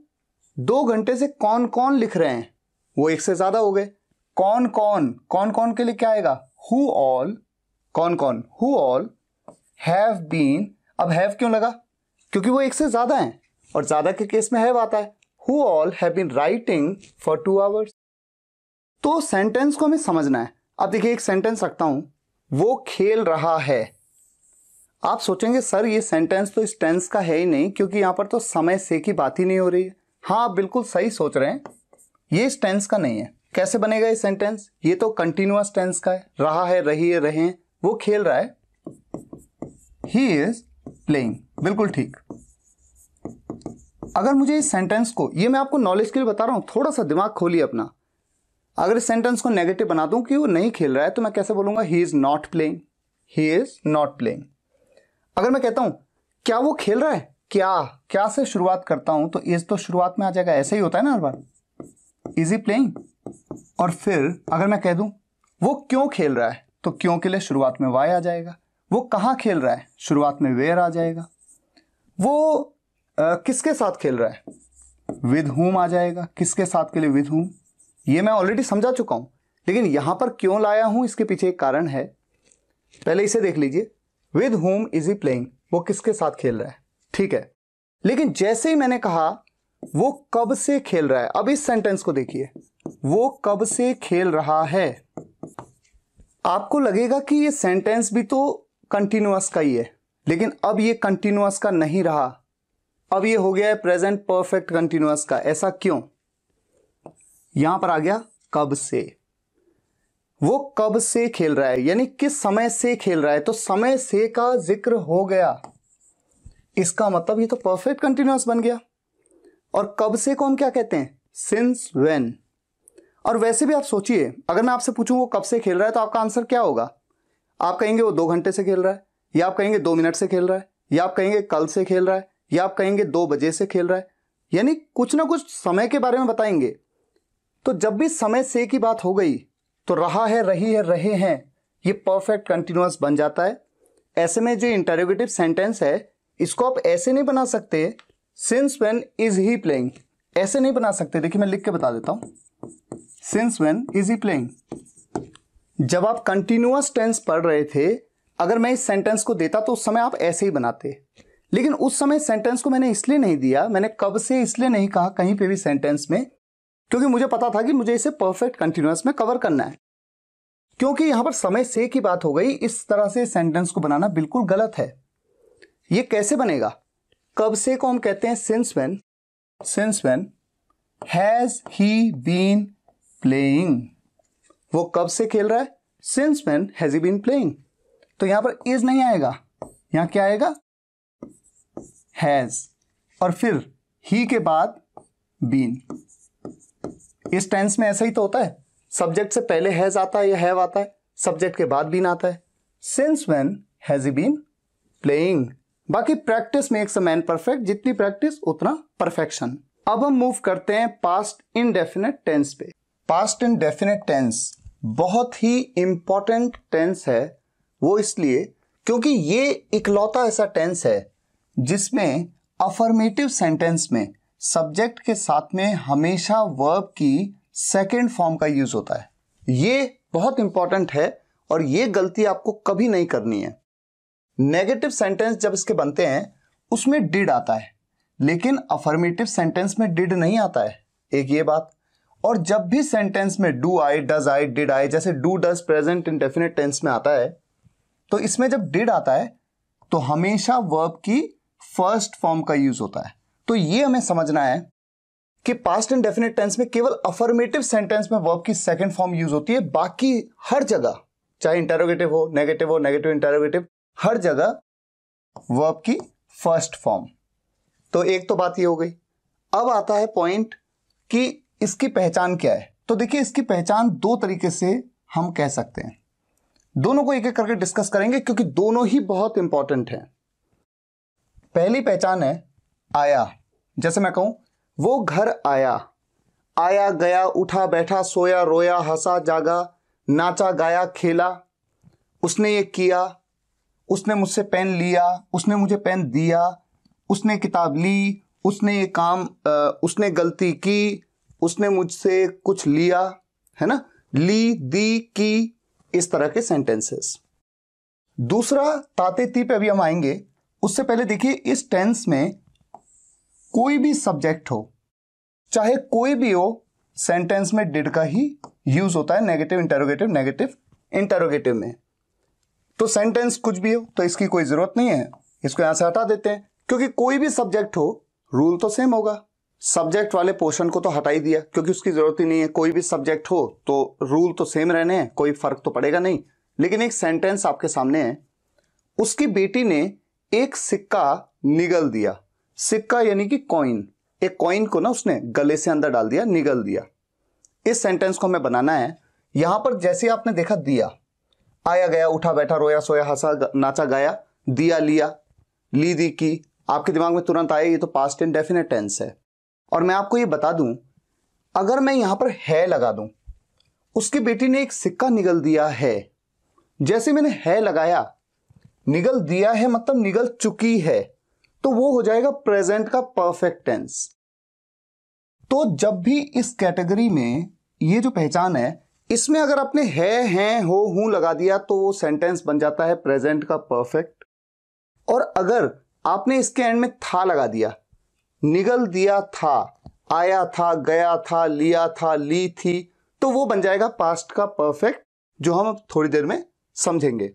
S1: दो घंटे से कौन कौन लिख रहे हैं वो एक से ज्यादा हो गए कौन कौन कौन कौन के लिए क्या आएगा हु ऑल कौन कौन हु ऑल हैव बीन अब हैव क्यों लगा क्योंकि वो एक से ज्यादा हैं और ज़्यादा के केस में हैव आता है who all have been writing for two hours तो सेंटेंस को हमें समझना है अब देखिए एक सेंटेंस रखता हूं वो खेल रहा है आप सोचेंगे सर ये सेंटेंस तो इस टेंस का है ही नहीं क्योंकि यहां पर तो समय से की बात ही नहीं हो रही है हाँ आप बिल्कुल सही सोच रहे हैं ये इस टेंस का नहीं है कैसे बनेगा ये सेंटेंस ये तो कंटिन्यूस टेंस का है रहा है रही है रहे हैं वो खेल रहा है ही इज प्लेइंग बिल्कुल ठीक अगर मुझे इस सेंटेंस को ये मैं आपको नॉलेज के लिए बता रहा हूँ थोड़ा सा दिमाग खोलिए अपना अगर इस सेंटेंस को नेगेटिव बना दूँ कि वो नहीं खेल रहा है तो मैं कैसे बोलूँगा he is not playing he is not playing अगर मैं कहता हूँ क्या वो खेल रहा है क्या क्या से शुरुआत करता हूँ तो इज़ तो शुरुआत में आ जाएगा ऐसे ही होता है ना हर बार इज ही प्लेइंग और फिर अगर मैं कह दूँ वो क्यों खेल रहा है तो क्यों के लिए शुरुआत में वाई आ जाएगा वो कहाँ खेल रहा है शुरुआत में वेयर आ जाएगा वो किसके साथ खेल रहा है विद हुम आ जाएगा किसके साथ के लिए विद हुम ये मैं ऑलरेडी समझा चुका हूं लेकिन यहां पर क्यों लाया हूं इसके पीछे एक कारण है पहले इसे देख लीजिए with whom is he playing वो किसके साथ खेल रहा है ठीक है लेकिन जैसे ही मैंने कहा वो कब से खेल रहा है अब इस सेंटेंस को देखिए वो कब से खेल रहा है आपको लगेगा कि ये सेंटेंस भी तो कंटिन्यूस का ही है लेकिन अब ये कंटिन्यूस का नहीं रहा अब ये हो गया है प्रेजेंट परफेक्ट कंटिन्यूस का ऐसा क्यों यहां पर आ गया कब से वो कब से खेल रहा है यानी किस समय से खेल रहा है तो समय से का जिक्र हो गया इसका मतलब ये तो परफेक्ट कंटिन्यूस बन गया और कब से को हम क्या कहते हैं सिंस वेन और वैसे भी आप सोचिए अगर मैं आपसे पूछूं वो कब से खेल रहा है तो आपका आंसर क्या होगा आप कहेंगे वो दो घंटे से खेल रहा है या आप कहेंगे दो मिनट से खेल रहा है या आप कहेंगे कल से खेल रहा है या आप कहेंगे दो बजे से खेल रहा है यानी कुछ ना कुछ समय के बारे में बताएंगे तो जब भी समय से की बात हो गई तो रहा है रही है रहे हैं ये परफेक्ट कंटिन्यूस बन जाता है ऐसे में जो इंटरोगेटिव सेंटेंस है इसको आप ऐसे नहीं बना सकते since when is he playing ऐसे नहीं बना सकते देखिए मैं लिख के बता देता हूं since when is he playing जब आप कंटिन्यूस टेंस पढ़ रहे थे अगर मैं इस सेंटेंस को देता तो उस समय आप ऐसे ही बनाते लेकिन उस समय सेंटेंस को मैंने इसलिए नहीं दिया मैंने कब से इसलिए नहीं कहा कहीं पे भी सेंटेंस में क्योंकि मुझे पता था कि मुझे इसे परफेक्ट कंटिन्यूस में कवर करना है क्योंकि यहां पर समय से की बात हो गई इस तरह से सेंटेंस को बनाना बिल्कुल गलत है ये कैसे बनेगा कब से को हम कहते हैं since when since when has he been playing वो कब से खेल रहा है since when has he been playing तो यहां पर इज नहीं आएगा यहां क्या आएगा हैज़ और फिर ही के बाद बीन इस टेंस में ऐसा ही तो होता है सब्जेक्ट से पहले हैज़ आता है या हैव आता है सब्जेक्ट के बाद बीन आता है since when has he been playing बाकी practice makes a man perfect जितनी प्रैक्टिस उतना परफेक्शन अब हम मूव करते हैं पास्ट इनडेफिनेट टेंस पे पास्ट इनडेफिनेट टेंस बहुत ही इंपॉर्टेंट टेंस है वो इसलिए क्योंकि ये इकलौता ऐसा टेंस है जिसमें अफर्मेटिव सेंटेंस में सब्जेक्ट के साथ में हमेशा वर्ब की सेकेंड फॉर्म का यूज होता है ये बहुत इंपॉर्टेंट है और ये गलती आपको कभी नहीं करनी है नेगेटिव सेंटेंस जब इसके बनते हैं उसमें डिड आता है लेकिन अफर्मेटिव सेंटेंस में डिड नहीं आता है एक ये बात और जब भी सेंटेंस में do I does I did I जैसे do does present definite tense में आता है तो इसमें जब डिड आता है तो हमेशा वर्ब की फर्स्ट फॉर्म का यूज होता है तो ये हमें समझना है कि पास्ट एंड डेफिनेट टेंस में केवल अफर्मेटिव सेंटेंस में वर्ब की सेकंड फॉर्म यूज होती है बाकी हर जगह चाहे इंटेरोगेटिव हो नेगेटिव हो नेगेटिव इंटेरोगेटिव हर जगह वर्ब की फर्स्ट फॉर्म तो एक तो बात ये हो गई अब आता है पॉइंट कि इसकी पहचान क्या है तो देखिए इसकी पहचान दो तरीके से हम कह सकते हैं दोनों को एक एक करके डिस्कस करेंगे क्योंकि दोनों ही बहुत इंपॉर्टेंट हैं पहली पहचान है आया जैसे मैं कहूं वो घर आया आया गया उठा बैठा सोया रोया हंसा जागा नाचा गाया खेला उसने ये किया उसने मुझसे पेन लिया उसने मुझे पेन दिया उसने किताब ली उसने ये काम आ, उसने गलती की उसने मुझसे कुछ लिया है ना ली दी की इस तरह के सेंटेंसेस दूसरा ताते ती पे अभी हम आएंगे उससे पहले देखिए इस टेंस में कोई भी सब्जेक्ट हो चाहे कोई भी हो सेंटेंस में डिड का ही यूज होता है नेगेटिव इंटेरोगेटिव नेगेटिव इंटेरोगेटिव में तो सेंटेंस कुछ भी हो तो इसकी कोई जरूरत नहीं है इसको यहां से हटा देते हैं क्योंकि कोई भी सब्जेक्ट हो रूल तो सेम होगा सब्जेक्ट वाले पोर्शन को तो हटा ही दिया क्योंकि उसकी जरूरत ही नहीं है कोई भी सब्जेक्ट हो तो रूल तो सेम रहने हैं कोई फर्क तो पड़ेगा नहीं लेकिन एक सेंटेंस आपके सामने है उसकी बेटी ने एक सिक्का निगल दिया सिक्का यानी कि कॉइन एक कॉइन को ना उसने गले से अंदर डाल दिया निगल दिया इस सेंटेंस को हमें बनाना है यहां पर जैसे आपने देखा दिया आया गया उठा बैठा रोया सोया हंसा नाचा गाया दिया लिया ली दी की आपके दिमाग में तुरंत आया ये तो पास्ट एंड डेफिनेट टेंस है और मैं आपको ये बता दूं अगर मैं यहां पर है लगा दूं उसकी बेटी ने एक सिक्का निगल दिया है जैसे मैंने है लगाया निगल दिया है मतलब निगल चुकी है तो वो हो जाएगा प्रेजेंट का परफेक्ट टेंस तो जब भी इस कैटेगरी में ये जो पहचान है इसमें अगर आपने है हैं हो हूं लगा दिया तो वो सेंटेंस बन जाता है प्रेजेंट का परफेक्ट और अगर आपने इसके एंड में था लगा दिया निगल दिया था आया था गया था लिया था ली थी तो वो बन जाएगा पास्ट का परफेक्ट जो हम थोड़ी देर में समझेंगे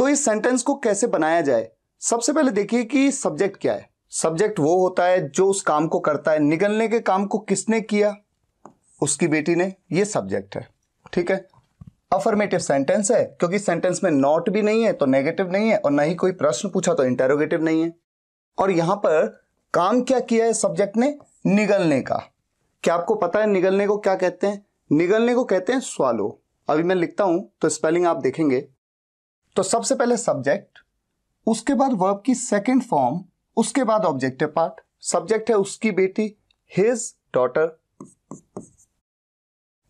S1: तो इस सेंटेंस को कैसे बनाया जाए सबसे पहले देखिए कि सब्जेक्ट क्या है सब्जेक्ट वो होता है जो उस काम को करता है निगलने के काम को किसने किया उसकी बेटी ने ये सब्जेक्ट है ठीक है अफर्मेटिव सेंटेंस है क्योंकि सेंटेंस में नॉट भी नहीं है तो नेगेटिव नहीं है और ना ही कोई प्रश्न पूछा तो इंटेरोगेटिव नहीं है और यहां पर काम क्या किया है सब्जेक्ट ने निगलने का क्या आपको पता है निगलने को क्या कहते हैं निगलने को कहते हैं स्वालो अभी मैं लिखता हूं तो स्पेलिंग आप देखेंगे तो सबसे पहले सब्जेक्ट उसके बाद वर्ब की सेकेंड फॉर्म उसके बाद ऑब्जेक्टिव पार्ट सब्जेक्ट है उसकी बेटी हिज डॉटर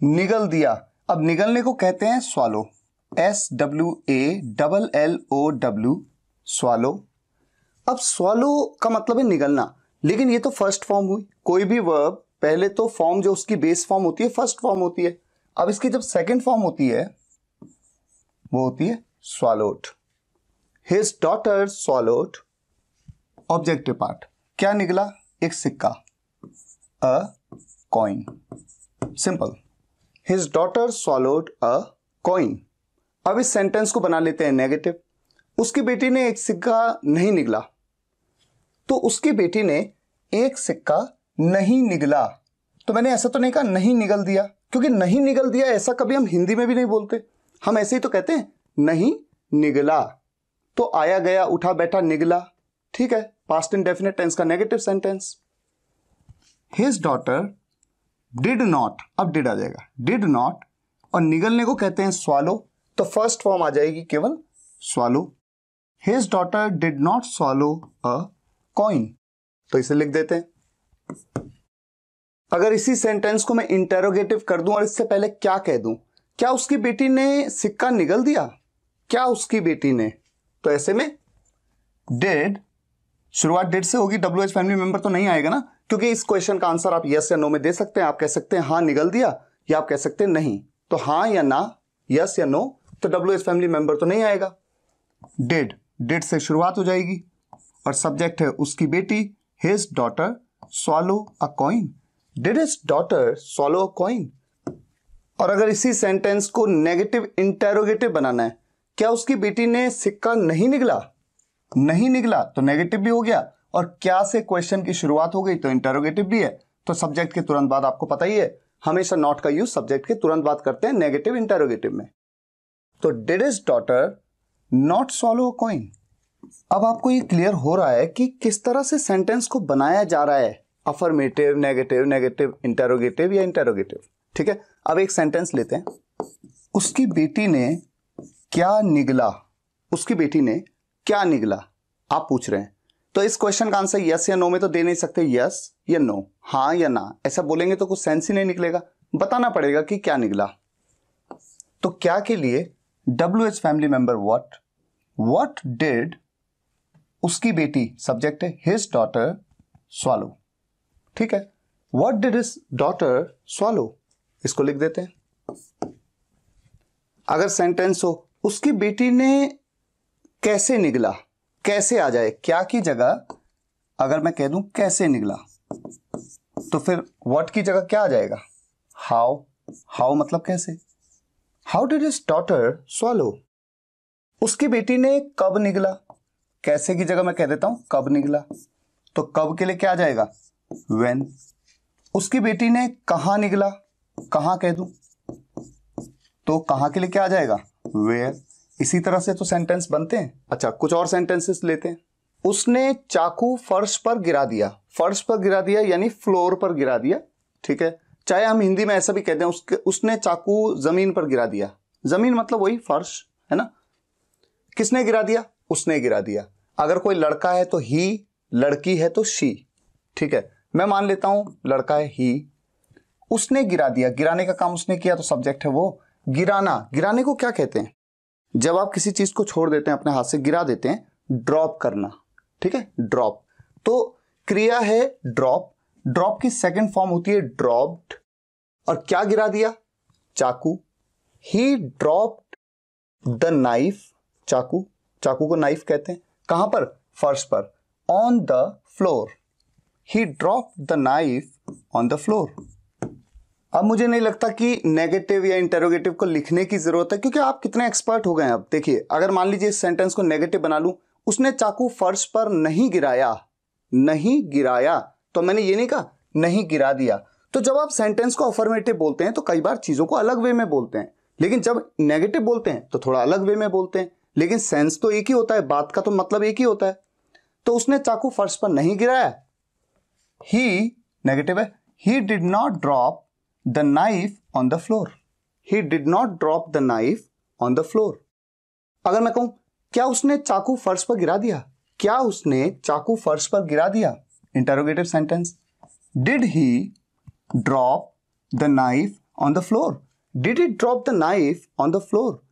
S1: निगल दिया अब निगलने को कहते हैं swallow S W A double L O W swallow अब स्वालो का मतलब है निगलना लेकिन ये तो फर्स्ट फॉर्म हुई कोई भी वर्ब पहले तो फॉर्म जो उसकी बेस फॉर्म होती है फर्स्ट फॉर्म होती है अब इसकी जब सेकंड फॉर्म होती है वो होती है swallowed. His daughter swallowed. Objective part. क्या निकला एक सिक्का a coin simple his daughter swallowed a coin अब इस सेंटेंस को बना लेते हैं नेगेटिव उसकी बेटी ने एक सिक्का नहीं निकला तो उसकी बेटी ने एक सिक्का नहीं निकला तो मैंने ऐसा तो नहीं कहा नहीं निगल दिया क्योंकि नहीं निगल दिया ऐसा कभी हम हिंदी में भी नहीं बोलते हम ऐसे ही तो कहते हैं नहीं निगला तो आया गया उठा बैठा निगला ठीक है पास्ट डेफिनेट टेंस का negative sentence his daughter did not अब डिड आ जाएगा डिड नॉट और निगलने को कहते हैं स्वालो तो फर्स्ट फॉर्म आ जाएगी केवल swallow his daughter did not swallow a coin तो इसे लिख देते हैं अगर इसी सेंटेंस को मैं इंटेरोगेटिव कर दूं और इससे पहले क्या कह दूं क्या उसकी बेटी ने सिक्का निगल दिया क्या उसकी बेटी ने तो ऐसे में डेड शुरुआत डेड से होगी डब्ल्यू एच फैमिली मेंबर तो नहीं आएगा ना क्योंकि इस क्वेश्चन का आंसर आप यस या नो में दे सकते हैं आप कह सकते हैं हाँ निगल दिया या आप कह सकते हैं नहीं तो हाँ या ना यस या नो तो डब्ल्यू एच फैमिली मेंबर तो नहीं आएगा डेड डेड से शुरुआत हो जाएगी और सब्जेक्ट है उसकी बेटी his daughter swallow a coin did his daughter swallow a coin और अगर इसी सेंटेंस को नेगेटिव इंटेरोगेटिव बनाना है क्या उसकी बेटी ने सिक्का नहीं निकला नहीं निकला तो नेगेटिव भी हो गया और क्या से क्वेश्चन की शुरुआत हो गई तो इंटरोगेटिव भी है तो सब्जेक्ट के तुरंत बाद आपको पता ही है हमेशा नॉट का यूज सब्जेक्ट के तुरंत बात करते हैं नेगेटिव इंटरोगेटिव में तो did his daughter not swallow coin अब आपको ये क्लियर हो रहा है कि किस तरह से सेंटेंस को बनाया जा रहा है अफर्मेटिव नेगेटिव नेगेटिव इंटरोगेटिव या इंटेरोगेटिव ठीक है अब एक सेंटेंस लेते हैं उसकी बेटी ने क्या निगला उसकी बेटी ने क्या निगला आप पूछ रहे हैं तो इस क्वेश्चन का आंसर यस या नो में तो दे नहीं सकते यस या नो हाँ या ना ऐसा बोलेंगे तो कुछ सेंस ही नहीं निकलेगा बताना पड़ेगा कि क्या निकला तो क्या के लिए W H family member what what did उसकी बेटी सब्जेक्ट है हिज डॉटर स्वालो ठीक है what did his daughter swallow इसको लिख देते हैं अगर सेंटेंस हो उसकी बेटी ने कैसे निकला कैसे आ जाए क्या की जगह अगर मैं कह दूं कैसे निकला तो फिर व्हाट की जगह क्या आ जाएगा हाउ हाउ मतलब कैसे how did his daughter swallow उसकी बेटी ने कब निकला कैसे की जगह मैं कह देता हूं कब निकला तो कब के लिए क्या आ जाएगा वेन उसकी बेटी ने कहा निकला कहा कह दू तो कहां के लिए क्या आ जाएगा वेयर इसी तरह से तो सेंटेंस बनते हैं अच्छा कुछ और सेंटेंसेस लेते हैं उसने चाकू फर्श पर गिरा दिया फर्श पर गिरा दिया यानी फ्लोर पर गिरा दिया ठीक है चाहे हम हिंदी में ऐसा भी कहते हैं उसके उसने चाकू जमीन पर गिरा दिया जमीन मतलब वही फर्श है ना किसने गिरा दिया उसने गिरा दिया अगर कोई लड़का है तो ही लड़की है तो शी ठीक है मैं मान लेता हूं लड़का है ही उसने गिरा दिया गिराने का काम उसने किया तो सब्जेक्ट है वो गिराना गिराने को क्या कहते हैं जब आप किसी चीज को छोड़ देते हैं अपने हाथ से गिरा देते हैं ड्रॉप करना ठीक है ड्रॉप तो क्रिया है ड्रॉप ड्रॉप की सेकंड फॉर्म होती है ड्रॉप्ड और क्या गिरा दिया चाकू ही ड्रॉप द नाइफ चाकू चाकू को नाइफ कहते हैं कहां पर फर्श पर on the floor he drop the knife on the floor अब मुझे नहीं लगता कि नेगेटिव या इंटेरोगेटिव को लिखने की ज़रूरत है क्योंकि आप कितने एक्सपर्ट हो गए हैं अब देखिए अगर मान लीजिए इस सेंटेंस को नेगेटिव बना लूं उसने चाकू फर्श पर नहीं गिराया नहीं गिराया तो मैंने ये नहीं कहा नहीं गिरा दिया तो जब आप सेंटेंस को अफर्मेटिव बोलते हैं तो कई बार चीज़ों को अलग वे में बोलते हैं लेकिन जब नेगेटिव बोलते हैं तो थोड़ा अलग वे में बोलते हैं लेकिन सेंस तो एक ही होता है बात का तो मतलब एक ही होता है तो उसने चाकू फर्श पर नहीं गिराया ही नेगेटिव है he did not drop the knife on the floor he did not drop the knife on the floor अगर मैं कहूं क्या उसने चाकू फर्श पर गिरा दिया क्या उसने चाकू फर्श पर गिरा दिया interrogative sentence did he drop the knife on the floor did it drop the knife on the floor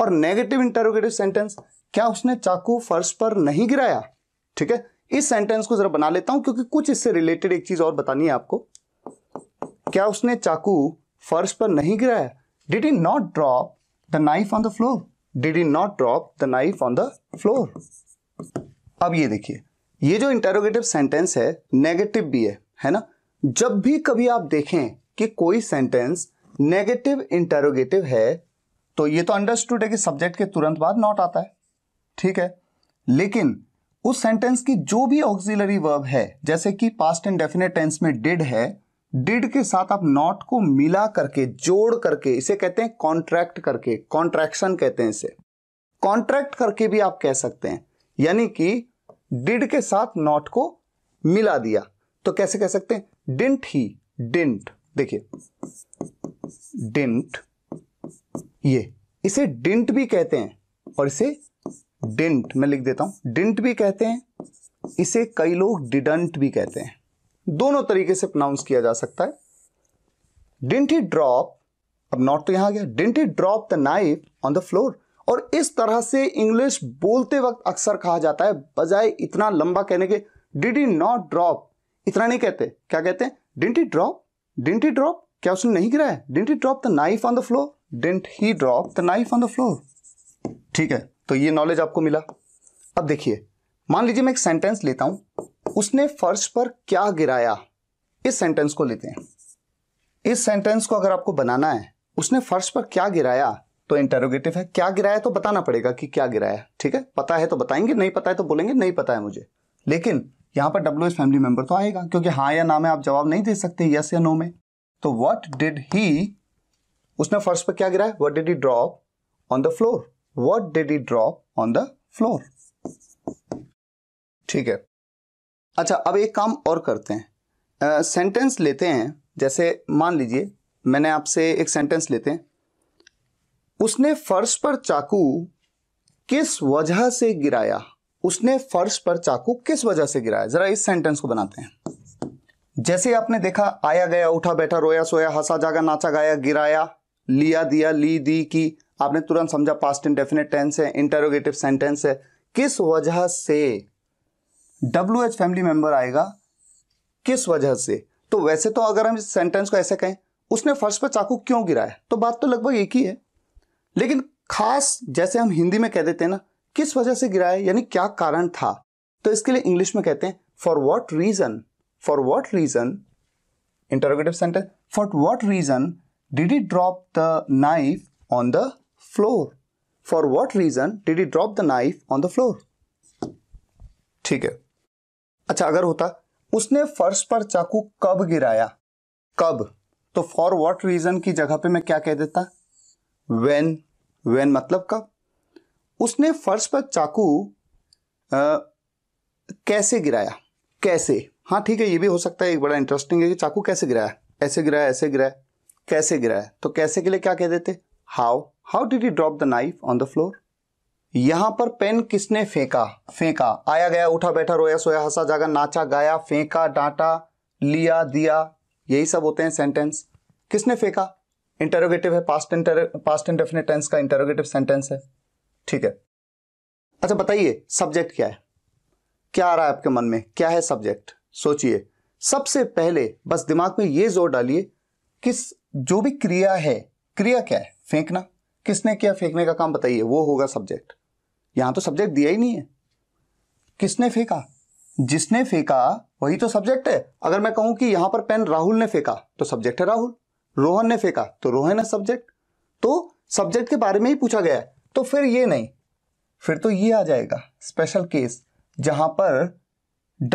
S1: और नेगेटिव इंटरोगेटिव सेंटेंस क्या उसने चाकू फर्श पर नहीं गिराया ठीक है इस सेंटेंस को जरा बना लेता हूं क्योंकि कुछ इससे रिलेटेड एक चीज और बतानी है आपको क्या उसने चाकू फर्श पर नहीं गिराया did he not drop the knife on the floor did he not drop the knife on the floor अब ये देखिए ये जो इंटेरोगेटिव सेंटेंस है नेगेटिव भी है है ना जब भी कभी आप देखें कि कोई सेंटेंस नेगेटिव इंटेरोगेटिव है तो ये तो अंडरस्टूड है कि सब्जेक्ट के तुरंत बाद नॉट आता है ठीक है लेकिन उस सेंटेंस की जो भी ऑक्सिलरी वर्ब है जैसे कि पास्ट इंडेफिनेट टेंस में डिड है डिड के साथ आप नॉट को मिला करके जोड़ करके इसे कहते हैं कॉन्ट्रैक्ट करके कॉन्ट्रैक्शन कहते हैं इसे कॉन्ट्रैक्ट करके भी आप कह सकते हैं यानी कि डिड के साथ नॉट को मिला दिया तो कैसे कह सकते हैं डिंट ही डिंट देखिए डिंट ये इसे डिंट भी कहते हैं और इसे डिंट मैं लिख देता हूं डिंट भी कहते हैं इसे कई लोग डिडंट भी कहते हैं दोनों तरीके से प्रोनाउंस किया जा सकता है डिंट ही ड्रॉप अब नॉट तो यहां गया didn't he drop the knife on the floor और इस तरह से इंग्लिश बोलते वक्त अक्सर कहा जाता है बजाय इतना लंबा कहने के डिड ही नॉट ड्रॉप इतना नहीं कहते क्या कहते हैं didn't he drop didn't he drop क्या उसने नहीं गिराया didn't he drop the knife on the floor didn't he drop the knife on the floor ठीक है तो ये नॉलेज आपको मिला अब देखिए मान लीजिए मैं एक सेंटेंस लेता हूं उसने फर्श पर क्या गिराया इस सेंटेंस को लेते हैं इस सेंटेंस को अगर आपको बनाना है उसने फर्श पर क्या गिराया तो इंटेरोगेटिव है क्या गिराया तो बताना पड़ेगा कि क्या गिराया ठीक है पता है तो बताएंगे नहीं पता है तो बोलेंगे नहीं पता है मुझे लेकिन यहां पर डब्ल्यू एस फैमिली मेंबर तो आएगा क्योंकि हाँ या ना में आप जवाब नहीं दे सकते यस या नो में तो वट डिड ही उसने फर्श पर क्या गिराया what did he drop on the floor what did he drop on the floor ठीक है अच्छा अब एक काम और करते हैं सेंटेंस लेते हैं जैसे मान लीजिए मैंने आपसे एक सेंटेंस लेते हैं उसने फर्श पर चाकू किस वजह से गिराया उसने फर्श पर चाकू किस वजह से गिराया जरा इस सेंटेंस को बनाते हैं जैसे आपने देखा आया गया उठा बैठा रोया सोया हंसा जागा नाचा गाया गिराया लिया दिया ली दी की आपने तुरंत समझा पास्ट इंडेफिनेट टेंस है इंटरोगेटिव सेंटेंस है किस वजह से डब्ल्यू एच फैमिली मेंबर आएगा किस वजह से तो वैसे तो अगर हम इस सेंटेंस को ऐसे कहें उसने फर्श पर चाकू क्यों गिराया तो बात तो लगभग एक ही है लेकिन खास जैसे हम हिंदी में कह देते हैं ना किस वजह से गिराया यानी क्या कारण था तो इसके लिए इंग्लिश में कहते हैं for what reason for what reason interrogative sentence for what reason did he drop the knife on the floor for what reason did he drop the knife on the floor ठीक है अच्छा अगर होता उसने फर्श पर चाकू कब गिराया कब तो फॉर वॉट रीजन की जगह पे मैं क्या कह देता वेन वेन मतलब कब उसने फर्श पर चाकू आ, कैसे गिराया कैसे हाँ ठीक है ये भी हो सकता है एक बड़ा इंटरेस्टिंग है कि चाकू कैसे गिराया ऐसे गिराया ऐसे गिराया कैसे गिराया तो कैसे के लिए क्या कह देते how how did you drop the knife on the floor यहां पर पेन किसने फेंका फेंका आया गया उठा बैठा रोया सोया हंसा जागा नाचा गाया फेंका डांटा लिया दिया यही सब होते हैं सेंटेंस किसने फेंका इंटरोगेटिव है past inter past indefinite tense का इंटरोगेटिव सेंटेंस है ठीक है अच्छा बताइए सब्जेक्ट क्या है क्या आ रहा है आपके मन में क्या है सब्जेक्ट सोचिए सबसे पहले बस दिमाग में यह जोर डालिए किस जो भी क्रिया है क्रिया क्या है फेंकना किसने किया फेंकने का काम बताइए वो होगा सब्जेक्ट यहां तो सब्जेक्ट दिया ही नहीं है किसने फेंका जिसने फेंका वही तो सब्जेक्ट है अगर मैं कहूं कि यहां पर पेन राहुल ने फेंका तो सब्जेक्ट है राहुल रोहन ने फेंका तो रोहन है सब्जेक्ट तो सब्जेक्ट के बारे में ही पूछा गया है तो फिर ये नहीं फिर तो ये आ जाएगा स्पेशल केस जहां पर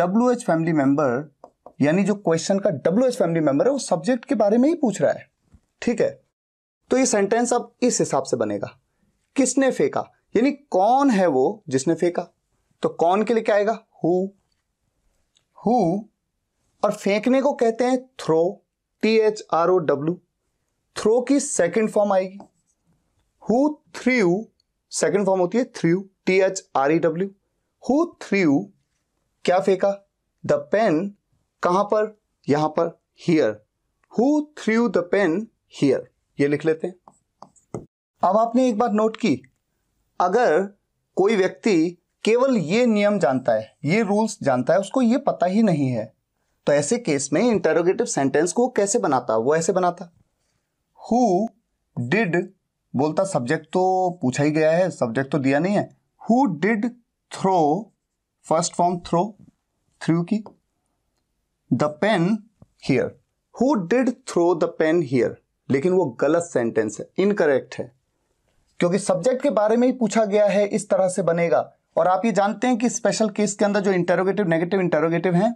S1: डब्ल्यू एच फैमिली मेंबर यानी जो क्वेश्चन का डब्ल्यू एच फैमिली मेंबर है वो सब्जेक्ट के बारे में ही पूछ रहा है ठीक है तो ये सेंटेंस अब इस हिसाब से बनेगा किसने फेंका यानी कौन है वो जिसने फेंका तो कौन के लिए क्या आएगा हु हु और फेंकने को कहते हैं throw T H R O W throw की सेकंड फॉर्म आएगी हु यू सेकंड फॉर्म होती है threw T H R E W who threw क्या फेंका द पेन कहां पर यहां पर here who threw the pen here ये लिख लेते हैं अब आपने एक बात नोट की अगर कोई व्यक्ति केवल ये नियम जानता है ये रूल्स जानता है उसको ये पता ही नहीं है तो ऐसे केस में इंटेरोगेटिव सेंटेंस को कैसे बनाता वो ऐसे बनाता हु डिड बोलता सब्जेक्ट तो पूछा ही गया है सब्जेक्ट तो दिया नहीं है who did throw first form throw threw की the pen here who did throw the pen here लेकिन वो गलत सेंटेंस है इनकरेक्ट है क्योंकि सब्जेक्ट के बारे में ही पूछा गया है इस तरह से बनेगा और आप ये जानते हैं कि स्पेशल केस के अंदर जो इंटेरोगेटिव नेगेटिव इंटेरोगेटिव है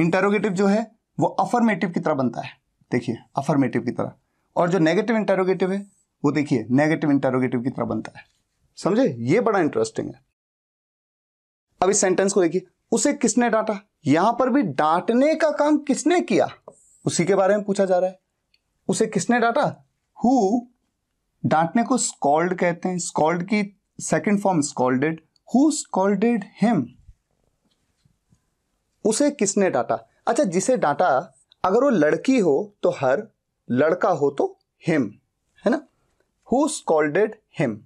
S1: इंटेरोगेटिव जो है वो अफर्मेटिव की तरह बनता है देखिए अफर्मेटिव की तरह और जो नेगेटिव इंटेरोगेटिव है वो देखिए नेगेटिव इंटेरोगेटिव की तरह बनता है समझे ये बड़ा इंटरेस्टिंग है अब इस सेंटेंस को देखिए उसे किसने डांटा यहां पर भी डांटने का काम किसने किया उसी के बारे में पूछा जा रहा है उसे किसने डांटा हु डांटने को स्कॉल्ड कहते हैं स्कॉल्ड की second form scolded who scolded him उसे किसने डांटा अच्छा जिसे डांटा अगर वो लड़की हो तो हर लड़का हो तो हिम है ना हु स्कॉल्डेड हिम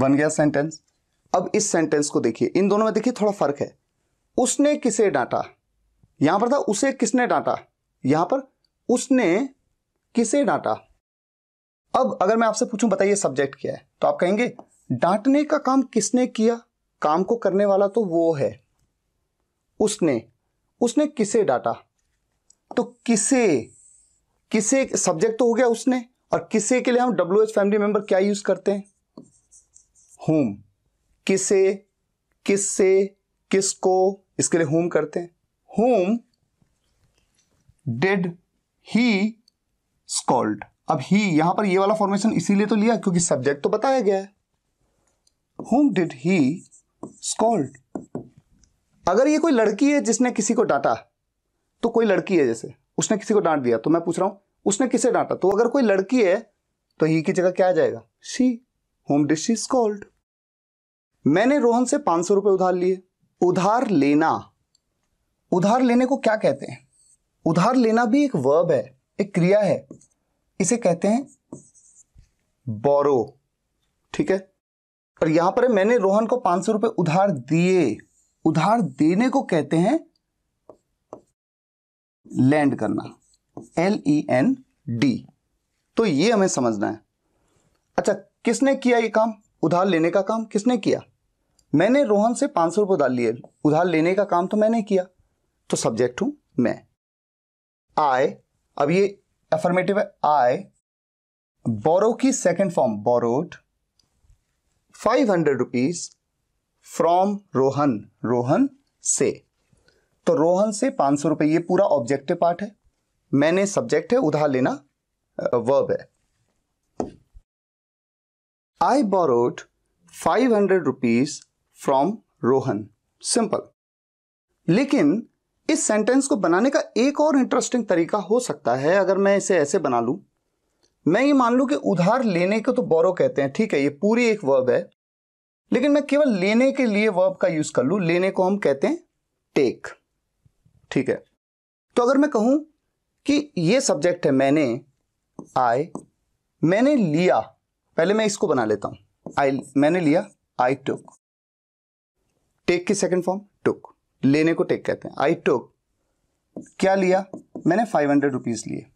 S1: बन गया सेंटेंस अब इस सेंटेंस को देखिए इन दोनों में देखिए थोड़ा फर्क है उसने किसे डांटा यहां पर था उसे किसने डांटा यहां पर उसने किसे डांटा अब अगर मैं आपसे पूछूं बताइए सब्जेक्ट क्या है तो आप कहेंगे डांटने का काम किसने किया काम को करने वाला तो वो है उसने उसने किसे डांटा तो किसे किसे सब्जेक्ट तो हो गया उसने और किसे के लिए हम डब्ल्यू एच फैमिली मेंबर क्या यूज करते हैं होम किसे किससे किसको इसके लिए होम करते हैं होम डेड ही स्कॉल्ड अब ही यहां पर ये वाला फॉर्मेशन इसीलिए तो लिया क्योंकि सब्जेक्ट तो बताया गया है होम डिड ही स्कॉल्ड अगर ये कोई लड़की है जिसने किसी को डांटा तो कोई लड़की है जैसे उसने किसी को डांट दिया तो मैं पूछ रहा हूं उसने किसे डांटा तो अगर कोई लड़की है तो ही की जगह क्या आ जाएगा she whom did she scold मैंने रोहन से पांच सौ रुपये उधार लिए उधार लेना उधार लेने को क्या कहते हैं उधार लेना भी एक वर्ब है एक क्रिया है इसे कहते हैं बोरो ठीक है और यहां पर मैंने रोहन को पांच सौ रुपए उधार दिए उधार देने को कहते हैं लैंड करना एल ई एन डी तो ये हमें समझना है अच्छा किसने किया ये काम उधार लेने का काम किसने किया मैंने रोहन से पांच सौ रुपये उधार लिए उधार लेने का काम तो मैंने किया तो सब्जेक्ट हूं मैं आय अब ये अफर्मेटिव है आई बोरो की second form borrowed five hundred rupees from Rohan Rohan से तो रोहन से पांच सौ रुपए ये पूरा ऑब्जेक्टिव पार्ट है मैंने सब्जेक्ट है उधार लेना वर्ब है I borrowed five hundred rupees from Rohan simple लेकिन इस सेंटेंस को बनाने का एक और इंटरेस्टिंग तरीका हो सकता है अगर मैं इसे ऐसे बना लू मैं ये मान लू कि उधार लेने को तो बोरो कहते हैं ठीक है ये पूरी एक वर्ब है लेकिन मैं केवल लेने के लिए वर्ब का यूज कर लू लेने को हम कहते हैं टेक ठीक है तो अगर मैं कहूं कि ये सब्जेक्ट है मैंने आई मैंने लिया पहले मैं इसको बना लेता हूं आई मैंने लिया आई टुक टेक की सेकेंड फॉर्म टुक लेने को टेक कहते हैं आई टोक क्या लिया मैंने फाइव हंड्रेड रुपीज लिए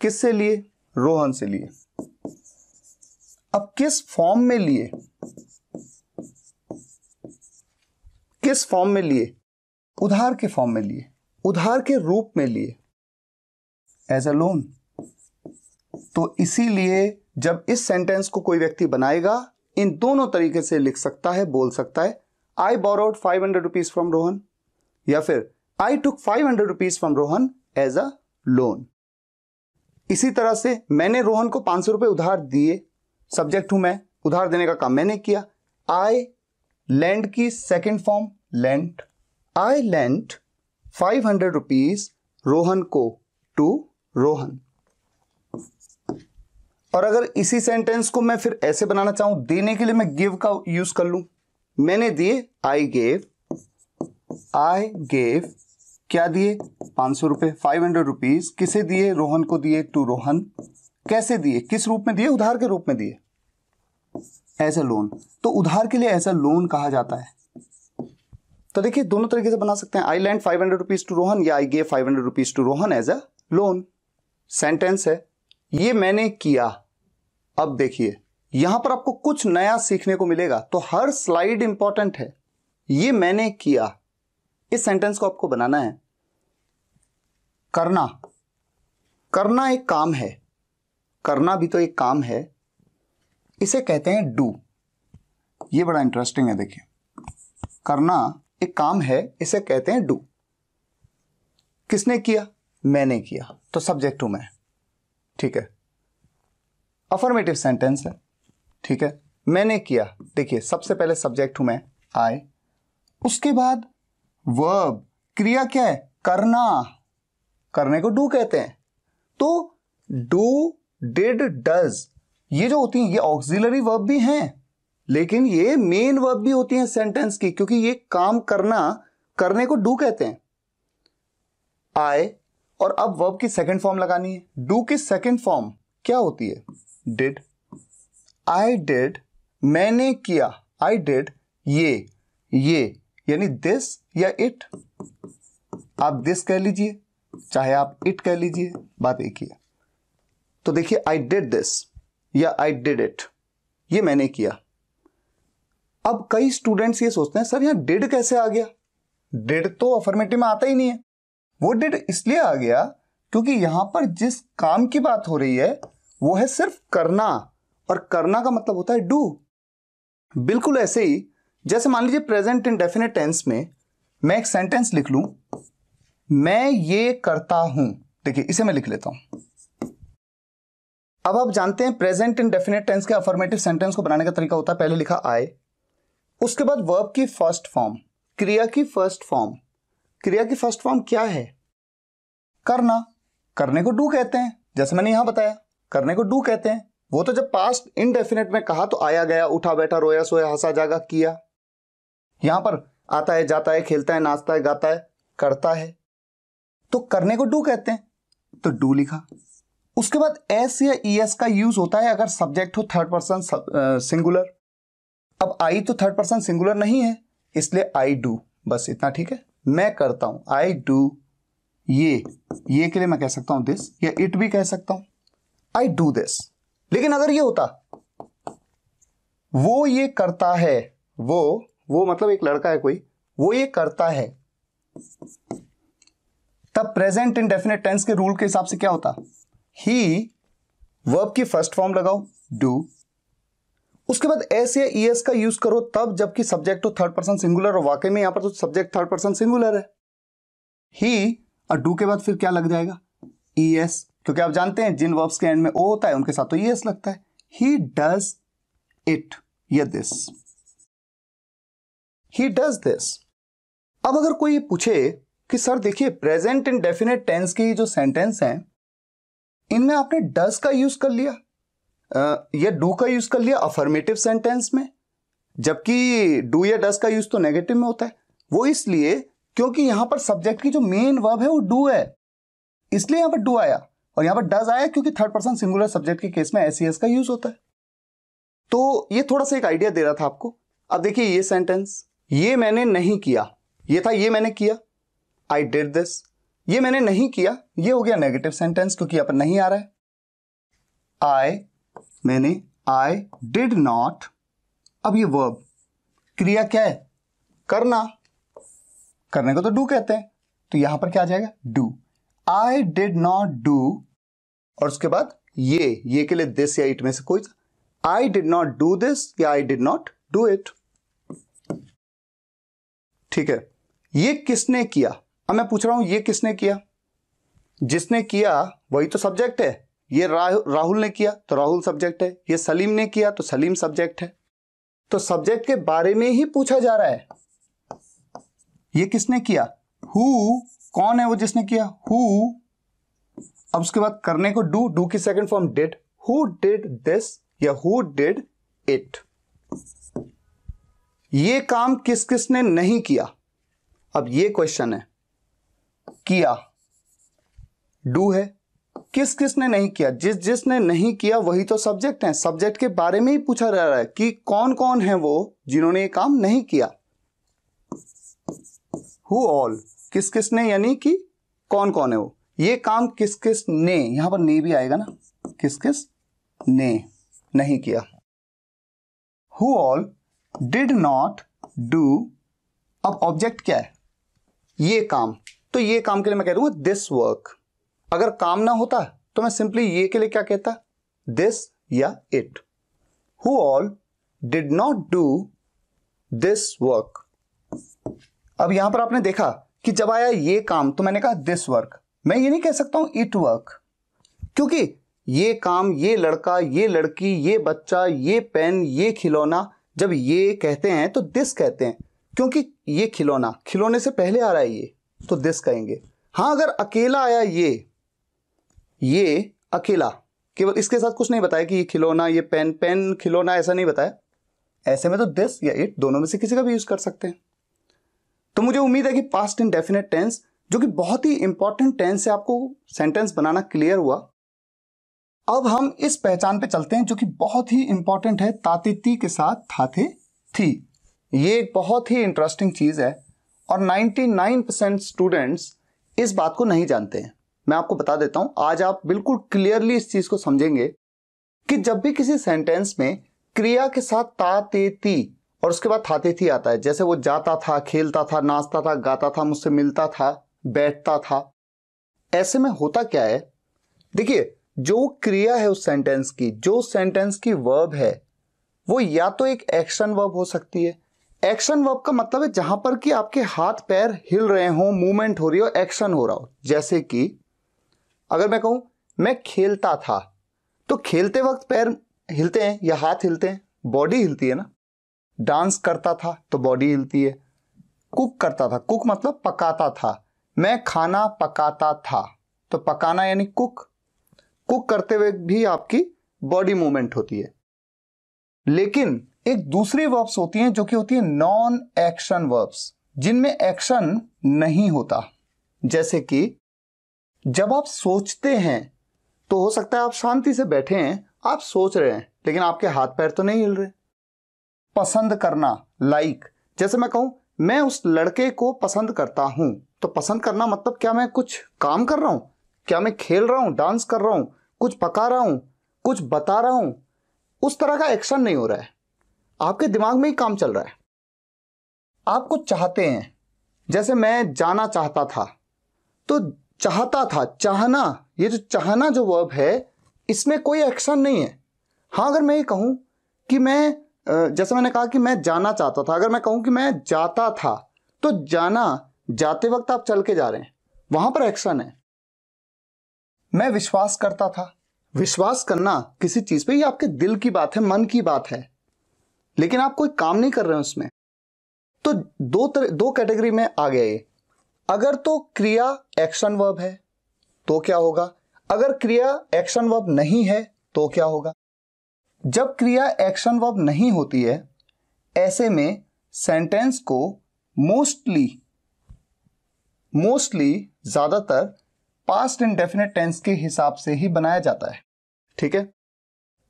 S1: किससे लिए रोहन से लिए अब किस फॉर्म में लिए किस फॉर्म में लिए उधार के फॉर्म में लिए उधार के रूप में लिए एज अ लोन तो इसीलिए जब इस सेंटेंस को कोई व्यक्ति बनाएगा इन दोनों तरीके से लिख सकता है बोल सकता है I borrowed five hundred rupees from Rohan या फिर I took five hundred rupees from Rohan as a loan इसी तरह से मैंने रोहन को पांच सौ रुपए उधार दिए सब्जेक्ट हूं मैं उधार देने का काम मैंने किया आई लैंड की second form lent I lent five hundred rupees Rohan को टू रोहन और अगर इसी सेंटेंस को मैं फिर ऐसे बनाना चाहूं देने के लिए मैं गिव का यूज कर लूं मैंने दिए आई गेव आई गेव क्या दिए पाँच सौ रुपये फाइव हंड्रेड रुपीज किसे दिए रोहन को दिए टू रोहन कैसे दिए किस रूप में दिए उधार के रूप में दिए एज ए लोन तो उधार के लिए एज ए लोन कहा जाता है तो देखिए दोनों तरीके से बना सकते हैं I lend five hundred rupees to Rohan या I gave five hundred rupees to Rohan as a loan sentence है ये मैंने किया अब देखिए यहां पर आपको कुछ नया सीखने को मिलेगा तो हर स्लाइड इंपॉर्टेंट है ये मैंने किया इस सेंटेंस को आपको बनाना है करना करना एक काम है करना भी तो एक काम है इसे कहते हैं डू ये बड़ा इंटरेस्टिंग है देखिए करना एक काम है इसे कहते हैं डू किसने किया मैंने किया तो सब्जेक्ट हूं मैं ठीक है अफर्मेटिव सेंटेंस है ठीक है मैंने किया देखिए सबसे पहले सब्जेक्ट हूं मैं आई उसके बाद वर्ब क्रिया क्या है करना करने को डू कहते हैं तो डू डिड डज ये जो होती हैं ये ऑक्सिलरी वर्ब भी हैं लेकिन ये मेन वर्ब भी होती हैं सेंटेंस की क्योंकि ये काम करना करने को डू कहते हैं आए और अब वर्ब की सेकंड फॉर्म लगानी है डू की सेकंड फॉर्म क्या होती है डिड आई डिड मैंने किया आई डिड ये ये यानी दिस या इट आप दिस कह लीजिए चाहे आप इट कह लीजिए बात एक ही है तो देखिए आई डिड दिस या आई डिड इट ये मैंने किया अब कई स्टूडेंट्स ये सोचते हैं सर यहां डिड कैसे आ गया डिड तो अफर्मेटिव में आता ही नहीं है वो डिड इसलिए आ गया क्योंकि यहां पर जिस काम की बात हो रही है वो है सिर्फ करना और करना का मतलब होता है डू बिल्कुल ऐसे ही जैसे मान लीजिए प्रेजेंट डेफिनेट टेंस में मैं एक सेंटेंस लिख लू मैं ये करता हूं देखिए इसे मैं लिख लेता हूं अब आप जानते हैं प्रेजेंट डेफिनेट टेंस के अफर्मेटिव सेंटेंस को बनाने का तरीका होता है पहले लिखा आए उसके बाद वर्ब की फर्स्ट फॉर्म क्रिया की फर्स्ट फॉर्म क्रिया की फर्स्ट फॉर्म क्या है करना करने को डू कहते हैं जैसे मैंने यहां बताया करने को डू कहते हैं वो तो जब पास्ट इनडेफिनेट में कहा तो आया गया उठा बैठा रोया सोया हंसा जागा किया यहां पर आता है जाता है खेलता है नाचता है गाता है करता है तो करने को डू कहते हैं तो डू लिखा उसके बाद एस या ई e एस का यूज होता है अगर सब्जेक्ट हो थर्ड पर्सन सिंगुलर अब आई तो थर्ड पर्सन सिंगुलर नहीं है इसलिए आई डू बस इतना ठीक है मैं करता हूं आई डू ये ये के लिए मैं कह सकता हूं दिस या इट भी कह सकता हूं आई डू दिस लेकिन अगर ये होता वो ये करता है वो वो मतलब एक लड़का है कोई वो ये करता है तब प्रेजेंट इन डेफिनेट टेंस के रूल के हिसाब से क्या होता ही वर्ब की फर्स्ट फॉर्म लगाओ डू उसके बाद एस या ई एस का यूज करो तब जबकि सब्जेक्ट तो थर्ड पर्सन सिंगुलर और वाकई में यहां पर तो सब्जेक्ट थर्ड पर्सन सिंगुलर है ही और डू के बाद फिर क्या लग जाएगा ई एस क्योंकि आप जानते हैं जिन वर्ब्स के एंड में ओ होता है उनके साथ तो यस लगता है ही डज इट या दिस ही डज दिस अब अगर कोई पूछे कि सर देखिए प्रेजेंट इन डेफिनेट टेंस की जो सेंटेंस हैं इनमें आपने डज का यूज कर लिया या डू का यूज कर लिया अफर्मेटिव सेंटेंस में जबकि डू या डज का यूज तो नेगेटिव में होता है वो इसलिए क्योंकि यहां पर सब्जेक्ट की जो मेन वर्ब है वो डू है इसलिए यहां पर डू आया और यहां पर डज आया क्योंकि थर्ड पर्सन सिंगुलर सब्जेक्ट के केस में एस e का यूज होता है तो ये थोड़ा सा एक आइडिया दे रहा था आपको अब देखिए ये सेंटेंस ये मैंने नहीं किया ये था ये मैंने किया आई डिड दिस ये मैंने नहीं किया ये हो गया नेगेटिव सेंटेंस क्योंकि यहां पर नहीं आ रहा है आई मैंने आई डिड नॉट अब ये वर्ब क्रिया क्या है करना करने को तो डू कहते हैं तो यहां पर क्या आ जाएगा do I did not do और उसके बाद ये ये के लिए दिस या इट में से कोई I did not do this या I did not do it ठीक है ये किसने किया अब मैं पूछ रहा हूं ये किसने किया जिसने किया वही तो सब्जेक्ट है ये राह, राहुल ने किया तो राहुल सब्जेक्ट है ये सलीम ने किया तो सलीम सब्जेक्ट है तो सब्जेक्ट के बारे में ही पूछा जा रहा है ये किसने किया हु कौन है वो जिसने किया हु अब उसके बाद करने को डू डू की second form did who did this या हु डिड इट ये काम किस किस ने नहीं किया अब ये क्वेश्चन है किया डू है किस किस ने नहीं किया जिस जिस ने नहीं किया वही तो सब्जेक्ट है सब्जेक्ट के बारे में ही पूछा जा रहा है कि कौन कौन है वो जिन्होंने ये काम नहीं किया हु ऑल किस किस ने यानी कि कौन कौन है वो ये काम किस किस ने यहां पर ने भी आएगा ना किस किस ने नहीं किया who all did not do अब ऑब्जेक्ट क्या है ये काम तो ये काम के लिए मैं कह दूंगा दिस वर्क अगर काम ना होता तो मैं सिंपली ये के लिए क्या कहता दिस या it who all did not do this work अब यहां पर आपने देखा कि जब आया ये काम तो मैंने कहा दिस वर्क मैं ये नहीं कह सकता हूं इट वर्क क्योंकि ये काम ये लड़का ये लड़की ये बच्चा ये पेन ये खिलौना जब ये कहते हैं तो दिस कहते हैं क्योंकि ये खिलौना खिलौने से पहले आ रहा है ये तो दिस कहेंगे हाँ अगर अकेला आया ये ये अकेला केवल इसके साथ कुछ नहीं बताया कि ये खिलौना ये पेन पेन खिलौना ऐसा नहीं बताया ऐसे में तो दिस या इट दोनों में से किसी का भी यूज कर सकते हैं तो मुझे उम्मीद है कि पास्ट डेफिनेट टेंस जो कि बहुत ही इंपॉर्टेंट टेंस है आपको सेंटेंस बनाना क्लियर हुआ अब हम इस पहचान पे चलते हैं जो कि बहुत ही इंपॉर्टेंट है ताती के साथ थाथे थी ये एक बहुत ही इंटरेस्टिंग चीज़ है और 99% स्टूडेंट्स इस बात को नहीं जानते हैं मैं आपको बता देता हूं आज आप बिल्कुल क्लियरली इस चीज़ को समझेंगे कि जब भी किसी सेंटेंस में क्रिया के साथ ताते ती और उसके बाद थातेथी आता है जैसे वो जाता था खेलता था नाचता था गाता था मुझसे मिलता था बैठता था ऐसे में होता क्या है देखिए जो क्रिया है उस सेंटेंस की जो सेंटेंस की वर्ब है वो या तो एक एक्शन वर्ब हो सकती है एक्शन वर्ब का मतलब है जहां पर कि आपके हाथ पैर हिल रहे हो मूवमेंट हो रही हो एक्शन हो रहा हो जैसे कि अगर मैं कहूं मैं खेलता था तो खेलते वक्त पैर हिलते हैं या हाथ हिलते हैं बॉडी हिलती है ना डांस करता था तो बॉडी हिलती है कुक करता था कुक मतलब पकाता था मैं खाना पकाता था तो पकाना यानी कुक कुक करते हुए भी आपकी बॉडी मूवमेंट होती है लेकिन एक दूसरी वर्ब्स होती हैं जो कि होती है नॉन एक्शन वर्ब्स जिनमें एक्शन नहीं होता जैसे कि जब आप सोचते हैं तो हो सकता है आप शांति से बैठे हैं आप सोच रहे हैं लेकिन आपके हाथ पैर तो नहीं हिल रहे पसंद करना लाइक like. जैसे मैं कहूं मैं उस लड़के को पसंद करता हूं तो पसंद करना मतलब क्या मैं कुछ काम कर रहा हूं क्या मैं खेल रहा हूं डांस कर रहा हूं कुछ पका रहा हूं कुछ बता रहा हूं उस तरह का एक्शन नहीं हो रहा है आपके दिमाग में ही काम चल रहा है आप कुछ चाहते हैं जैसे मैं जाना चाहता था तो चाहता था चाहना ये जो चाहना जो वर्ब है इसमें कोई एक्शन नहीं है हाँ अगर मैं ये कहूं कि मैं जैसे मैंने कहा कि मैं जाना चाहता था अगर मैं कहूं कि मैं जाता था तो जाना जाते वक्त आप चल के जा रहे हैं वहां पर एक्शन है मैं विश्वास करता था विश्वास करना किसी चीज़ पे ये आपके दिल की बात है मन की बात है लेकिन आप कोई काम नहीं कर रहे हैं उसमें तो दो तर, दो कैटेगरी में आ गए अगर तो क्रिया एक्शन वर्ब है तो क्या होगा अगर क्रिया एक्शन वर्ब नहीं है तो क्या होगा जब क्रिया एक्शन वर्ब नहीं होती है ऐसे में सेंटेंस को मोस्टली मोस्टली ज़्यादातर पास्ट इंडेफिनेट टेंस के हिसाब से ही बनाया जाता है ठीक है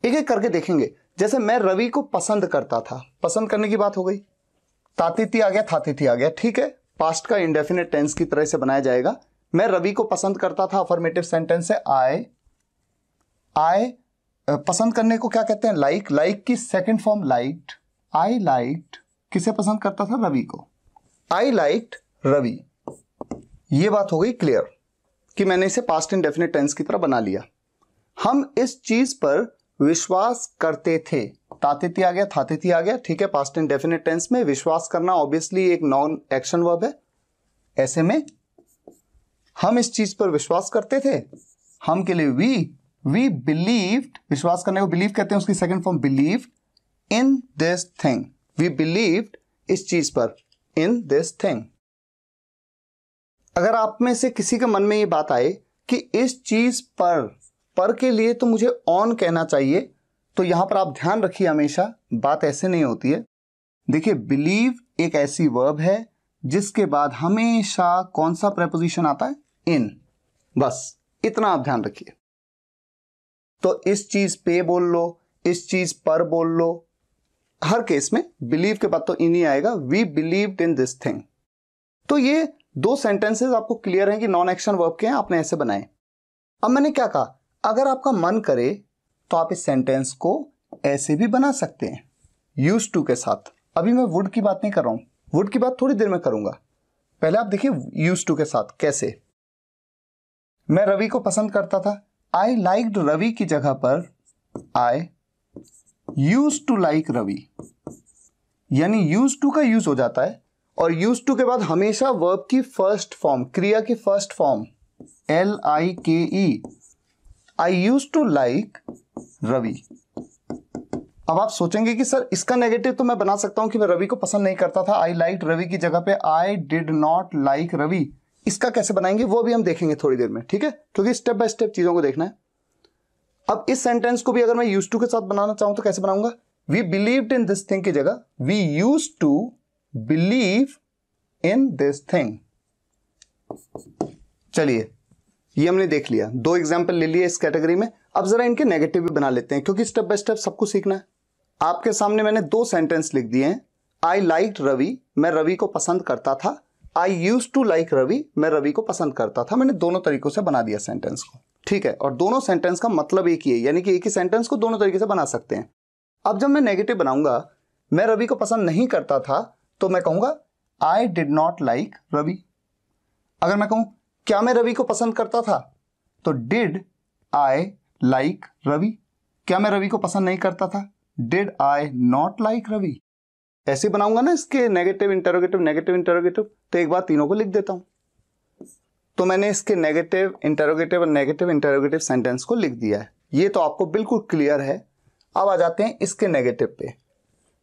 S1: एक एक करके देखेंगे जैसे मैं रवि को पसंद करता था पसंद करने की बात हो गई तातिथि आ गया थातिथि आ गया ठीक है पास्ट का इंडेफिनेट टेंस की तरह से बनाया जाएगा मैं रवि को पसंद करता था अफर्मेटिव सेंटेंस है आई आई पसंद करने को क्या कहते हैं लाइक लाइक की second form liked I liked किसे पसंद करता था रवि को आई लाइक्ड रवि ये बात हो गई क्लियर कि मैंने इसे पास्ट डेफिनेट टेंस की तरह बना लिया हम इस चीज पर विश्वास करते थे थी आ गया थातेती आ गया ठीक है पास्ट डेफिनेट टेंस में विश्वास करना ऑब्वियसली एक नॉन एक्शन वर्ब है ऐसे में हम इस चीज पर विश्वास करते थे हम के लिए वी वी बिलीव्ड विश्वास करने को बिलीव कहते हैं उसकी second form believe in this thing we believed इस चीज पर इन दिस थिंग अगर आप में से किसी के मन में ये बात आए कि इस चीज पर पर के लिए तो मुझे ऑन कहना चाहिए तो यहां पर आप ध्यान रखिए हमेशा बात ऐसे नहीं होती है देखिए बिलीव एक ऐसी वर्ब है जिसके बाद हमेशा कौन सा प्रेपोजिशन आता है इन बस इतना आप ध्यान रखिए तो इस चीज़ पे बोल लो इस चीज़ पर बोल लो हर केस में बिलीव के बाद तो इन ही आएगा we believe in this thing तो ये दो सेंटेंसेस आपको क्लियर हैं कि नॉन एक्शन वर्ब के हैं आपने ऐसे बनाए अब मैंने क्या कहा अगर आपका मन करे तो आप इस सेंटेंस को ऐसे भी बना सकते हैं यूज टू के साथ अभी मैं वुड की बात नहीं कर रहा हूं वुड की बात थोड़ी देर में करूंगा पहले आप देखिए यूज टू के साथ कैसे मैं रवि को पसंद करता था आई लाइक रवि की जगह पर I use to like Ravi यानी यूज टू का यूज हो जाता है और यूज टू के बाद हमेशा वर्ब की फर्स्ट फॉर्म क्रिया की first form L I K E I use to like Ravi अब आप सोचेंगे कि सर इसका नेगेटिव तो मैं बना सकता हूं कि मैं रवि को पसंद नहीं करता था आई लाइक रवि की जगह पे I did not like Ravi इसका कैसे बनाएंगे वो भी हम देखेंगे थोड़ी देर में ठीक है क्योंकि स्टेप बाय स्टेप चीज़ों को देखना है अब इस सेंटेंस को भी अगर मैं यूज टू के साथ बनाना चाहूं तो कैसे बनाऊंगा we believe in this thing की जगह we use to believe in this thing चलिए ये हमने देख लिया दो एग्जाम्पल ले लिए इस कैटेगरी में अब जरा इनके नेगेटिव भी बना लेते हैं क्योंकि स्टेप बाय स्टेप सबको सीखना है आपके सामने मैंने दो सेंटेंस लिख दिए हैं आई लाइक रवि मैं रवि को पसंद करता था I use to like Ravi मैं रवि को पसंद करता था मैंने दोनों तरीकों से बना दिया सेंटेंस को ठीक है और दोनों सेंटेंस का मतलब एक ही है यानी कि एक ही सेंटेंस को दोनों तरीके से बना सकते हैं अब जब मैं नेगेटिव बनाऊंगा मैं रवि को पसंद नहीं करता था तो मैं कहूंगा I did not like Ravi अगर मैं कहूं क्या मैं रवि को पसंद करता था तो डिड आई लाइक रवि क्या मैं रवि को पसंद नहीं करता था did I not like Ravi ऐसे बनाऊंगा ना इसके नेगेटिव इंटरोगेटिव नेगेटिव इंटरोगेटिव तो एक बार तीनों को लिख देता हूं तो मैंने इसके नेगेटिव इंटरोगेटिव और नेगेटिव इंटरोगेटिव सेंटेंस को लिख दिया है ये तो आपको बिल्कुल क्लियर है अब आ जाते हैं इसके नेगेटिव पे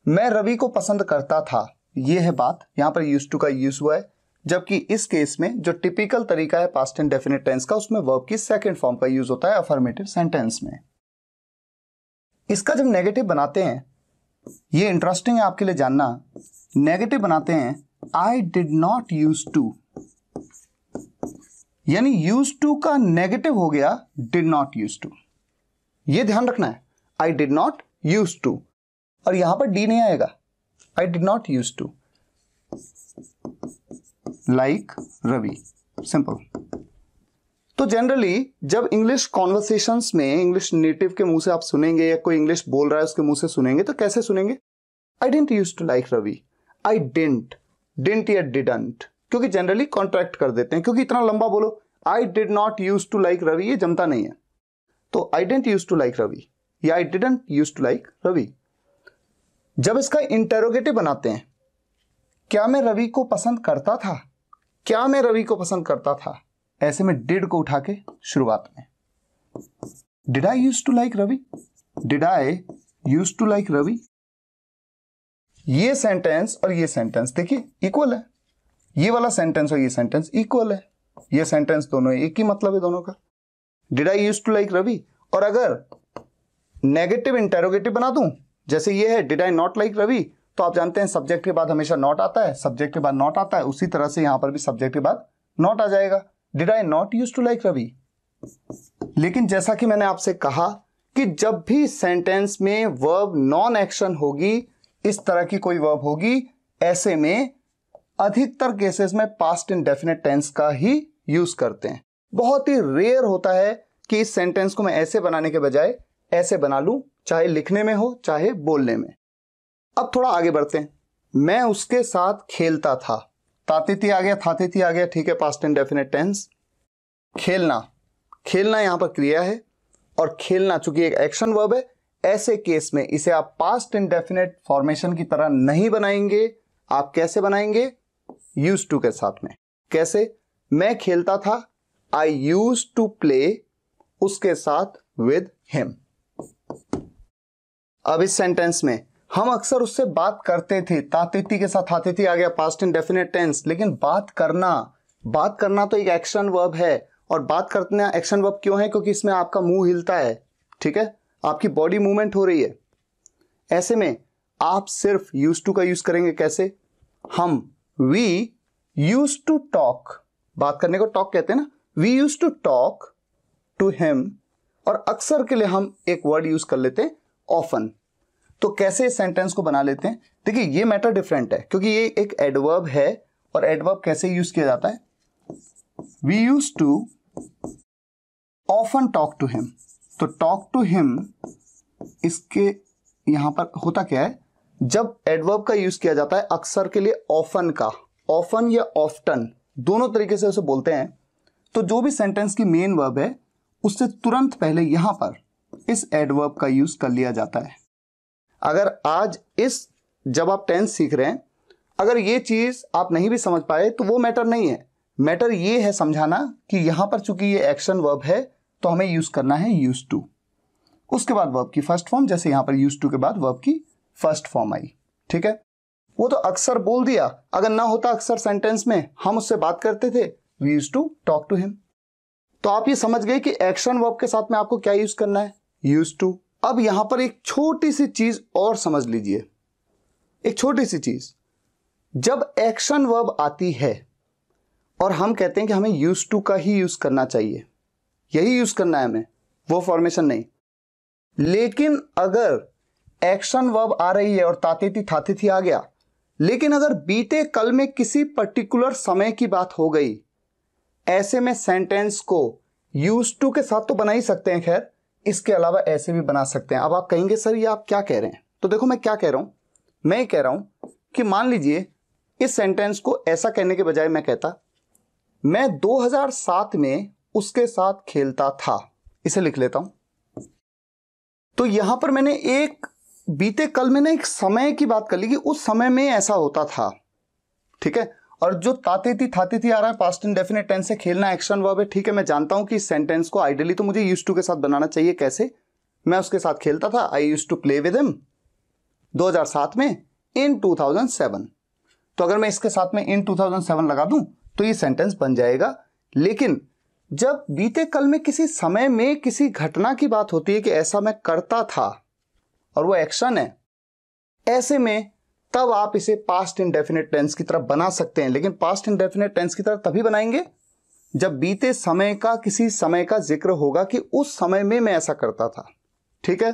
S1: मैं रवि को पसंद करता था ये है बात यहां पर यूज टू का यूज हुआ है जबकि इस केस में जो टिपिकल तरीका है पास्ट एंड डेफिनेट टेंस का उसमें वर्ब की सेकेंड फॉर्म का यूज होता है अफर्मेटिव सेंटेंस में इसका जब नेगेटिव बनाते हैं ये इंटरेस्टिंग है आपके लिए जानना नेगेटिव बनाते हैं I did not use to यानी यूज टू का नेगेटिव हो गया डिड नॉट यूज टू ये ध्यान रखना है I did not use to और यहां पर डी नहीं आएगा I did not use to like Ravi simple तो जनरली जब इंग्लिश कॉन्वर्सेशन में इंग्लिश नेटिव के मुंह से आप सुनेंगे या कोई इंग्लिश बोल रहा है उसके मुंह से सुनेंगे तो कैसे सुनेंगे I didn't use to like Ravi I didn't didn't या डिडंट क्योंकि जनरली कॉन्ट्रैक्ट कर देते हैं क्योंकि इतना लंबा बोलो I did not use to like Ravi ये जमता नहीं है तो I didn't use to like Ravi या I didn't use to like Ravi जब इसका इंटेरोगेटिव बनाते हैं क्या मैं रवि को पसंद करता था क्या मैं रवि को पसंद करता था ऐसे में डिड को उठा के शुरुआत में did I use to like Ravi did I use to like Ravi ये सेंटेंस और ये सेंटेंस देखिए इक्वल है ये वाला सेंटेंस और ये सेंटेंस इक्वल है ये सेंटेंस दोनों एक ही मतलब है दोनों का did I use to like Ravi और अगर नेगेटिव इंटेरोगेटिव बना दूं जैसे ये है did I not like Ravi तो आप जानते हैं सब्जेक्ट के बाद हमेशा नॉट आता है सब्जेक्ट के बाद नॉट आता है उसी तरह से यहां पर भी सब्जेक्ट के बाद नॉट आ जाएगा did I not use to like Ravi लेकिन जैसा कि मैंने आपसे कहा कि जब भी सेंटेंस में वर्ब नॉन एक्शन होगी इस तरह की कोई वर्ब होगी ऐसे में अधिकतर केसेस में पास्ट इन डेफिनेट टेंस का ही यूज करते हैं बहुत ही रेयर होता है कि इस सेंटेंस को मैं ऐसे बनाने के बजाय ऐसे बना लूं चाहे लिखने में हो चाहे बोलने में अब थोड़ा आगे बढ़ते हैं मैं उसके साथ खेलता था तातिति आ गया थातीती आ गया ठीक है पास्ट इंडेफिनेट टेंस खेलना खेलना यहां पर क्रिया है और खेलना चूंकि एक एक्शन वर्ब है ऐसे केस में इसे आप पास्ट इंडेफिनेट फॉर्मेशन की तरह नहीं बनाएंगे आप कैसे बनाएंगे यूज टू के साथ में कैसे मैं खेलता था आई यूज टू प्ले उसके साथ विद हिम अब इस सेंटेंस में हम अक्सर उससे बात करते थे तातिति के साथ हातीती आ गया पास्ट डेफिनेट टेंस लेकिन बात करना बात करना तो एक एक्शन वर्ब है और बात करना एक्शन वर्ब क्यों है क्योंकि इसमें आपका मुंह हिलता है ठीक है आपकी बॉडी मूवमेंट हो रही है ऐसे में आप सिर्फ यूज टू का यूज करेंगे कैसे हम वी यूज टू टॉक बात करने को टॉक कहते हैं ना we use to talk to him और अक्सर के लिए हम एक वर्ड यूज कर लेते हैं ऑफन तो कैसे इस सेंटेंस को बना लेते हैं देखिए ये मैटर डिफरेंट है क्योंकि ये एक एडवर्ब है और एडवर्ब कैसे यूज किया जाता है we use to often talk to him तो टॉक टू हिम इसके यहां पर होता क्या है जब एडवर्ब का यूज किया जाता है अक्सर के लिए ऑफन का ऑफन या ऑफ्टन दोनों तरीके से उसे बोलते हैं तो जो भी सेंटेंस की मेन वर्ब है उससे तुरंत पहले यहां पर इस एडवर्ब का यूज कर लिया जाता है अगर आज इस जब आप टेंस सीख रहे हैं अगर ये चीज़ आप नहीं भी समझ पाए तो वो मैटर नहीं है मैटर ये है समझाना कि यहां पर चूंकि ये एक्शन वर्ब है तो हमें यूज़ करना है यूज टू उसके बाद वर्ब की फर्स्ट फॉर्म जैसे यहां पर यूज टू के बाद वर्ब की फर्स्ट फॉर्म आई ठीक है वो तो अक्सर बोल दिया अगर ना होता अक्सर सेंटेंस में हम उससे बात करते थे we use to talk to him तो आप ये समझ गए कि एक्शन वर्ब के साथ में आपको क्या यूज करना है यूज टू अब यहां पर एक छोटी सी चीज और समझ लीजिए एक छोटी सी चीज जब एक्शन वर्ब आती है और हम कहते हैं कि हमें यूज टू का ही यूज करना चाहिए यही यूज करना है हमें वो फॉर्मेशन नहीं लेकिन अगर एक्शन वर्ब आ रही है और ताते थी थाते थी आ गया लेकिन अगर बीते कल में किसी पर्टिकुलर समय की बात हो गई ऐसे में सेंटेंस को यूज टू के साथ तो बना ही सकते हैं खैर इसके अलावा ऐसे भी बना सकते हैं अब आप कहेंगे सर ये आप क्या कह रहे हैं तो देखो मैं क्या कह रहा हूँ मैं कह रहा हूँ कि मान लीजिए इस सेंटेंस को ऐसा कहने के बजाय मैं कहता मैं 2007 में उसके साथ खेलता था इसे लिख लेता हूं तो यहां पर मैंने एक बीते कल मैंने एक समय की बात कर ली कि उस समय में ऐसा होता था ठीक है और जो ताते थी थाते थी आ रहा है पास्ट इंडेफिनेट टेंस से खेलना एक्शन वर्ब है ठीक है मैं जानता हूं कि इस सेंटेंस को आइडियली तो मुझे यूज टू के साथ बनाना चाहिए कैसे मैं उसके साथ खेलता था I use to play with him 2007 में इन 2007 तो अगर मैं इसके साथ में इन 2007 लगा दूं तो ये सेंटेंस बन जाएगा लेकिन जब बीते कल में किसी समय में किसी घटना की बात होती है कि ऐसा मैं करता था और वो एक्शन है ऐसे में तब आप इसे पास्ट इंडेफिनेट टेंस की तरफ बना सकते हैं लेकिन पास्ट इंडेफिनेट टेंस की तरफ तभी बनाएंगे जब बीते समय का किसी समय का जिक्र होगा कि उस समय में मैं ऐसा करता था ठीक है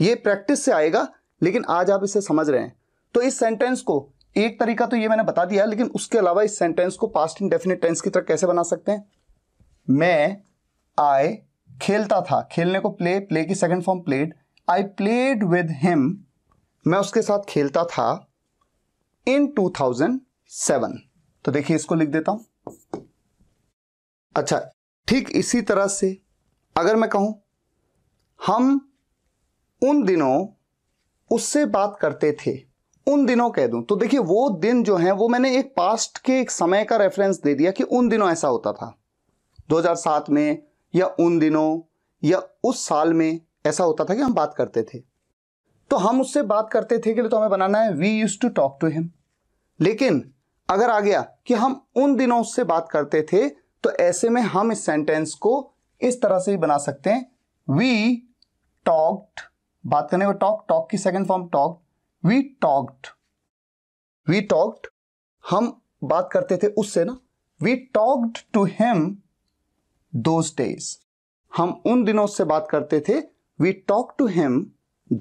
S1: ये प्रैक्टिस से आएगा लेकिन आज आप इसे समझ रहे हैं तो इस सेंटेंस को एक तरीका तो ये मैंने बता दिया लेकिन उसके अलावा इस सेंटेंस को पास्ट डेफिनेट टेंस की तरह कैसे बना सकते हैं मैं आई खेलता था खेलने को प्ले प्ले की second form played I played with him मैं उसके साथ खेलता था इन 2007 तो देखिए इसको लिख देता हूं अच्छा ठीक इसी तरह से अगर मैं कहूं हम उन दिनों उससे बात करते थे उन दिनों कह दूं तो देखिए वो दिन जो है वो मैंने एक पास्ट के एक समय का रेफरेंस दे दिया कि उन दिनों ऐसा होता था 2007 में या उन दिनों या उस साल में ऐसा होता था कि हम बात करते थे तो हम उससे बात करते थे कि तो हमें बनाना है we use to talk to him लेकिन अगर आ गया कि हम उन दिनों उससे बात करते थे तो ऐसे में हम इस सेंटेंस को इस तरह से भी बना सकते हैं वी टॉक्ड बात करने को टॉक टॉक की second form talk we talked we talked हम बात करते थे उससे ना we talked to him those days हम उन दिनों से बात करते थे we talk to him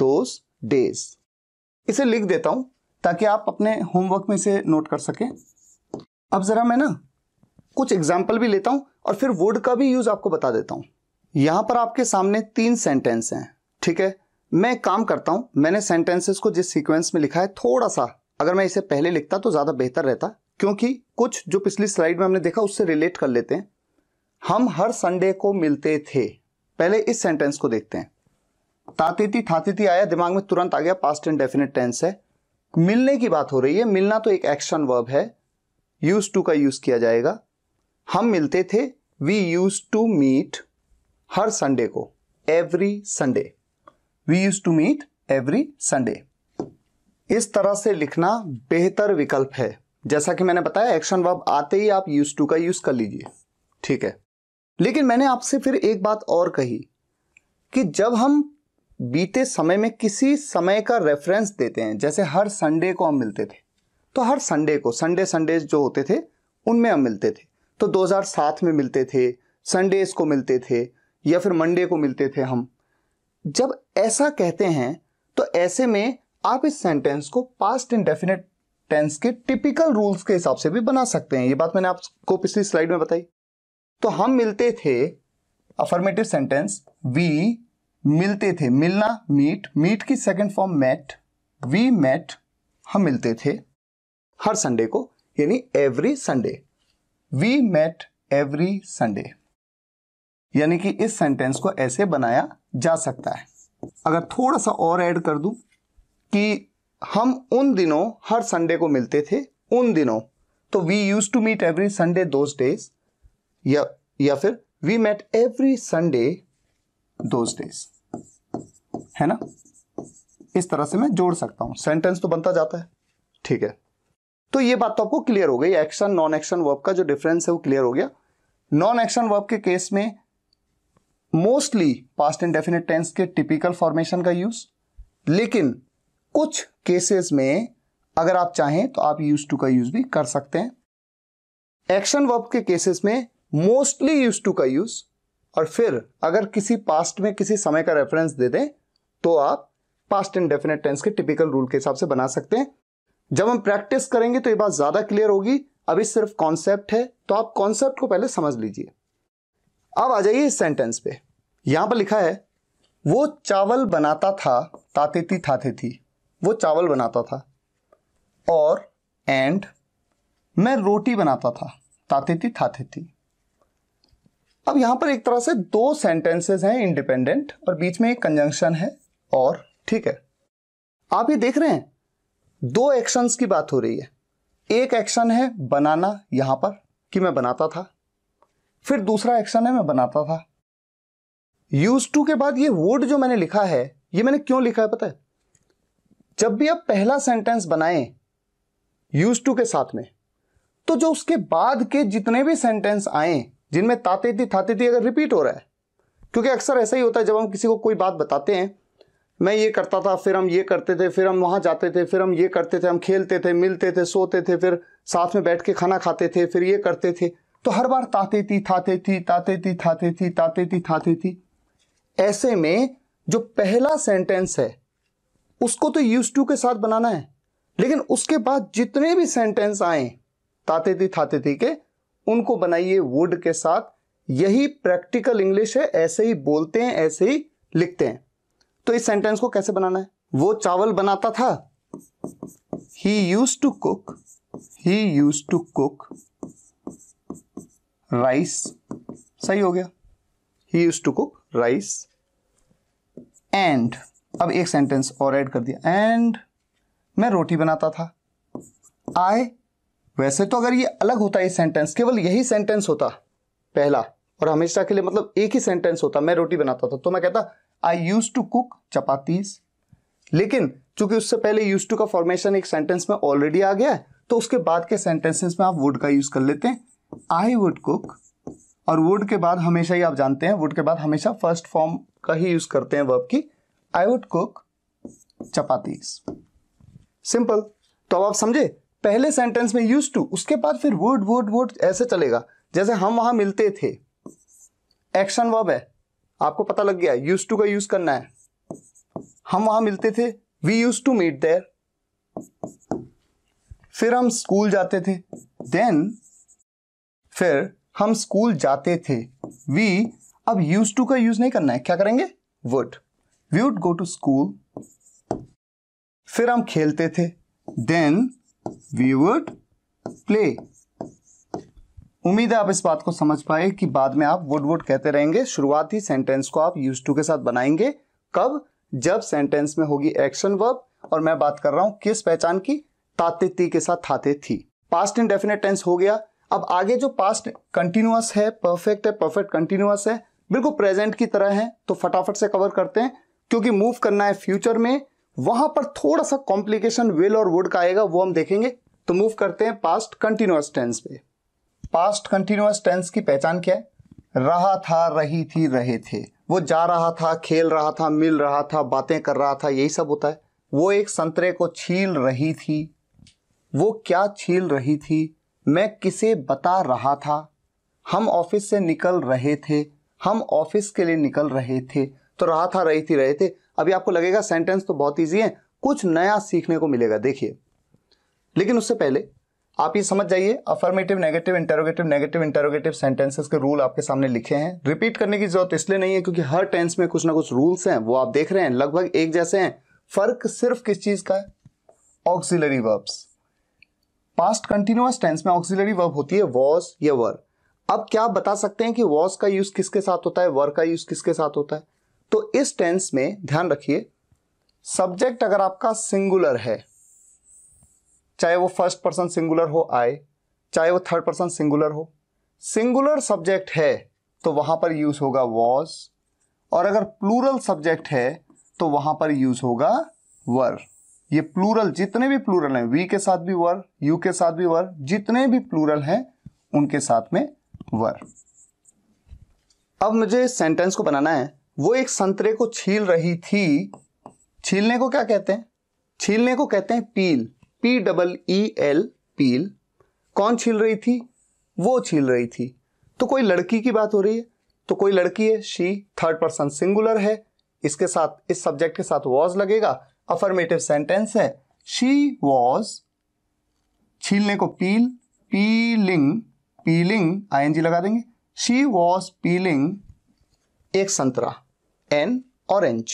S1: those days इसे लिख देता हूं ताकि आप अपने होमवर्क में इसे नोट कर सकें अब ज़रा मैं ना कुछ एग्जाम्पल भी लेता हूं और फिर वुड का भी यूज़ आपको बता देता हूं यहां पर आपके सामने तीन सेंटेंस हैं ठीक है मैं काम करता हूं मैंने सेंटेंसेस को जिस सीक्वेंस में लिखा है थोड़ा सा अगर मैं इसे पहले लिखता तो ज़्यादा बेहतर रहता क्योंकि कुछ जो पिछली स्लाइड में हमने देखा उससे रिलेट कर लेते हैं हम हर संडे को मिलते थे पहले इस सेंटेंस को देखते हैं तातीती थातीती आया दिमाग में तुरंत आ गया पास्ट एंड डेफिनेट टेंस है मिलने की बात हो रही है मिलना तो एक एक्शन वर्ब है यूज टू का यूज किया जाएगा हम मिलते थे वी यूज टू मीट हर संडे को every Sunday we use to meet every Sunday इस तरह से लिखना बेहतर विकल्प है जैसा कि मैंने बताया एक्शन वर्ब आते ही आप यूज टू का यूज कर लीजिए ठीक है लेकिन मैंने आपसे फिर एक बात और कही कि जब हम बीते समय में किसी समय का रेफरेंस देते हैं जैसे हर संडे को हम मिलते थे तो हर संडे को संडे संडे जो होते थे उनमें हम मिलते थे तो 2007 में मिलते थे संडेज को मिलते थे या फिर मंडे को मिलते थे हम जब ऐसा कहते हैं तो ऐसे में आप इस सेंटेंस को पास्ट इंडेफिनेट टेंस के टिपिकल रूल्स के हिसाब से भी बना सकते हैं ये बात मैंने आपको पिछली स्लाइड में बताई तो हम मिलते थे अफर्मेटिव सेंटेंस वी मिलते थे मिलना मीट मीट की second form met we met हम मिलते थे हर संडे को यानी every Sunday we met every Sunday यानी कि इस सेंटेंस को ऐसे बनाया जा सकता है अगर थोड़ा सा और ऐड कर दूं कि हम उन दिनों हर संडे को मिलते थे उन दिनों तो we use to meet every Sunday those days या या फिर we met every Sunday those days है ना इस तरह से मैं जोड़ सकता हूं सेंटेंस तो बनता जाता है ठीक है तो ये बात तो आपको क्लियर हो गई एक्शन नॉन एक्शन वर्ब का जो डिफरेंस है वो क्लियर हो गया नॉन एक्शन वर्ब के केस में mostly past indefinite tense के टिपिकल फॉर्मेशन का यूज लेकिन कुछ केसेस में अगर आप चाहें तो आप यूज टू का यूज भी कर सकते हैं एक्शन वर्ब के केसेस में मोस्टली यूज टू का यूज और फिर अगर किसी पास्ट में किसी समय का रेफरेंस दे दें तो आप पास्ट एंड डेफिनेट टेंस के टिपिकल रूल के हिसाब से बना सकते हैं जब हम प्रैक्टिस करेंगे तो ये बात ज्यादा क्लियर होगी अभी सिर्फ कॉन्सेप्ट है तो आप कॉन्सेप्ट को पहले समझ लीजिए अब आ जाइए इस सेंटेंस पे यहां पर लिखा है वो चावल बनाता था ताते थी थाते थी वो चावल बनाता था और एंड मैं रोटी बनाता था ताते थी थाते थी अब यहां पर एक तरह से दो सेंटेंसेस हैं इंडिपेंडेंट और बीच में एक कंजंक्शन है और ठीक है आप ये देख रहे हैं दो एक्शंस की बात हो रही है एक एक्शन है बनाना यहां पर कि मैं बनाता था फिर दूसरा एक्शन है मैं बनाता था यूज टू के बाद ये वर्ड जो मैंने लिखा है ये मैंने क्यों लिखा है पता है जब भी आप पहला सेंटेंस बनाए यूज टू के साथ में तो जो उसके बाद के जितने भी सेंटेंस आए जिनमें ताते थी थाते थी अगर रिपीट हो रहा है क्योंकि अक्सर ऐसा ही होता है जब हम किसी को कोई बात बताते हैं मैं ये करता था फिर हम ये करते थे फिर हम वहाँ जाते थे फिर हम ये करते थे हम खेलते थे मिलते थे सोते थे फिर साथ में बैठ के खाना खाते थे फिर ये करते थे तो हर बार ताते थी थाते थी ताते थी थाते थी ताते थी थाते थी ऐसे में जो पहला सेंटेंस है उसको तो यूज टू के साथ बनाना है लेकिन उसके बाद जितने भी सेंटेंस आए ताते थी थाते थी के उनको बनाइए वुड के साथ यही प्रैक्टिकल इंग्लिश है ऐसे ही बोलते हैं ऐसे ही लिखते हैं तो इस सेंटेंस को कैसे बनाना है वो चावल बनाता था he use to cook he use to cook rice सही हो गया he use to cook rice and अब एक सेंटेंस और ऐड कर दिया एंड मैं रोटी बनाता था आई वैसे तो अगर ये अलग होता ये सेंटेंस केवल यही सेंटेंस होता पहला और हमेशा के लिए मतलब एक ही सेंटेंस होता मैं रोटी बनाता था तो मैं कहता I use to cook chapatis लेकिन चूंकि उससे पहले यूज टू का फॉर्मेशन एक सेंटेंस में ऑलरेडी आ गया है तो उसके बाद के सेंटेंसेस में आप वुड का यूज कर लेते हैं आई वुड कुक और वुड के बाद हमेशा ही आप जानते हैं वुड के बाद हमेशा फर्स्ट फॉर्म का ही यूज करते हैं वर्ब की I would cook chapatis simple तो अब आप समझे पहले सेंटेंस में यूज टू उसके बाद फिर वुड वुड वुड ऐसे चलेगा जैसे हम वहां मिलते थे एक्शन वर्ब है आपको पता लग गया यूज टू का यूज करना है हम वहां मिलते थे we use to meet there फिर हम स्कूल जाते थे देन फिर हम स्कूल जाते थे वी अब यूज टू का यूज नहीं करना है क्या करेंगे would we would go to school फिर हम खेलते थे देन वी वुड प्ले उम्मीद है आप इस बात को समझ पाए कि बाद में आप वुड वुड कहते रहेंगे शुरुआती सेंटेंस को आप यूज टू के साथ बनाएंगे कब जब सेंटेंस में होगी एक्शन वर्ब और मैं बात कर रहा हूं किस पहचान की ताते ती के साथ थाते थी पास्ट इन डेफिनेट टेंस हो गया अब आगे जो पास्ट कंटिन्यूस है परफेक्ट है परफेक्ट कंटिन्यूस है बिल्कुल प्रेजेंट की तरह है तो फटाफट से कवर करते हैं क्योंकि मूव करना है फ्यूचर में वहां पर थोड़ा सा कॉम्प्लिकेशन विल और वुड का आएगा वो हम देखेंगे तो मूव करते हैं पास्ट कंटिन्यूस टेंस पे पास्ट कंटिन्यूस टेंस की पहचान क्या है रहा था रही थी रहे थे वो जा रहा था खेल रहा था मिल रहा था बातें कर रहा था यही सब होता है वो एक संतरे को छील रही थी वो क्या छील रही थी मैं किसे बता रहा था हम ऑफिस से निकल रहे थे हम ऑफिस के लिए निकल रहे थे तो रहा था रही थी रहे थे अभी आपको लगेगा सेंटेंस तो बहुत ईजी है कुछ नया सीखने को मिलेगा देखिए लेकिन उससे पहले आप ये समझ जाइए affirmative negative interrogative negative interrogative sentences के रूल आपके सामने लिखे हैं रिपीट करने की जरूरत इसलिए नहीं है क्योंकि हर टेंस में कुछ ना कुछ रूल्स हैं वो आप देख रहे हैं लगभग एक जैसे हैं फर्क सिर्फ किस चीज का है auxiliary verbs past continuous tense में ऑक्सिलरी वर्ब होती है वॉज या वर अब क्या बता सकते हैं कि वॉज का यूज किसके साथ होता है वर का यूज किसके साथ होता है तो इस टेंस में ध्यान रखिए सब्जेक्ट अगर आपका सिंगुलर है चाहे वो फर्स्ट पर्सन सिंगुलर हो आए चाहे वो थर्ड पर्सन सिंगुलर हो सिंगुलर सब्जेक्ट है तो वहां पर यूज़ होगा वॉज और अगर प्लूरल सब्जेक्ट है तो वहां पर यूज़ होगा वर ये प्लूरल जितने भी प्लूरल हैं वी के साथ भी वर यू के साथ भी वर जितने भी प्लूरल हैं उनके साथ में वर अब मुझे सेंटेंस को बनाना है वो एक संतरे को छील रही थी छीलने को क्या कहते हैं छीलने को कहते हैं peel P double E L peel कौन छील रही थी वो छील रही थी तो कोई लड़की की बात हो रही है तो कोई लड़की है शी थर्ड पर्सन सिंगुलर है इसके साथ इस सब्जेक्ट के साथ वॉज लगेगा अफर्मेटिव सेंटेंस है शी वॉज छीलने को पील पीलिंग पीलिंग आईएनजी लगा देंगे शी वॉज पीलिंग एक संतरा एन ऑरेंज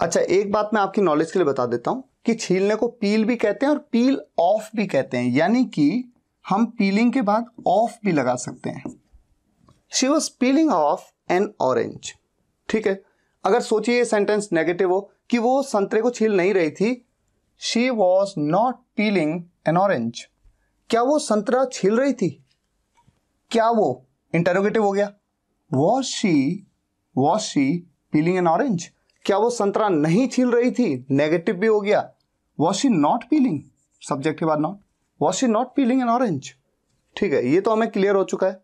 S1: अच्छा एक बात मैं आपकी नॉलेज के लिए बता देता हूं कि छीलने को पील भी कहते हैं और पील ऑफ भी कहते हैं यानी कि हम पीलिंग के बाद ऑफ भी लगा सकते हैं she was peeling off an orange ठीक है अगर सोचिए ये सेंटेंस नेगेटिव हो कि वो संतरे को छील नहीं रही थी she was not peeling an orange क्या वो संतरा छील रही थी क्या वो इंटरोगेटिव हो गया was she was she peeling an orange क्या वो संतरा नहीं छील रही थी नेगेटिव भी हो गया was she not peeling subject के बाद not was she not peeling an orange ठीक है ये तो हमें क्लियर हो चुका है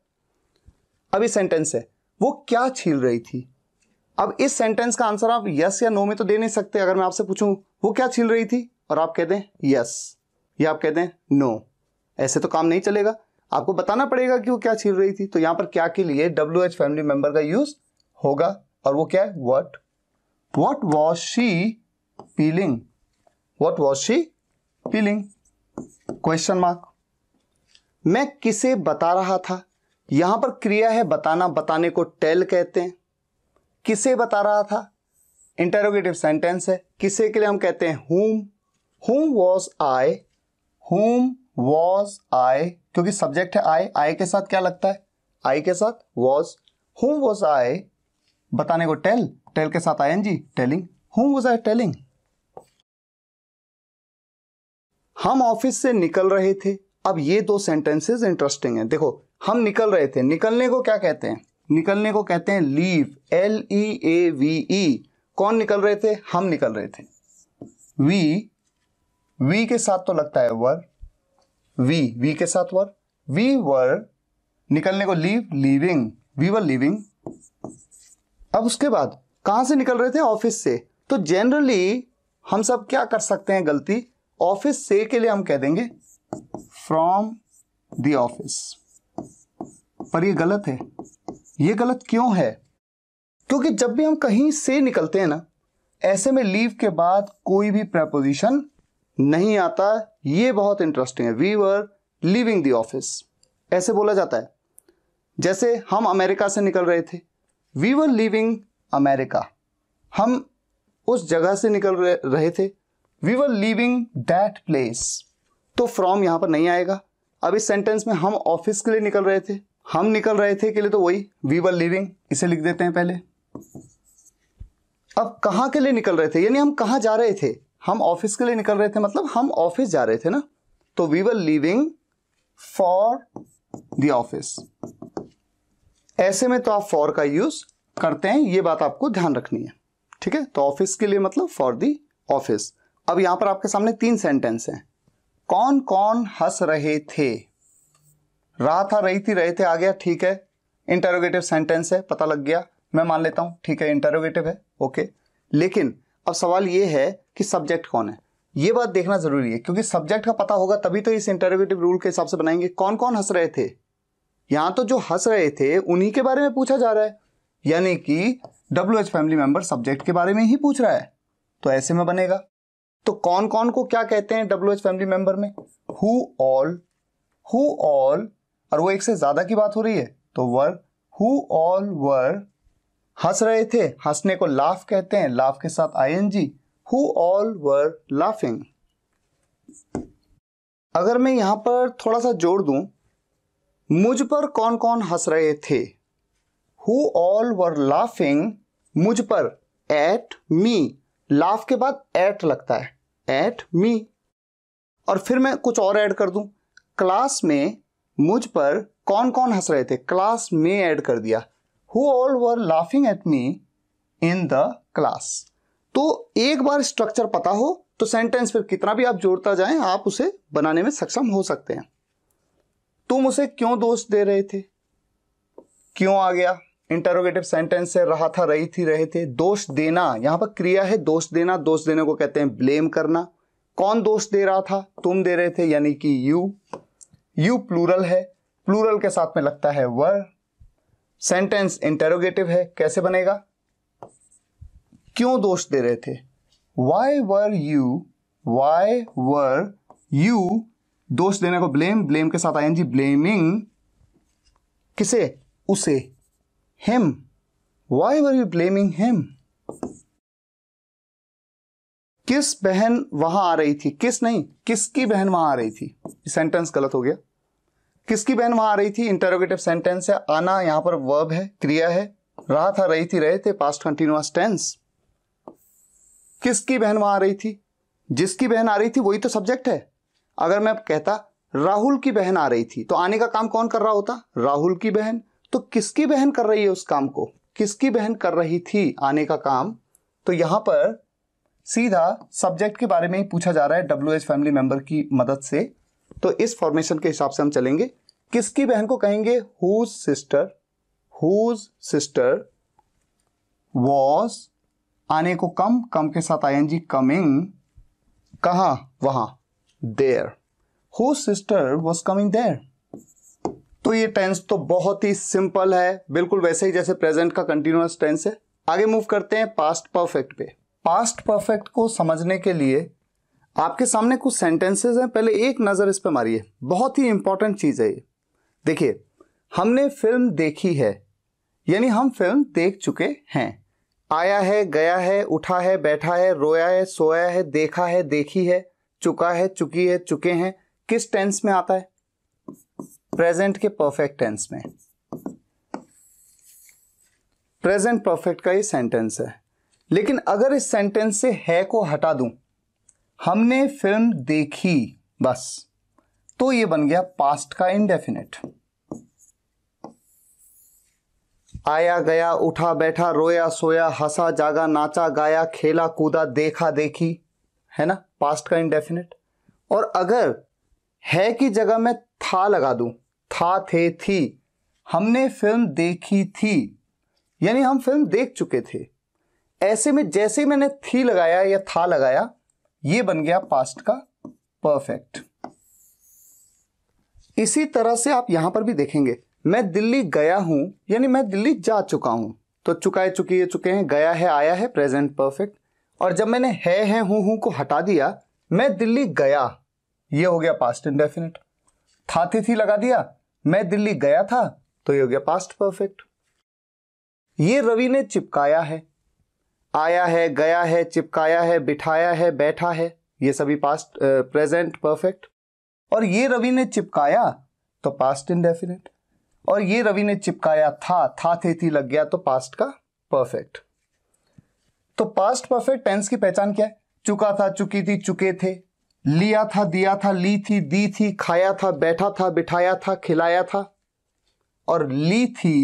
S1: अभी सेंटेंस है वो क्या छील रही थी अब इस सेंटेंस का आंसर आप यस या नो में तो दे नहीं सकते अगर मैं आपसे पूछूं वो क्या छील रही थी और आप कह दें यस या आप कह दें नो ऐसे तो काम नहीं चलेगा आपको बताना पड़ेगा कि वो क्या छीन रही थी तो यहां पर क्या के लिए डब्ल्यू एच फैमिली मेंबर का यूज होगा और वो क्या है what what was she peeling what was she peeling question mark मैं किसे बता रहा था यहां पर क्रिया है बताना बताने को टेल कहते हैं किसे बता रहा था इंटेरोगेटिव सेंटेंस है किसे के लिए हम कहते हैं हुम हुम वॉज आई हुम वॉज आई क्योंकि सब्जेक्ट है आई आई के साथ क्या लगता है आई के साथ वॉज हुम वॉज आई बताने को टेल टेल के साथ I N G telling whom was I telling हम ऑफिस से निकल रहे थे अब ये दो सेंटेंसेस इंटरेस्टिंग है देखो हम निकल रहे थे निकलने को क्या कहते हैं निकलने को कहते हैं leave L E A V E कौन निकल रहे थे हम निकल रहे थे वी वी के साथ तो लगता है वर वी वी के साथ वर वी वर निकलने को leave leaving we were leaving अब उसके बाद कहां से निकल रहे थे ऑफिस से तो जनरली हम सब क्या कर सकते हैं गलती ऑफिस से के लिए हम कह देंगे फ्रॉम द ऑफिस पर ये गलत है ये गलत क्यों है क्योंकि जब भी हम कहीं से निकलते हैं ना ऐसे में लीव के बाद कोई भी प्रपोजिशन नहीं आता ये बहुत इंटरेस्टिंग है we were leaving the office ऐसे बोला जाता है जैसे हम अमेरिका से निकल रहे थे वी वर लिविंग अमेरिका हम उस जगह से निकल रहे थे we were leaving that place तो फ्रॉम यहां पर नहीं आएगा अब इस सेंटेंस में हम ऑफिस के लिए निकल रहे थे हम निकल रहे थे के लिए तो वही वी वर लिविंग इसे लिख देते हैं पहले अब कहां के लिए निकल रहे थे यानी हम कहां जा रहे थे हम ऑफिस के लिए निकल रहे थे मतलब हम ऑफिस जा रहे थे ना तो we were leaving for the office ऐसे में तो आप फॉर का यूज करते हैं ये बात आपको ध्यान रखनी है ठीक है तो ऑफिस के लिए मतलब फॉर द ऑफिस अब यहां पर आपके सामने तीन सेंटेंस हैं कौन कौन हंस रहे थे रहा था रही थी रहे थे आ गया ठीक है इंटरोगेटिव सेंटेंस है पता लग गया मैं मान लेता हूं ठीक है इंटरोगेटिव है ओके लेकिन अब सवाल यह है कि सब्जेक्ट कौन है ये बात देखना जरूरी है क्योंकि सब्जेक्ट का पता होगा तभी तो इस इंटरव्यूटिव रूल के हिसाब से बनाएंगे कौन कौन हंस रहे थे यहां तो जो हंस रहे थे उन्हीं के बारे में पूछा जा रहा है यानी कि W H family member subject के बारे में ही पूछ रहा है तो ऐसे में बनेगा तो कौन कौन को क्या कहते हैं डब्ल्यू एच फैमिली मेंबर में हु ऑल हु ऑल और वो एक से ज्यादा की बात हो रही है तो वर हु ऑल वर हंस रहे थे हंसने को लाफ कहते हैं लाफ के साथ I N G who all were laughing अगर मैं यहां पर थोड़ा सा जोड़ दूं मुझ पर कौन कौन हंस रहे थे हु ऑल वर लाफिंग मुझ पर एट मी लाफ के बाद एट लगता है एट मी और फिर मैं कुछ और ऐड कर दूं क्लास में मुझ पर कौन कौन हंस रहे थे क्लास में ऐड कर दिया who all were laughing at me in the class तो एक बार स्ट्रक्चर पता हो तो सेंटेंस पर कितना भी आप जोड़ता जाए आप उसे बनाने में सक्षम हो सकते हैं तुम उसे क्यों दोष दे रहे थे क्यों आ गया इंटरोगेटिव सेंटेंस से रहा था रही थी रहे थे दोष देना यहां पर क्रिया है दोष देना दोष देने को कहते हैं ब्लेम करना कौन दोष दे रहा था तुम दे रहे थे यानी कि यू यू प्लूरल है प्लूरल के साथ में लगता है वर सेंटेंस इंटेरोगेटिव है कैसे बनेगा क्यों दोष दे रहे थे why were you why were you दोष देने को ब्लेम ब्लेम के साथ जी ब्लेमिंग किसे उसे him why were you blaming him किस बहन वहां आ रही थी किस नहीं किसकी बहन वहां आ रही थी सेंटेंस गलत हो गया किसकी बहन वहां आ रही थी इंटरोगेटिव सेंटेंस है आना यहां पर वर्ब है क्रिया है रहा था रही थी रहे थे पास्ट कंटिन्यूस टेंस किसकी बहन वहां आ रही थी जिसकी बहन आ रही थी वही तो सब्जेक्ट है अगर मैं कहता राहुल की बहन आ रही थी तो आने का काम कौन कर रहा होता राहुल की बहन तो किसकी बहन कर रही है उस काम को किसकी बहन कर रही थी आने का काम तो यहां पर सीधा सब्जेक्ट के बारे में ही पूछा जा रहा है डब्ल्यू एच फैमिली मेंबर की मदद से तो इस फॉर्मेशन के हिसाब से हम चलेंगे किसकी बहन को कहेंगे whose sister whose sister was आने को कम कम के साथ आईएनजी कमिंग कहा वहां देर हो सिस्टर वॉज कमिंग देर तो ये टेंस तो बहुत ही सिंपल है बिल्कुल वैसे ही जैसे प्रेजेंट का कंटिन्यूस टेंस है आगे मूव करते हैं पास्ट परफेक्ट पे पास्ट परफेक्ट को समझने के लिए आपके सामने कुछ सेंटेंसेस हैं पहले एक नज़र इस पर मारिए बहुत ही इंपॉर्टेंट चीज़ है ये देखिए हमने फिल्म देखी है यानी हम फिल्म देख चुके हैं आया है गया है उठा है बैठा है रोया है सोया है देखा है देखी है चुका है चुकी है चुके हैं किस टेंस में आता है प्रेजेंट के परफेक्ट टेंस में प्रेजेंट परफेक्ट का ये सेंटेंस है लेकिन अगर इस सेंटेंस से है को हटा दूं हमने फिल्म देखी बस तो ये बन गया पास्ट का इनडेफिनेट आया गया उठा बैठा रोया सोया हंसा जागा नाचा गाया खेला कूदा देखा देखी है ना पास्ट का इनडेफिनेट और अगर है की जगह मैं था लगा दूं था थे थी हमने फिल्म देखी थी यानी हम फिल्म देख चुके थे ऐसे में जैसे मैंने थी लगाया या था लगाया ये बन गया पास्ट का परफेक्ट इसी तरह से आप यहां पर भी देखेंगे मैं दिल्ली गया हूं यानी मैं दिल्ली जा चुका हूं तो चुकाए चुकी चुके हैं गया है आया है प्रेजेंट परफेक्ट और जब मैंने है है हूं हूं को हटा दिया मैं दिल्ली गया ये हो गया पास्ट इंडेफिनेट था थी थी लगा दिया मैं दिल्ली गया था तो ये हो गया पास्ट परफेक्ट ये रवि ने चिपकाया है आया है गया है चिपकाया है बिठाया है बैठा है ये सभी पास्ट प्रेजेंट परफेक्ट और ये रवि ने चिपकाया तो पास्ट इंडेफिनेट और ये रवि ने चिपकाया था था थे थी लग गया तो पास्ट का परफेक्ट तो पास्ट परफेक्ट टेंस की पहचान क्या है चुका था चुकी थी चुके थे लिया था दिया था ली थी दी थी खाया था बैठा था बिठाया था खिलाया था और ली थी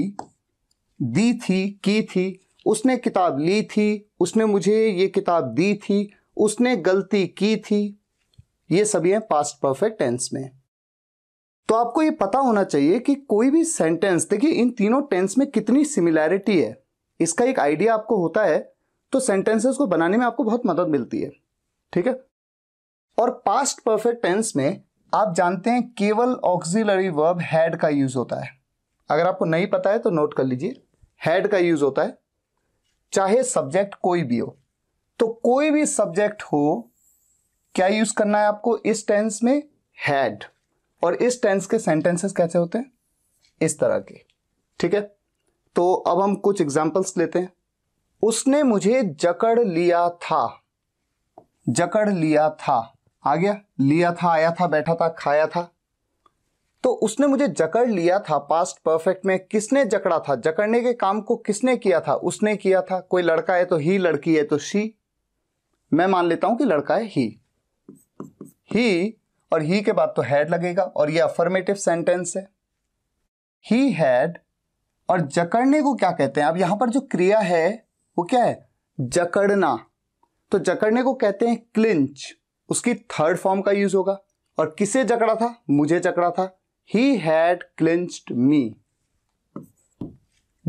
S1: दी थी की थी उसने किताब ली थी उसने मुझे ये किताब दी थी उसने गलती की थी ये सभी हैं पास्ट परफेक्ट टेंस में तो आपको ये पता होना चाहिए कि कोई भी सेंटेंस देखिए इन तीनों टेंस में कितनी सिमिलैरिटी है इसका एक आइडिया आपको होता है तो सेंटेंसेस को बनाने में आपको बहुत मदद मिलती है ठीक है और पास्ट परफेक्ट टेंस में आप जानते हैं केवल ऑक्सिलरी वर्ब हैड का यूज होता है अगर आपको नहीं पता है तो नोट कर लीजिए हैड का यूज होता है चाहे सब्जेक्ट कोई भी हो तो कोई भी सब्जेक्ट हो क्या यूज करना है आपको इस टेंस में हैड और इस टेंस के सेंटेंसेस कैसे होते हैं इस तरह के ठीक है तो अब हम कुछ एग्जांपल्स लेते हैं उसने मुझे जकड़ लिया था जकड़ लिया था आ गया लिया था आया था बैठा था खाया था तो उसने मुझे जकड़ लिया था पास्ट परफेक्ट में किसने जकड़ा था जकड़ने के काम को किसने किया था उसने किया था कोई लड़का है तो ही लड़की है तो शी मैं मान लेता हूं कि लड़का है ही ही और ही के बाद तो हैड लगेगा और ये अफर्मेटिव सेंटेंस है ही हैड और जकड़ने को क्या कहते हैं अब यहां पर जो क्रिया है वो क्या है जकड़ना तो जकड़ने को कहते हैं क्लिंच उसकी थर्ड फॉर्म का यूज होगा और किसे जकड़ा था मुझे जकड़ा था ही हैड क्लिंच्ड मी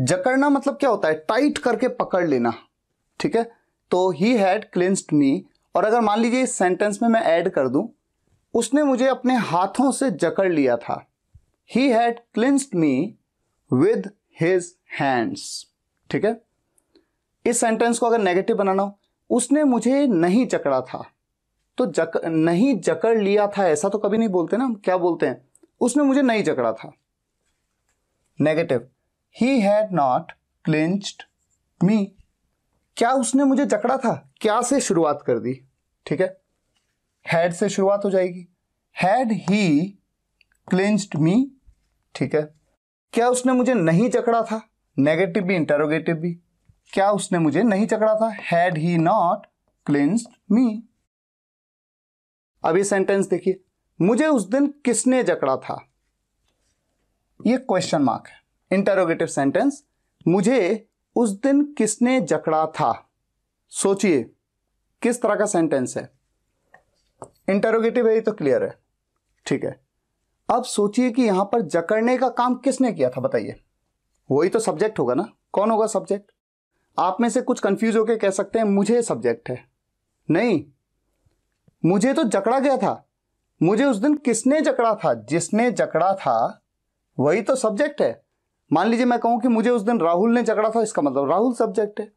S1: जकड़ना मतलब क्या होता है टाइट करके पकड़ लेना ठीक है तो ही हैड क्लिंस्ड मी और अगर मान लीजिए इस सेंटेंस में मैं ऐड कर दूं उसने मुझे अपने हाथों से जकड़ लिया था he had clinched me with his hands ठीक है इस सेंटेंस को अगर नेगेटिव बनाना हो उसने मुझे नहीं जकड़ा था तो जक नहीं जकड़ लिया था ऐसा तो कभी नहीं बोलते ना क्या बोलते हैं उसने मुझे नहीं जकड़ा था negative he had not clinched me क्या उसने मुझे जकड़ा था क्या से शुरुआत कर दी ठीक है हैड से शुरुआत हो जाएगी हैड ही क्लिंस्ड मी ठीक है क्या उसने मुझे नहीं चकड़ा था नेगेटिव भी इंटरोगेटिव भी क्या उसने मुझे नहीं चकड़ा था had he not clinched me अभी सेंटेंस देखिए मुझे उस दिन किसने जकड़ा था ये क्वेश्चन मार्क है इंटरोगेटिव सेंटेंस मुझे उस दिन किसने जकड़ा था सोचिए किस तरह का सेंटेंस है इंटरोगेटिव है ये तो क्लियर है ठीक है अब सोचिए कि यहां पर जकड़ने का काम किसने किया था बताइए वही तो सब्जेक्ट होगा ना कौन होगा सब्जेक्ट आप में से कुछ कंफ्यूज होकर कह सकते हैं मुझे सब्जेक्ट है नहीं मुझे तो जकड़ा गया था मुझे उस दिन किसने जकड़ा था जिसने जकड़ा था वही तो सब्जेक्ट है मान लीजिए मैं कहूं कि मुझे उस दिन राहुल ने जकड़ा था इसका मतलब राहुल सब्जेक्ट है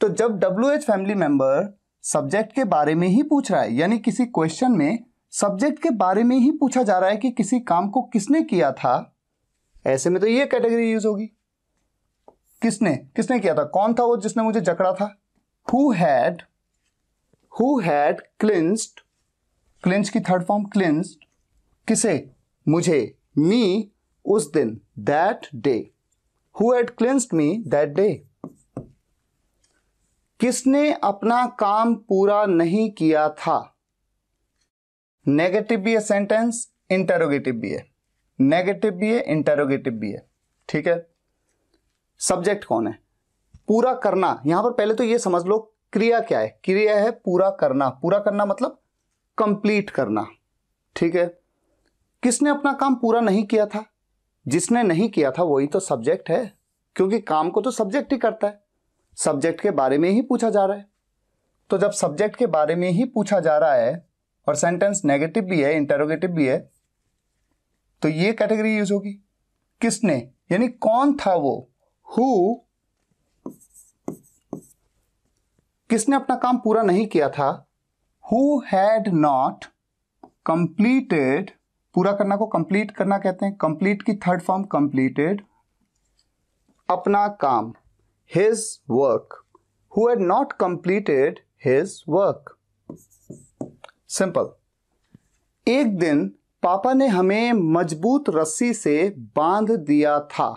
S1: तो जब W H family member subject के बारे में ही पूछ रहा है यानी किसी क्वेश्चन में सब्जेक्ट के बारे में ही पूछा जा रहा है कि किसी काम को किसने किया था ऐसे में तो ये कैटेगरी यूज होगी किसने किसने किया था कौन था वो जिसने मुझे जकड़ा था who had who had clinched clinch की थर्ड फॉर्म क्लिंस्ड किसे मुझे मी उस दिन that day who had clinched me that day किसने अपना काम पूरा नहीं किया था नेगेटिव भी है सेंटेंस इंटेरोगेटिव भी है नेगेटिव भी है इंटेरोगेटिव भी है ठीक है सब्जेक्ट कौन है पूरा करना यहां पर पहले तो ये समझ लो क्रिया क्या है क्रिया है पूरा करना पूरा करना मतलब कंप्लीट करना ठीक है किसने अपना काम पूरा नहीं किया था जिसने नहीं किया था वही तो सब्जेक्ट है क्योंकि काम को तो सब्जेक्ट ही करता है सब्जेक्ट के बारे में ही पूछा जा रहा है तो जब सब्जेक्ट के बारे में ही पूछा जा रहा है और सेंटेंस नेगेटिव भी है इंटेरोगेटिव भी है तो ये कैटेगरी यूज होगी किसने यानी कौन था वो हु किसने अपना काम पूरा नहीं किया था हु हैड नॉट कंप्लीटेड पूरा करना को कंप्लीट करना कहते हैं कंप्लीट की थर्ड फॉर्म कंप्लीटेड अपना काम his work, who had not completed his work. Simple एक दिन पापा ने हमें मजबूत रस्सी से बांध दिया था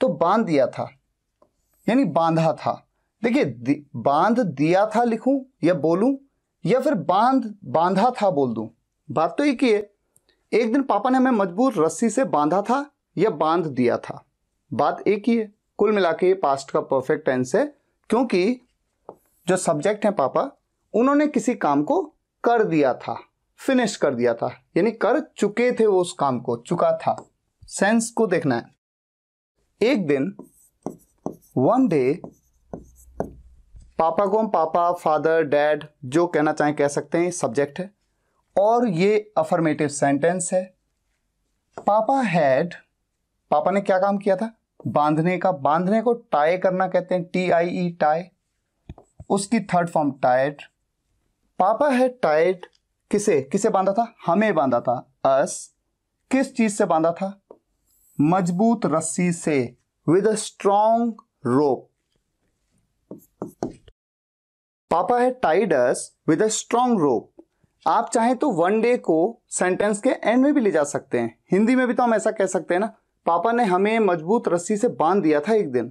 S1: तो बांध दिया था यानी बांधा था देखिए बांध दिया था लिखूं या बोलूं या फिर बांध बांधा था बोल दूं बात तो एक ही है एक दिन पापा ने हमें मजबूत रस्सी से बांधा था या बांध दिया था बात एक ही है कुल मिला के ये पास्ट का परफेक्ट टेंस है क्योंकि जो सब्जेक्ट हैं पापा उन्होंने किसी काम को कर दिया था फिनिश कर दिया था यानी कर चुके थे वो उस काम को चुका था सेंस को देखना है एक दिन वन डे पापा को हम पापा फादर डैड जो कहना चाहें कह सकते हैं सब्जेक्ट है और ये अफर्मेटिव सेंटेंस है पापा हैड पापा ने क्या काम किया था बांधने का बांधने को टाई करना कहते हैं टी आई ई टाई उसकी थर्ड फॉर्म टाइट पापा है टाइट किसे किसे बांधा था हमें बांधा था अस किस चीज से बांधा था मजबूत रस्सी से विद अ स्ट्रॉन्ग रोप पापा है अस विद अ स्ट्रॉन्ग रोप आप चाहें तो वन डे को सेंटेंस के एंड में भी ले जा सकते हैं हिंदी में भी तो हम ऐसा कह सकते हैं ना पापा ने हमें मजबूत रस्सी से बांध दिया था एक दिन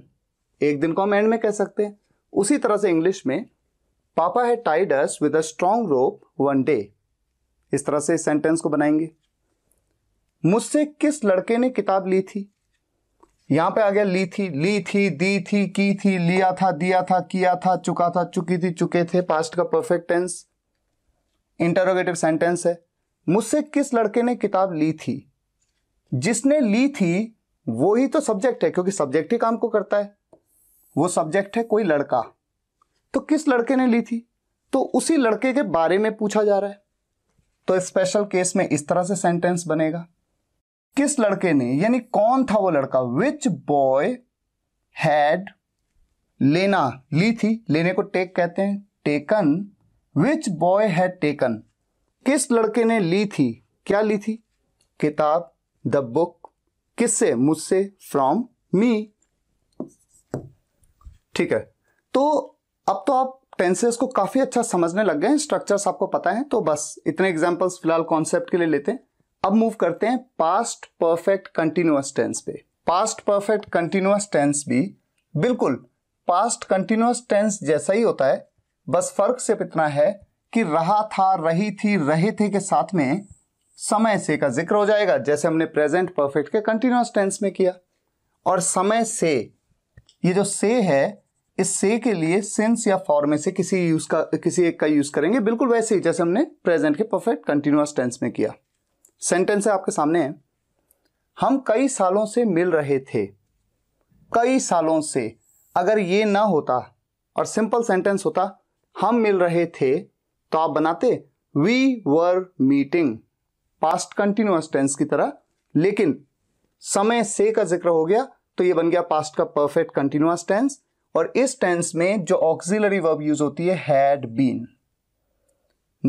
S1: एक दिन को हम एंड में कह सकते हैं उसी तरह से इंग्लिश में पापा है tied us with a strong rope one day इस तरह से इस सेंटेंस को बनाएंगे मुझसे किस लड़के ने किताब ली थी यहां पे आ गया ली थी ली थी दी थी की थी लिया था दिया था किया था चुका था चुकी थी चुके थे पास्ट का परफेक्ट टेंस इंटरोगेटिव सेंटेंस है मुझसे किस लड़के ने किताब ली थी जिसने ली थी वो ही तो सब्जेक्ट है क्योंकि सब्जेक्ट ही काम को करता है वो सब्जेक्ट है कोई लड़का तो किस लड़के ने ली थी तो उसी लड़के के बारे में पूछा जा रहा है तो स्पेशल केस में इस तरह से सेंटेंस बनेगा किस लड़के ने यानी कौन था वो लड़का विच बॉय हैड लेना ली थी लेने को टेक कहते हैं taken which boy had taken किस लड़के ने ली थी क्या ली थी किताब द बुक किससे मुझसे फ्रॉम मी ठीक है तो अब तो आप टेंसेस को काफी अच्छा समझने लग गए स्ट्रक्चर्स आपको पता है तो बस इतने एग्जांपल्स फिलहाल कॉन्सेप्ट के लिए लेते हैं अब मूव करते हैं पास्ट परफेक्ट कंटिन्यूअस टेंस पे पास्ट परफेक्ट कंटिन्यूअस टेंस भी बिल्कुल पास्ट कंटिन्यूअस टेंस जैसा ही होता है बस फर्क सिर्फ इतना है कि रहा था रही थी रहे थे के साथ में समय से का जिक्र हो जाएगा जैसे हमने प्रेजेंट परफेक्ट के कंटिन्यूस टेंस में किया और समय से ये जो से है इस से के लिए सिंस या फॉर में से किसी यूज का किसी एक का यूज करेंगे बिल्कुल वैसे ही जैसे हमने प्रेजेंट के परफेक्ट कंटिन्यूस टेंस में किया सेंटेंस है आपके सामने है हम कई सालों से मिल रहे थे कई सालों से अगर ये ना होता और सिंपल सेंटेंस होता हम मिल रहे थे तो आप बनाते we were meeting past continuous tense की तरह लेकिन समय से का जिक्र हो गया तो ये बन गया पास्ट का परफेक्ट कंटिन्यूस टेंस और इस टेंस में जो ऑक्सिलरी वर्ब यूज होती है हैड बीन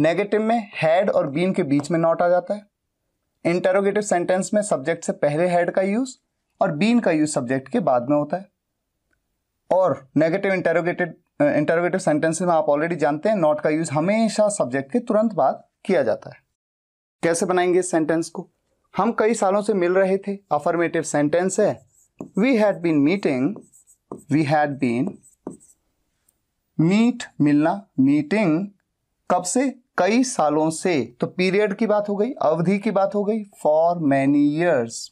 S1: नेगेटिव में हैड और बीन के बीच में नॉट आ जाता है इंटरोगेटिव सेंटेंस में सब्जेक्ट से पहले हैड का यूज और बीन का यूज सब्जेक्ट के बाद में होता है और नेगेटिव इंटरोगेटेड इंटरोगेटिव सेंटेंसेस में आप ऑलरेडी जानते हैं नॉट का यूज हमेशा सब्जेक्ट के तुरंत बाद किया जाता है कैसे बनाएंगे इस सेंटेंस को हम कई सालों से मिल रहे थे अफर्मेटिव सेंटेंस है we had been meeting we had been meet मिलना मीटिंग कब से कई सालों से तो पीरियड की बात हो गई अवधि की बात हो गई for many years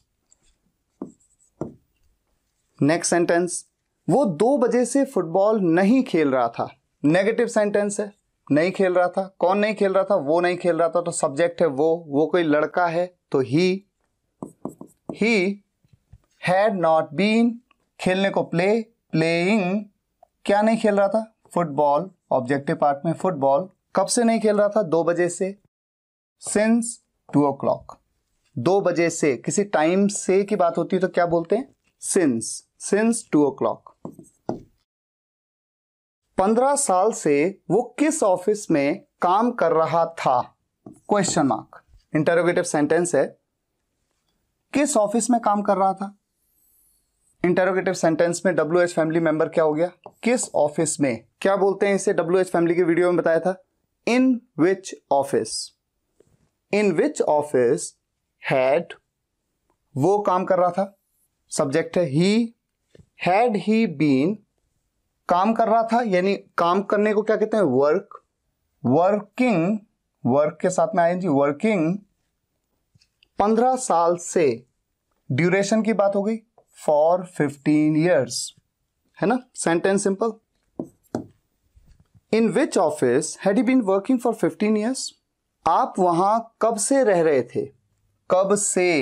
S1: next sentence वो दो बजे से फुटबॉल नहीं खेल रहा था नेगेटिव सेंटेंस है नहीं खेल रहा था कौन नहीं खेल रहा था वो नहीं खेल रहा था तो सब्जेक्ट है वो वो कोई लड़का है तो he he had not been खेलने को प्ले प्लेइंग क्या नहीं खेल रहा था फुटबॉल ऑब्जेक्टिव पार्ट में फुटबॉल कब से नहीं खेल रहा था दो बजे से सिंस टू ओ क्लॉक दो बजे से किसी टाइम से की बात होती है तो क्या बोलते हैं since since two o'clock पंद्रह साल से वो किस ऑफिस में काम कर रहा था क्वेश्चन मार्क इंटरोगेटिव सेंटेंस है किस ऑफिस में काम कर रहा था इंटरोगेटिव सेंटेंस में डब्ल्यू एच फैमिली मेंबर क्या हो गया किस ऑफिस में क्या बोलते हैं इसे डब्ल्यू एच फैमिली के वीडियो में बताया था in which office in which office had वो काम कर रहा था सब्जेक्ट है ही हैड ही बीन काम कर रहा था यानी काम करने को क्या कहते हैं वर्क वर्किंग वर्क के साथ में जी वर्किंग पंद्रह साल से ड्यूरेशन की बात हो गई फॉर फिफ्टीन ईयर्स है ना sentence simple in which office had you been working for fifteen years आप वहां कब से रह रहे थे कब से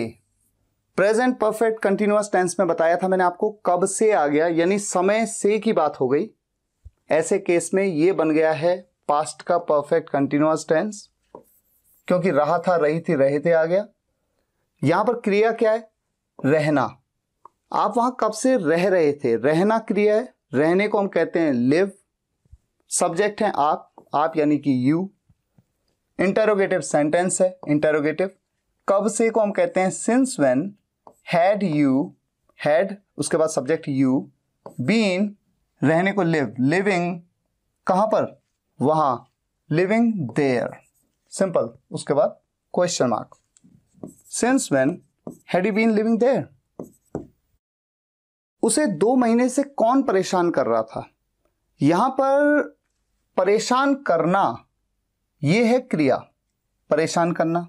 S1: प्रेजेंट परफेक्ट कंटिन्यूस टेंस में बताया था मैंने आपको कब से आ गया यानी समय से की बात हो गई ऐसे केस में ये बन गया है पास्ट का परफेक्ट कंटिन्यूस टेंस क्योंकि रहा था रही थी रहे थे आ गया यहां पर क्रिया क्या है रहना आप वहां कब से रह रहे थे रहना क्रिया है रहने को हम कहते हैं लिव सब्जेक्ट है आप आप यानी कि यू इंटरोगेटिव सेंटेंस है इंटरोगेटिव कब से को हम कहते हैं since when had you had उसके बाद सब्जेक्ट यू बीन रहने को लिव लिविंग कहां पर वहां लिविंग देयर सिंपल उसके बाद question mark since when had you been living there उसे दो महीने से कौन परेशान कर रहा था यहां पर परेशान करना यह है क्रिया परेशान करना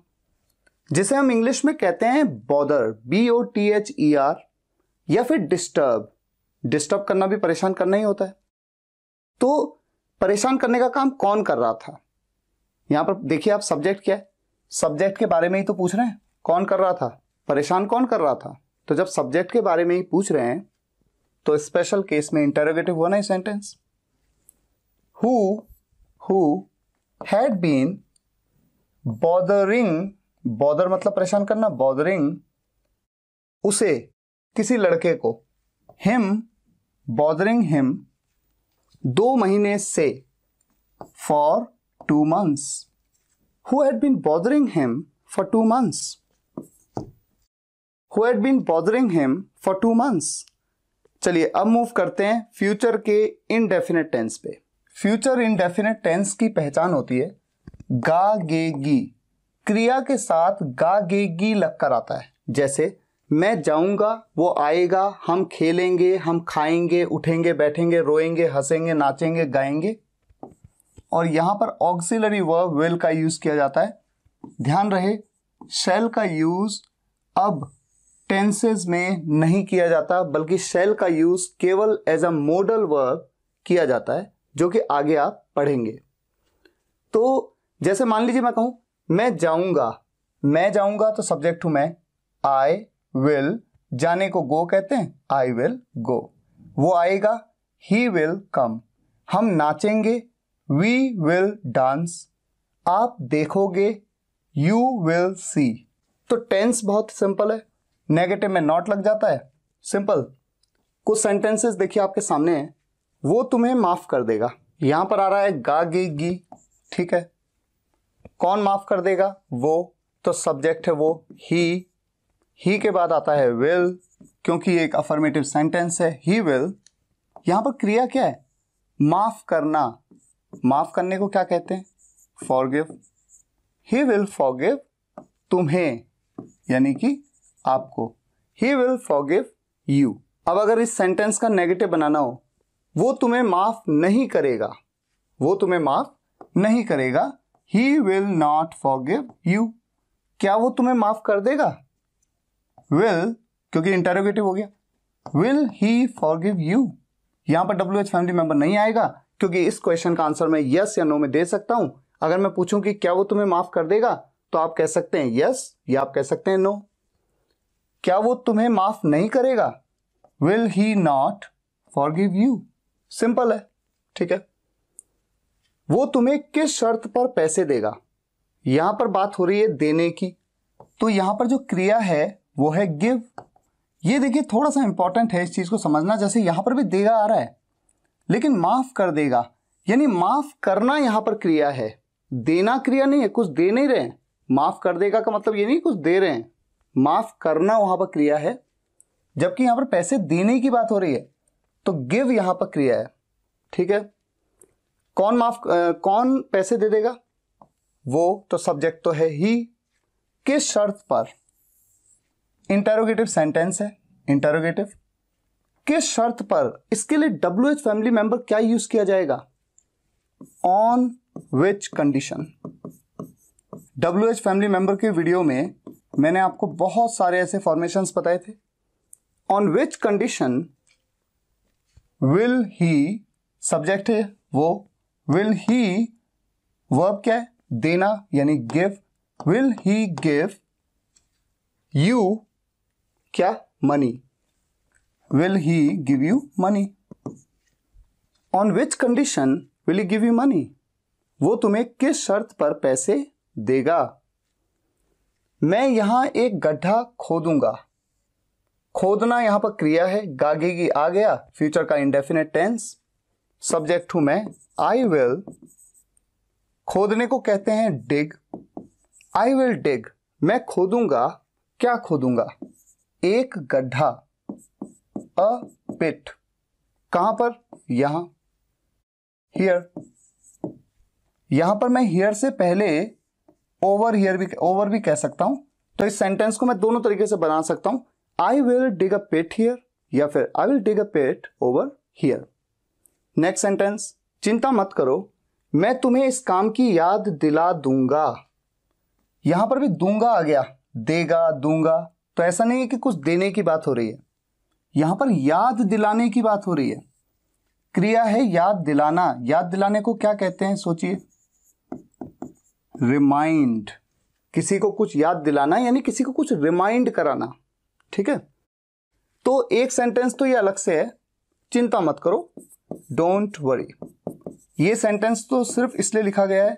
S1: जिसे हम इंग्लिश में कहते हैं bother B O T H E R या फिर डिस्टर्ब डिस्टर्ब करना भी परेशान करना ही होता है तो परेशान करने का काम कौन कर रहा था यहां पर देखिए आप सब्जेक्ट क्या है सब्जेक्ट के बारे में ही तो पूछ रहे हैं कौन कर रहा था परेशान कौन कर रहा था तो जब सब्जेक्ट के बारे में ही पूछ रहे हैं तो स्पेशल केस में इंटरोगेटिव हुआ ना ये sentence who who had been bothering bother मतलब परेशान करना बॉदरिंग उसे किसी लड़के को हिम बॉदरिंग हिम दो महीने से for two months who had been bothering him for two months who had been bothering him for two months चलिए अब मूव करते हैं फ्यूचर के इनडेफिनेट टेंस पे फ्यूचर इनडेफिनेट टेंस की पहचान होती है गा गे गी क्रिया के साथ गा गे गी लगकर आता है जैसे मैं जाऊंगा वो आएगा हम खेलेंगे हम खाएंगे उठेंगे बैठेंगे रोएंगे हंसेंगे नाचेंगे गाएंगे और यहां पर ऑक्सिलरी वर्ब विल का यूज़ किया जाता है ध्यान रहे शेल का यूज़ अब टेंसेज में नहीं किया जाता बल्कि शेल का यूज़ केवल एज अ मॉडल वर्ब किया जाता है जो कि आगे आप पढ़ेंगे तो जैसे मान लीजिए मैं कहूं मैं जाऊंगा मैं जाऊंगा तो सब्जेक्ट हूँ मैं आई विल जाने को गो कहते हैं आई विल गो वो आएगा ही विल कम हम नाचेंगे वी विल डांस आप देखोगे यू विल सी तो टेंस बहुत सिंपल है नेगेटिव में नॉट लग जाता है सिंपल कुछ सेंटेंसेस देखिए आपके सामने हैं वो तुम्हें माफ़ कर देगा यहां पर आ रहा है गा गी गी ठीक है कौन माफ कर देगा वो तो सब्जेक्ट है वो ही ही के बाद आता है विल क्योंकि एक अफर्मेटिव सेंटेंस है ही विल यहां पर क्रिया क्या है माफ करना माफ करने को क्या कहते हैं फॉरगिव ही विल फॉरगिव तुम्हें यानी कि आपको ही विल फॉरगिव यू अब अगर इस सेंटेंस का नेगेटिव बनाना हो वो तुम्हें माफ नहीं करेगा वो तुम्हें माफ नहीं करेगा he will not forgive you क्या वो तुम्हें माफ कर देगा विल क्योंकि इंटेरोगेटिव हो गया विल ही फॉरगिव यू यहां पर डब्ल्यू एच फैमिली मेंबर नहीं आएगा क्योंकि इस क्वेश्चन का आंसर मैं यस या नो में दे सकता हूं अगर मैं पूछूं कि क्या वो तुम्हें माफ कर देगा तो आप कह सकते हैं यस या आप कह सकते हैं नो क्या वो तुम्हें माफ नहीं करेगा will he not forgive you simple है ठीक है वो तुम्हें किस शर्त पर पैसे देगा यहां पर बात हो रही है देने की तो यहां पर जो क्रिया है वो है गिव ये देखिए थोड़ा सा इंपॉर्टेंट है इस चीज़ को समझना जैसे यहां पर भी देगा आ रहा है लेकिन माफ़ कर देगा यानी माफ़ करना यहां पर क्रिया है देना क्रिया नहीं है कुछ दे नहीं रहे हैं माफ़ कर देगा का मतलब ये नहीं कुछ दे रहे हैं माफ़ करना वहां पर क्रिया है जबकि यहां पर पैसे देने की बात हो रही है तो गिव यहां पर क्रिया है ठीक है कौन माफ आ, कौन पैसे दे देगा वो तो सब्जेक्ट तो है ही किस शर्त पर इंटेरोगेटिव सेंटेंस है इंटेरोगेटिव किस शर्त पर इसके लिए डब्ल्यू एच फैमिली मेंबर क्या यूज किया जाएगा on which condition W H family member के वीडियो में मैंने आपको बहुत सारे ऐसे फॉर्मेशन बताए थे on which condition will he subject है वो विल ही वर्ब क्या है देना यानी give will he give you क्या money will he give you money on which condition will he give you money वो तुम्हें किस शर्त पर पैसे देगा मैं यहां एक गड्ढा खोदूंगा खोदना यहां पर क्रिया है गागेगी आ गया फ्यूचर का इंडेफिनेट टेंस सब्जेक्ट हूं मैं आई विल खोदने को कहते हैं डिग आई विल डिग मैं खोदूंगा क्या खोदूंगा एक गड्ढा अ पिट कहां पर यहां हियर यहां पर मैं हियर से पहले ओवर हियर भी ओवर भी कह सकता हूं तो इस सेंटेंस को मैं दोनों तरीके से बना सकता हूं आई will dig a pit here या फिर I will dig a pit over here next sentence चिंता मत करो मैं तुम्हें इस काम की याद दिला दूंगा यहां पर भी दूंगा आ गया देगा दूंगा तो ऐसा नहीं है कि कुछ देने की बात हो रही है यहां पर याद दिलाने की बात हो रही है क्रिया है याद दिलाना याद दिलाने को क्या कहते हैं सोचिए रिमाइंड किसी को कुछ याद दिलाना यानी किसी को कुछ रिमाइंड कराना ठीक है तो एक सेंटेंस तो ये अलग से है चिंता मत करो डोंट वरी ये सेंटेंस तो सिर्फ इसलिए लिखा गया है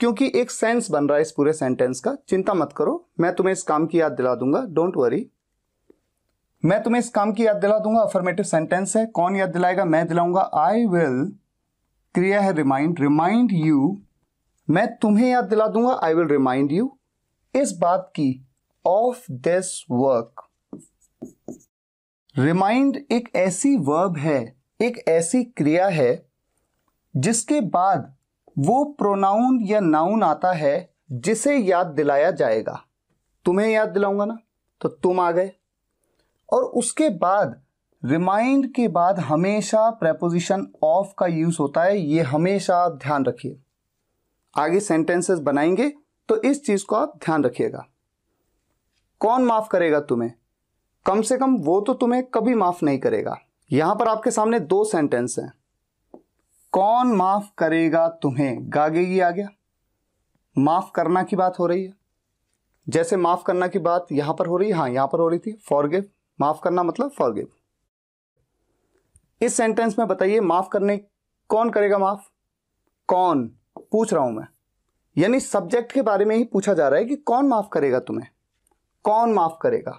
S1: क्योंकि एक सेंस बन रहा है इस पूरे सेंटेंस का चिंता मत करो मैं तुम्हें इस काम की याद दिला दूंगा डोंट वरी मैं तुम्हें इस काम की याद दिला दूंगा अफर्मेटिव सेंटेंस है कौन याद दिलाएगा मैं दिलाऊंगा आई विल क्रिया है रिमाइंड रिमाइंड यू मैं तुम्हें याद दिला दूंगा आई विल रिमाइंड यू इस बात की ऑफ दिस वर्क रिमाइंड एक ऐसी वर्ब है एक ऐसी क्रिया है जिसके बाद वो प्रोनाउन या नाउन आता है जिसे याद दिलाया जाएगा तुम्हें याद दिलाऊंगा ना तो तुम आ गए और उसके बाद रिमाइंड के बाद हमेशा प्रेपोजिशन ऑफ का यूज होता है ये हमेशा आप ध्यान रखिए आगे सेंटेंसेस बनाएंगे तो इस चीज को आप ध्यान रखिएगा कौन माफ करेगा तुम्हें कम से कम वो तो तुम्हें कभी माफ नहीं करेगा यहां पर आपके सामने दो सेंटेंस हैं कौन माफ करेगा तुम्हें गागेगी आ गया माफ करना की बात हो रही है जैसे माफ करना की बात यहां पर हो रही है हाँ यहां पर हो रही थी फॉरगिव माफ करना मतलब फॉरगिव इस सेंटेंस में बताइए माफ करने कौन करेगा माफ कौन पूछ रहा हूं मैं यानी सब्जेक्ट के बारे में ही पूछा जा रहा है कि कौन माफ करेगा तुम्हें कौन माफ करेगा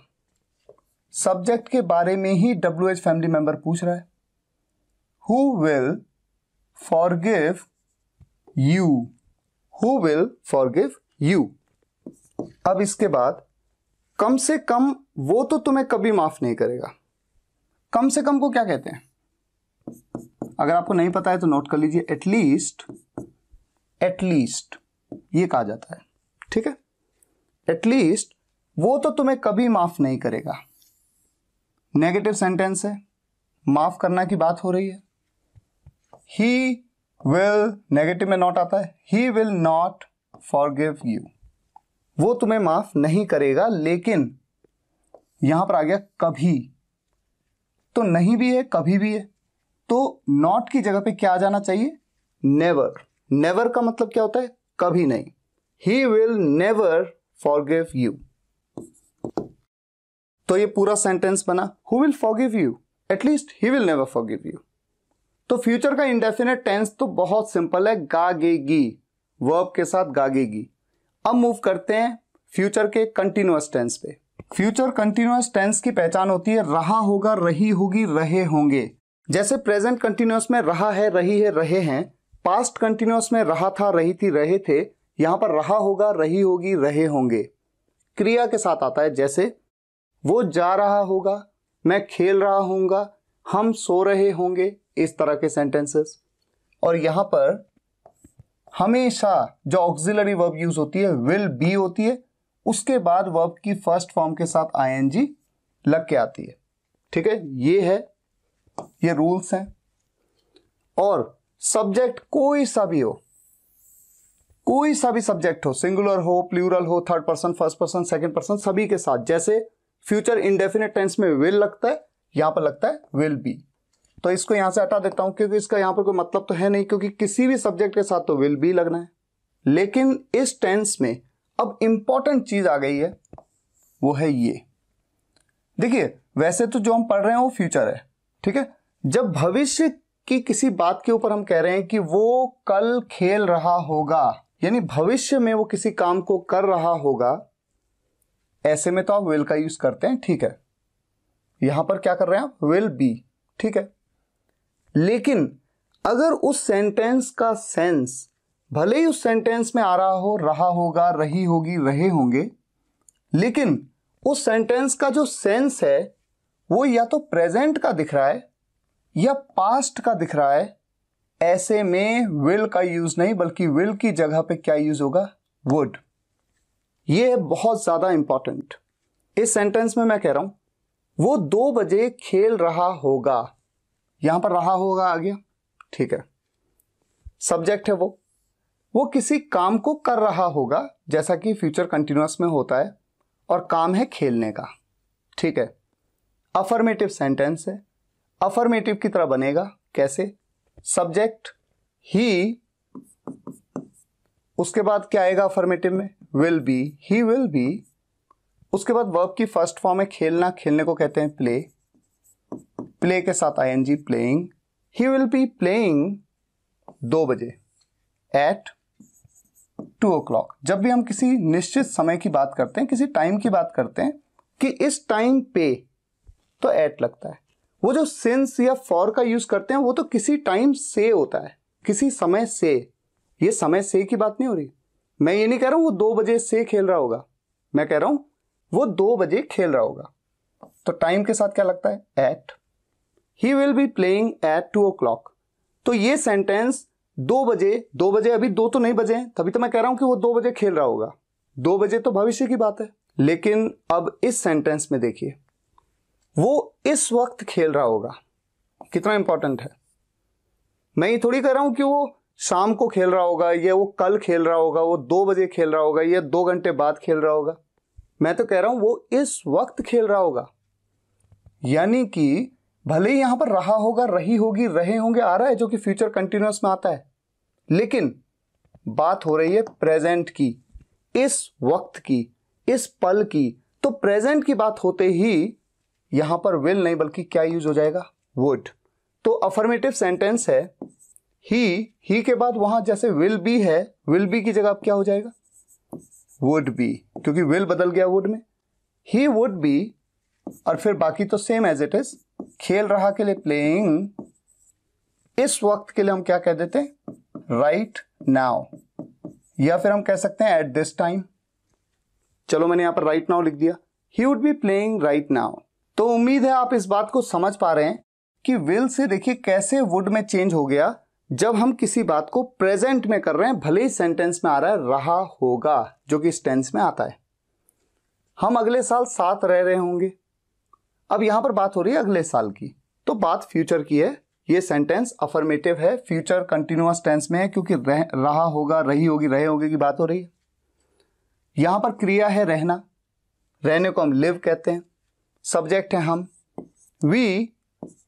S1: सब्जेक्ट के बारे में ही डब्ल्यू एच फैमिली मेंबर पूछ रहा है who will give you who will give you अब इसके बाद कम से कम वो तो तुम्हें कभी माफ नहीं करेगा कम से कम को क्या कहते हैं अगर आपको नहीं पता है तो नोट कर लीजिए एटलीस्ट एटलीस्ट ये कहा जाता है ठीक है एटलीस्ट वो तो तुम्हें कभी माफ नहीं करेगा नेगेटिव सेंटेंस है माफ करना की बात हो रही है ही विल नेगेटिव में नॉट आता है he will not forgive you वो तुम्हें माफ नहीं करेगा लेकिन यहां पर आ गया कभी तो नहीं भी है कभी भी है तो नॉट की जगह पे क्या आ जाना चाहिए नेवर नेवर का मतलब क्या होता है कभी नहीं he will never forgive you तो ये पूरा सेंटेंस बना who will forgive you at least he will never forgive you तो फ्यूचर का इंडेफिनेट टेंस तो बहुत सिंपल है गागेगी वर्ब के साथ गागेगी अब मूव करते हैं फ्यूचर के कंटिन्यूस टेंस पे फ्यूचर कंटिन्यूस टेंस की पहचान होती है रहा होगा रही होगी रहे होंगे जैसे प्रेजेंट कंटिन्यूस में रहा है रही है रहे हैं पास्ट कंटिन्यूस में रहा था रही थी रहे थे यहां पर रहा होगा रही होगी रहे होंगे क्रिया के साथ आता है जैसे वो जा रहा होगा मैं खेल रहा होऊंगा हम सो रहे होंगे इस तरह के सेंटेंसेस और यहां पर हमेशा जो ऑक्सिलरी वर्ब यूज होती है विल बी होती है उसके बाद वर्ब की फर्स्ट फॉर्म के साथ आईएनजी लग के आती है ठीक है ये है ये रूल्स हैं और सब्जेक्ट कोई सा भी हो कोई सा भी सब्जेक्ट हो सिंगुलर हो प्लूरल हो third person first person second person सभी के साथ जैसे फ्यूचर इंडेफिनेट टेंस में विल लगता है यहां पर लगता है विल बी तो इसको यहां से हटा देता हूं क्योंकि इसका यहां पर कोई मतलब तो है नहीं क्योंकि किसी भी सब्जेक्ट के साथ तो विल बी लगना है लेकिन इस टेंस में अब इंपॉर्टेंट चीज आ गई है वो है ये देखिए वैसे तो जो हम पढ़ रहे हैं वो फ्यूचर है ठीक है जब भविष्य की किसी बात के ऊपर हम कह रहे हैं कि वो कल खेल रहा होगा यानी भविष्य में वो किसी काम को कर रहा होगा ऐसे में तो आप विल का यूज करते हैं ठीक है यहां पर क्या कर रहे हैं आप विल बी ठीक है लेकिन अगर उस सेंटेंस का सेंस भले ही उस सेंटेंस में आ रहा हो रहा होगा रही होगी रहे होंगे लेकिन उस सेंटेंस का जो सेंस है वो या तो प्रेजेंट का दिख रहा है या पास्ट का दिख रहा है ऐसे में विल का यूज नहीं बल्कि विल की जगह पे क्या यूज होगा वुड ये है बहुत ज़्यादा इंपॉर्टेंट इस सेंटेंस में मैं कह रहा हूं वो दो बजे खेल रहा होगा यहां पर रहा होगा आ गया ठीक है सब्जेक्ट है वो वो किसी काम को कर रहा होगा जैसा कि फ्यूचर कंटिन्यूस में होता है और काम है खेलने का ठीक है अफर्मेटिव सेंटेंस है अफर्मेटिव की तरह बनेगा कैसे सब्जेक्ट ही उसके बाद क्या आएगा अफर्मेटिव में will be he will be उसके बाद वर्ब की फर्स्ट फॉर्म है खेलना खेलने को कहते हैं प्ले प्ले के साथ I N G playing he will be playing दो बजे एट टू ओ क्लॉक जब भी हम किसी निश्चित समय की बात करते हैं किसी टाइम की बात करते हैं कि इस टाइम पे तो एट लगता है वो जो सिंस या फॉर का यूज करते हैं वो तो किसी टाइम से होता है किसी समय से ये समय से की बात नहीं हो रही मैं ये नहीं कह रहा हूं वो दो बजे से खेल रहा होगा मैं कह रहा हूं वो दो बजे खेल रहा होगा तो टाइम के साथ क्या लगता है at he will be playing at two o'clock तो ये सेंटेंस दो बजे दो बजे अभी दो तो नहीं बजे हैं तभी तो मैं कह रहा हूं कि वो दो बजे खेल रहा होगा दो बजे तो भविष्य की बात है लेकिन अब इस सेंटेंस में देखिए वो इस वक्त खेल रहा होगा कितना इंपॉर्टेंट है मैं ये थोड़ी कह रहा हूं कि वो शाम को खेल रहा होगा या वो कल खेल रहा होगा वो दो बजे खेल रहा होगा या दो घंटे बाद खेल रहा होगा मैं तो कह रहा हूं वो इस वक्त खेल रहा होगा यानी कि भले ही यहां पर रहा होगा रही होगी रहे होंगे आ रहा है जो कि फ्यूचर कंटिन्यूस में आता है लेकिन बात हो रही है प्रेजेंट की इस वक्त की इस पल की तो प्रेजेंट की बात होते ही यहां पर विल नहीं बल्कि क्या यूज हो जाएगा वुड तो अफर्मेटिव सेंटेंस है ही ही के बाद वहां जैसे विल बी है विल बी की जगह अब क्या हो जाएगा वुड बी क्योंकि विल बदल गया वुड में ही वुड बी और फिर बाकी तो सेम एज इट इज खेल रहा के लिए प्लेइंग इस वक्त के लिए हम क्या कह देते हैं राइट नाउ या फिर हम कह सकते हैं एट दिस टाइम चलो मैंने यहां पर राइट नाउ लिख दिया he would be playing right now तो उम्मीद है आप इस बात को समझ पा रहे हैं कि विल से देखिए कैसे वुड में चेंज हो गया जब हम किसी बात को प्रेजेंट में कर रहे हैं भले ही सेंटेंस में आ रहा है रहा होगा जो कि इस टेंस में आता है हम अगले साल साथ रह रहे होंगे अब यहां पर बात हो रही है अगले साल की तो बात फ्यूचर की है ये सेंटेंस अफर्मेटिव है फ्यूचर कंटिन्यूअस टेंस में है क्योंकि रह, रहा होगा रही होगी रहे होगी की बात हो रही है यहां पर क्रिया है रहना रहने को हम लिव कहते हैं सब्जेक्ट है हम वी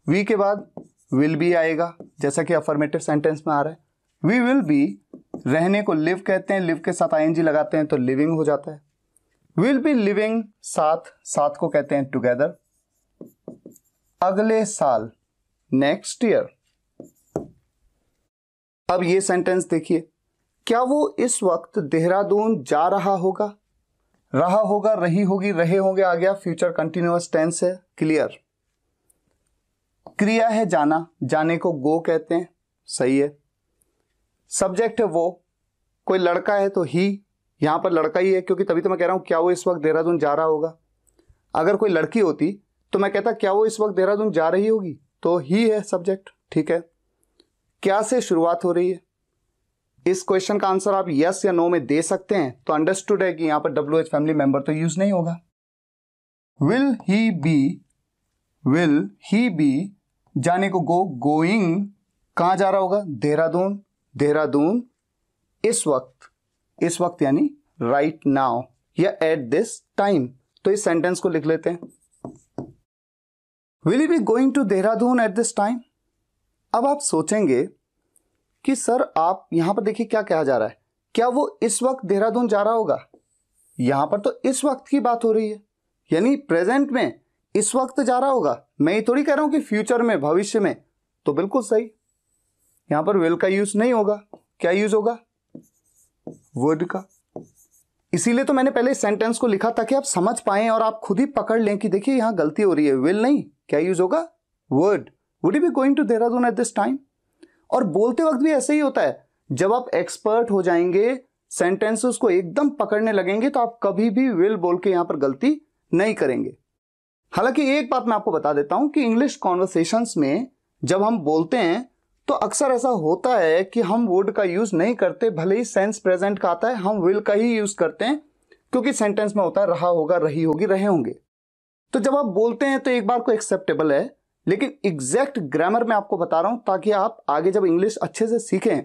S1: वी के बाद विल बी आएगा जैसा कि अफर्मेटिव सेंटेंस में आ रहा है वी विल बी रहने को लिव कहते हैं लिव के साथ जी लगाते हैं तो लिविंग हो जाता है विल बी लिविंग साथ साथ को कहते हैं टुगेदर अगले साल नेक्स्ट ईयर अब ये सेंटेंस देखिए क्या वो इस वक्त देहरादून जा रहा होगा रहा होगा रही होगी रहे होंगे आ गया फ्यूचर कंटिन्यूस टेंस है क्लियर क्रिया है जाना जाने को गो कहते हैं सही है सब्जेक्ट है वो कोई लड़का है तो ही यहां पर लड़का ही है क्योंकि तभी तो मैं कह रहा हूं क्या वो इस वक्त देहरादून जा रहा होगा अगर कोई लड़की होती तो मैं कहता क्या वो इस वक्त देहरादून जा रही होगी तो ही है सब्जेक्ट ठीक है क्या से शुरुआत हो रही है इस क्वेश्चन का आंसर आप यस या नो में दे सकते हैं तो अंडरस्टूड है कि यहाँ पर डब्ल्यू एच फैमिली मेंबर तो यूज नहीं होगा will he be will he be जाने को गो गोइंग कहाँ जा रहा होगा देहरादून देहरादून इस वक्त इस वक्त यानी राइट नाउ या एट दिस टाइम तो इस सेंटेंस को लिख लेते हैं will you be going to Dehradun at this time अब आप सोचेंगे कि सर आप यहां पर देखिए क्या कहा जा रहा है क्या वो इस वक्त देहरादून जा रहा होगा यहां पर तो इस वक्त की बात हो रही है यानी प्रेजेंट में इस वक्त जा रहा होगा मैं ये थोड़ी कह रहा हूं कि फ्यूचर में भविष्य में तो बिल्कुल सही यहां पर विल का यूज नहीं होगा क्या यूज होगा वर्ड का इसीलिए तो मैंने पहले सेंटेंस को लिखा ताकि आप समझ पाए और आप खुद ही पकड़ लें कि देखिए यहां गलती हो रही है विल नहीं क्या यूज होगा word would you be going to Dehradun at this time और बोलते वक्त भी ऐसे ही होता है जब आप एक्सपर्ट हो जाएंगे सेंटेंसेस को एकदम पकड़ने लगेंगे तो आप कभी भी विल बोल के यहां पर गलती नहीं करेंगे हालांकि एक बात मैं आपको बता देता हूं कि इंग्लिश कॉन्वर्सेशंस में जब हम बोलते हैं तो अक्सर ऐसा होता है कि हम वुड का यूज़ नहीं करते भले ही सेंस प्रेजेंट का आता है हम विल का ही यूज़ करते हैं क्योंकि सेंटेंस में होता है रहा होगा रही होगी रहे होंगे तो जब आप बोलते हैं तो एक बार को एक्सेप्टेबल है लेकिन एग्जैक्ट ग्रामर में आपको बता रहा हूं ताकि आप आगे जब इंग्लिश अच्छे से सीखें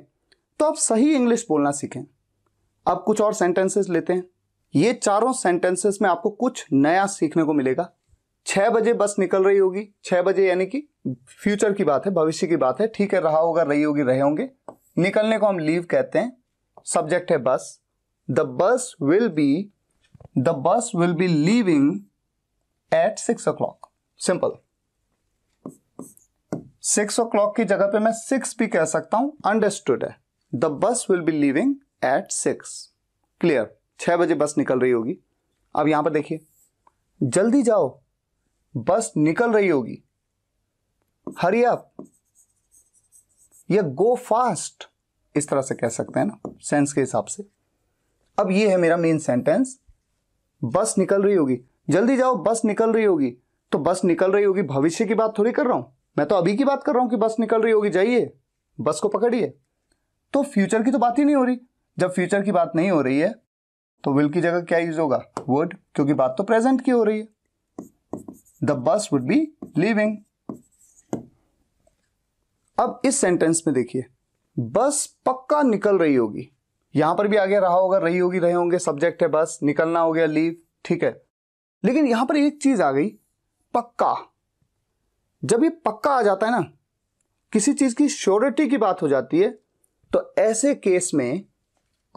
S1: तो आप सही इंग्लिश बोलना सीखें आप कुछ और सेंटेंसेस लेते हैं ये चारों सेंटेंसेस में आपको कुछ नया सीखने को मिलेगा छह बजे बस निकल रही होगी छह बजे यानी कि फ्यूचर की बात है भविष्य की बात है ठीक है रहा होगा रही होगी रहे होंगे निकलने को हम लीव कहते हैं सब्जेक्ट है बस the bus will be the bus will be leaving at six o'clock simple six o'clock की जगह पे मैं सिक्स भी कह सकता हूं अंडरस्टूड है the bus will be leaving at six clear छह बजे बस निकल रही होगी अब यहां पर देखिए जल्दी जाओ बस निकल रही होगी हरी अप या गो फास्ट इस तरह से कह सकते हैं ना सेंस के हिसाब से अब ये है मेरा मेन सेंटेंस बस निकल रही होगी जल्दी जाओ बस निकल रही होगी तो बस निकल रही होगी भविष्य की बात थोड़ी कर रहा हूं मैं तो अभी की बात कर रहा हूं कि बस निकल रही होगी जाइए बस को पकड़िए तो फ्यूचर की तो बात ही नहीं हो रही जब फ्यूचर की बात नहीं हो रही है तो विल की जगह क्या यूज होगा वुड क्योंकि बात तो प्रेजेंट की हो रही है द बस वुड बी लिविंग अब इस सेंटेंस में देखिए बस पक्का निकल रही होगी यहां पर भी आगे रहा होगा रही होगी रहे होंगे सब्जेक्ट है बस निकलना हो गया लीव ठीक है लेकिन यहां पर एक चीज आ गई पक्का जब ये पक्का आ जाता है ना किसी चीज की श्योरिटी की बात हो जाती है तो ऐसे केस में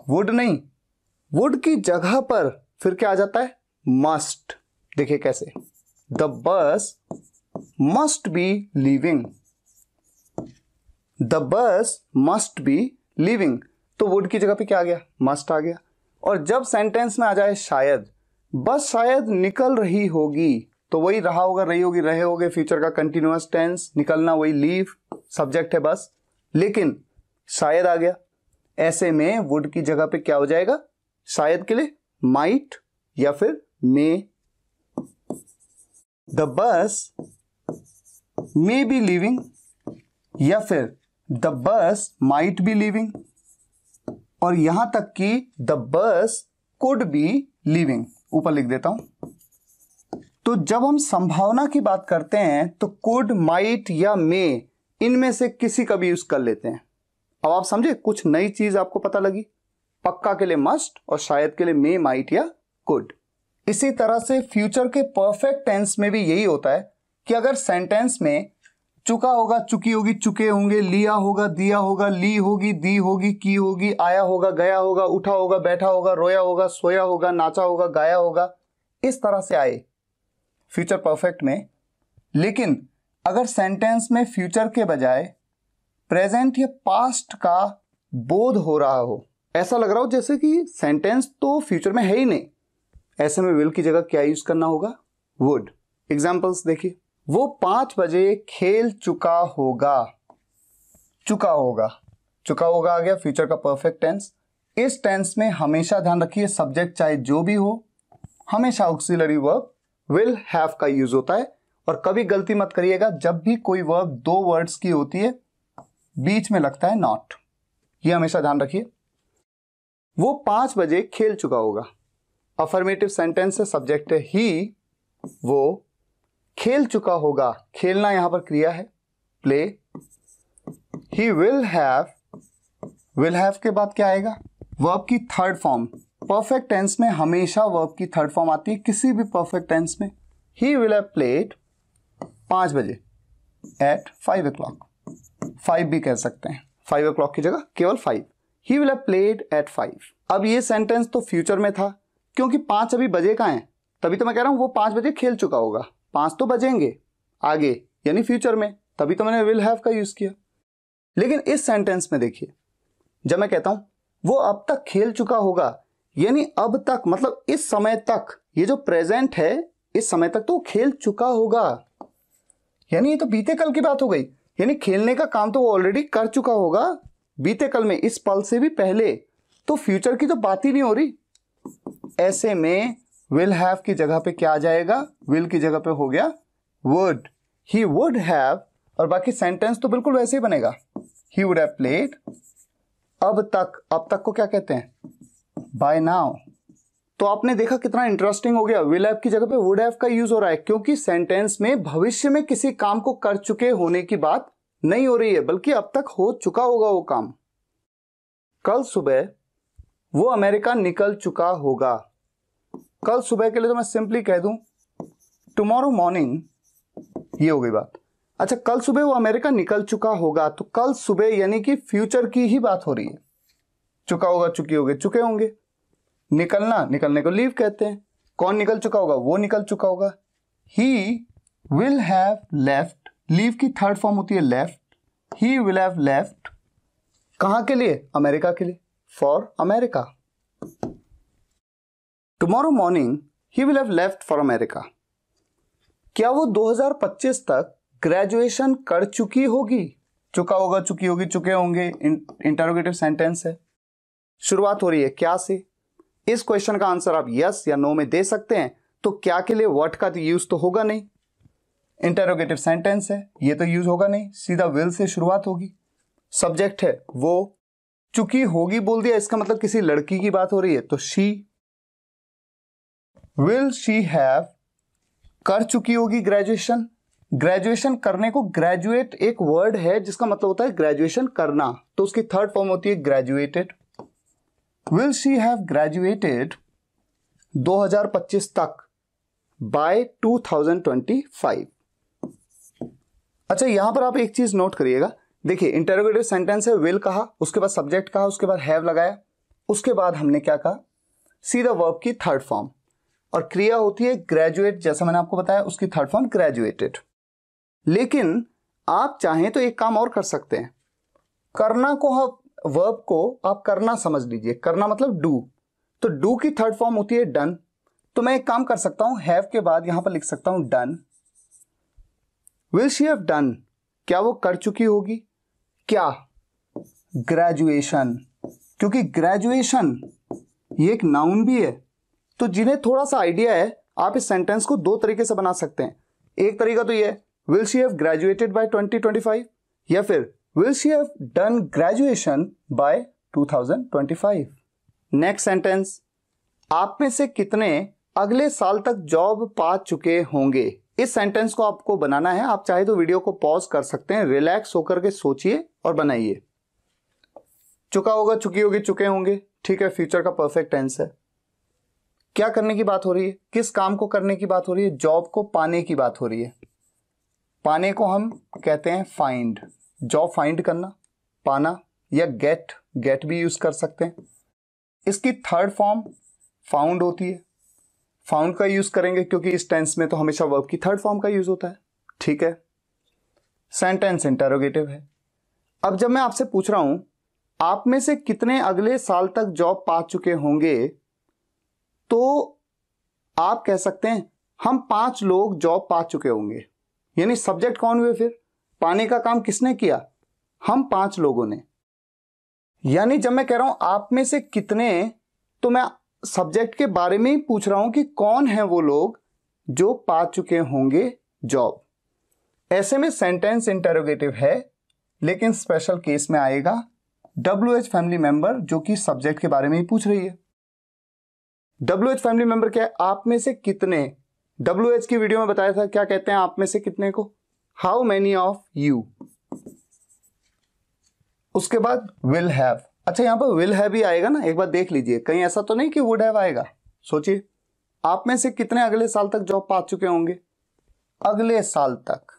S1: वुड नहीं वुड की जगह पर फिर क्या आ जाता है मस्ट देखिए कैसे the bus must be leaving. The bus must be leaving. तो वुड की जगह पे क्या आ गया मस्ट आ गया और जब सेंटेंस में आ जाए शायद बस शायद निकल रही होगी तो वही रहा होगा रही होगी रहे होगे फ्यूचर का कंटिन्यूस टेंस निकलना वही लीव सब्जेक्ट है बस लेकिन शायद आ गया ऐसे में वुड की जगह पे क्या हो जाएगा शायद के लिए माइट या फिर मे the bus may be living या फिर the bus might be living और यहां तक कि the bus could be living ऊपर लिख देता हूं तो जब हम संभावना की बात करते हैं तो कुड माइट या मे इनमें से किसी का भी यूज कर लेते हैं अब आप समझे कुछ नई चीज आपको पता लगी पक्का के लिए मस्ट और शायद के लिए मे माइट या कुड इसी तरह से फ्यूचर के परफेक्ट टेंस में भी यही होता है कि अगर सेंटेंस में चुका होगा चुकी होगी चुके होंगे लिया होगा दिया होगा ली होगी दी होगी की होगी आया होगा गया होगा उठा होगा बैठा होगा रोया होगा सोया होगा नाचा होगा गाया होगा इस तरह से आए फ्यूचर परफेक्ट में लेकिन अगर सेंटेंस में फ्यूचर के बजाय प्रेजेंट या पास्ट का बोध हो रहा हो ऐसा लग रहा हो जैसे कि सेंटेंस तो फ्यूचर में है ही नहीं ऐसे में विल की जगह क्या यूज करना होगा वुड एग्जाम्पल्स देखिए वो पांच बजे खेल चुका होगा चुका होगा चुका होगा आ गया फ्यूचर का परफेक्ट टेंस इस टेंस में हमेशा ध्यान रखिए सब्जेक्ट चाहे जो भी हो हमेशा ऑक्सिलरी वर्ब विल हैव का यूज होता है और कभी गलती मत करिएगा जब भी कोई वर्ब दो वर्ड्स की होती है बीच में लगता है नॉट ये हमेशा ध्यान रखिए वो पांच बजे खेल चुका होगा अफर्मेटिव सेंटेंस है सब्जेक्ट है ही वो खेल चुका होगा खेलना यहां पर क्रिया है play he will have will have के बाद क्या आएगा वर्ब की थर्ड फॉर्म परफेक्ट टेंस में हमेशा वर्ब की थर्ड फॉर्म आती है किसी भी परफेक्ट टेंस में ही विल हैव प्लेड पांच बजे at five o'clock five भी कह सकते हैं फाइव ओ क्लॉक की जगह केवल five he will have played at five अब ये सेंटेंस तो फ्यूचर में था क्योंकि पांच अभी बजे का है तभी तो मैं कह रहा हूं वो पांच बजे खेल चुका होगा पांच तो बजेंगे आगे यानी फ्यूचर में तभी तो मैंने विल हैव का यूज़ किया लेकिन इस सेंटेंस में देखिए जब मैं कहता हूं वो अब तक खेल चुका होगा यानी अब तक मतलब इस समय तक ये जो प्रेजेंट है इस समय तक तो खेल चुका होगा यानी ये तो बीते कल की बात हो गई यानी खेलने का काम तो वो ऑलरेडी कर चुका होगा बीते कल में इस पल से भी पहले तो फ्यूचर की तो बात ही नहीं हो रही ऐसे में विल हैव की जगह पे क्या आ जाएगा विल की जगह पे हो गया वुड ही वुड हैव और बाकी सेंटेंस तो बिल्कुल वैसे ही बनेगा ही वुड हैव प्लेड अब तक अब तक को क्या कहते हैं बाय नाउ तो आपने देखा कितना इंटरेस्टिंग हो गया विल हैव की जगह पे वुड हैव का यूज हो रहा है क्योंकि सेंटेंस में भविष्य में किसी काम को कर चुके होने की बात नहीं हो रही है बल्कि अब तक हो चुका होगा वो काम कल सुबह वो अमेरिका निकल चुका होगा कल सुबह के लिए तो मैं सिंपली कह दूं टुमारो मॉर्निंग ये हो गई बात अच्छा कल सुबह वो अमेरिका निकल चुका होगा तो कल सुबह यानी कि फ्यूचर की ही बात हो रही है चुका होगा चुकी होगी चुके होंगे निकलना निकलने को लीव कहते हैं कौन निकल चुका होगा वो निकल चुका होगा he will have left leave की थर्ड फॉर्म होती है left he will have left कहां के लिए अमेरिका के लिए for America. Tomorrow morning, he will have left for America. क्या वो 2025 तक ग्रेजुएशन कर चुकी होगी चुका होगा चुकी होगी चुके होंगे इंटरोगेटिव सेंटेंस है शुरुआत हो रही है क्या से इस क्वेश्चन का आंसर आप यस या नो में दे सकते हैं तो क्या के लिए वर्ड का तो यूज तो होगा नहीं इंटरोगेटिव सेंटेंस है ये तो यूज होगा नहीं सीधा विल से शुरुआत होगी सब्जेक्ट है वो चुकी होगी बोल दिया इसका मतलब किसी लड़की की बात हो रही है तो शी विल शी हैव कर चुकी होगी ग्रेजुएशन ग्रेजुएशन करने को ग्रेजुएट एक वर्ड है जिसका मतलब होता है ग्रेजुएशन करना तो उसकी थर्ड फॉर्म होती है graduated will she have graduated 2025 तक बाय 2025 अच्छा यहां पर आप एक चीज नोट करिएगा देखिए इंटरोगेटिव सेंटेंस है विल कहा उसके बाद सब्जेक्ट कहा उसके बाद हैव लगाया उसके बाद हमने क्या कहा सीधा वर्ब की थर्ड फॉर्म और क्रिया होती है ग्रेजुएट जैसा मैंने आपको बताया उसकी थर्ड फॉर्म ग्रेजुएटेड लेकिन आप चाहें तो एक काम और कर सकते हैं करना को हम वर्ब को आप करना समझ लीजिए करना मतलब डू तो डू की थर्ड फॉर्म होती है डन तो मैं एक काम कर सकता हूं हैव के बाद यहां पर लिख सकता हूं done will she have done क्या वो कर चुकी होगी क्या ग्रेजुएशन क्योंकि ग्रेजुएशन ये एक नाउन भी है तो जिन्हें थोड़ा सा आइडिया है आप इस सेंटेंस को दो तरीके से बना सकते हैं एक तरीका तो ये will she have graduated by 2025 या फिर will she have done graduation by 2025 next sentence आप में से कितने अगले साल तक जॉब पा चुके होंगे इस सेंटेंस को आपको बनाना है आप चाहे तो वीडियो को पॉज कर सकते हैं रिलैक्स होकर के सोचिए और बनाइए चुका होगा चुकी होगी चुके होंगे ठीक है फ्यूचर का परफेक्ट टेंस है क्या करने की बात हो रही है किस काम को करने की बात हो रही है जॉब को पाने की बात हो रही है पाने को हम कहते हैं फाइंड जॉब फाइंड करना पाना या गेट गेट भी यूज कर सकते हैं इसकी थर्ड फॉर्म फाउंड होती है फाउंड का यूज करेंगे क्योंकि इस टेंस में तो हमेशा वर्ब की थर्ड फॉर्म का यूज होता है ठीक है सेंटेंस इंटेरोगेटिव है अब जब मैं आपसे पूछ रहा हूं आप में से कितने अगले साल तक जॉब पा चुके होंगे तो आप कह सकते हैं हम पांच लोग जॉब पा चुके होंगे यानी सब्जेक्ट कौन हुए फिर पाने का काम किसने किया हम पांच लोगों ने यानी जब मैं कह रहा हूं आप में से कितने तो मैं सब्जेक्ट के बारे में ही पूछ रहा हूं कि कौन है वो लोग जो पा चुके होंगे जॉब ऐसे में सेंटेंस इंटरोगेटिव है लेकिन स्पेशल केस में आएगा डब्ल्यू एच फैमिली मेंबर जो कि सब्जेक्ट के बारे में ही पूछ रही है डब्ल्यू एच फैमिली मेंबर क्या है आप में से कितने डब्ल्यू एच की वीडियो में बताया था क्या कहते हैं आप में से कितने को हाउ मैनी ऑफ यू उसके बाद विल हैव अच्छा यहां पर विल हैव ही आएगा ना एक बार देख लीजिए कहीं ऐसा तो नहीं कि वुड हैव आएगा सोचिए आप में से कितने अगले साल तक जॉब पा चुके होंगे अगले साल तक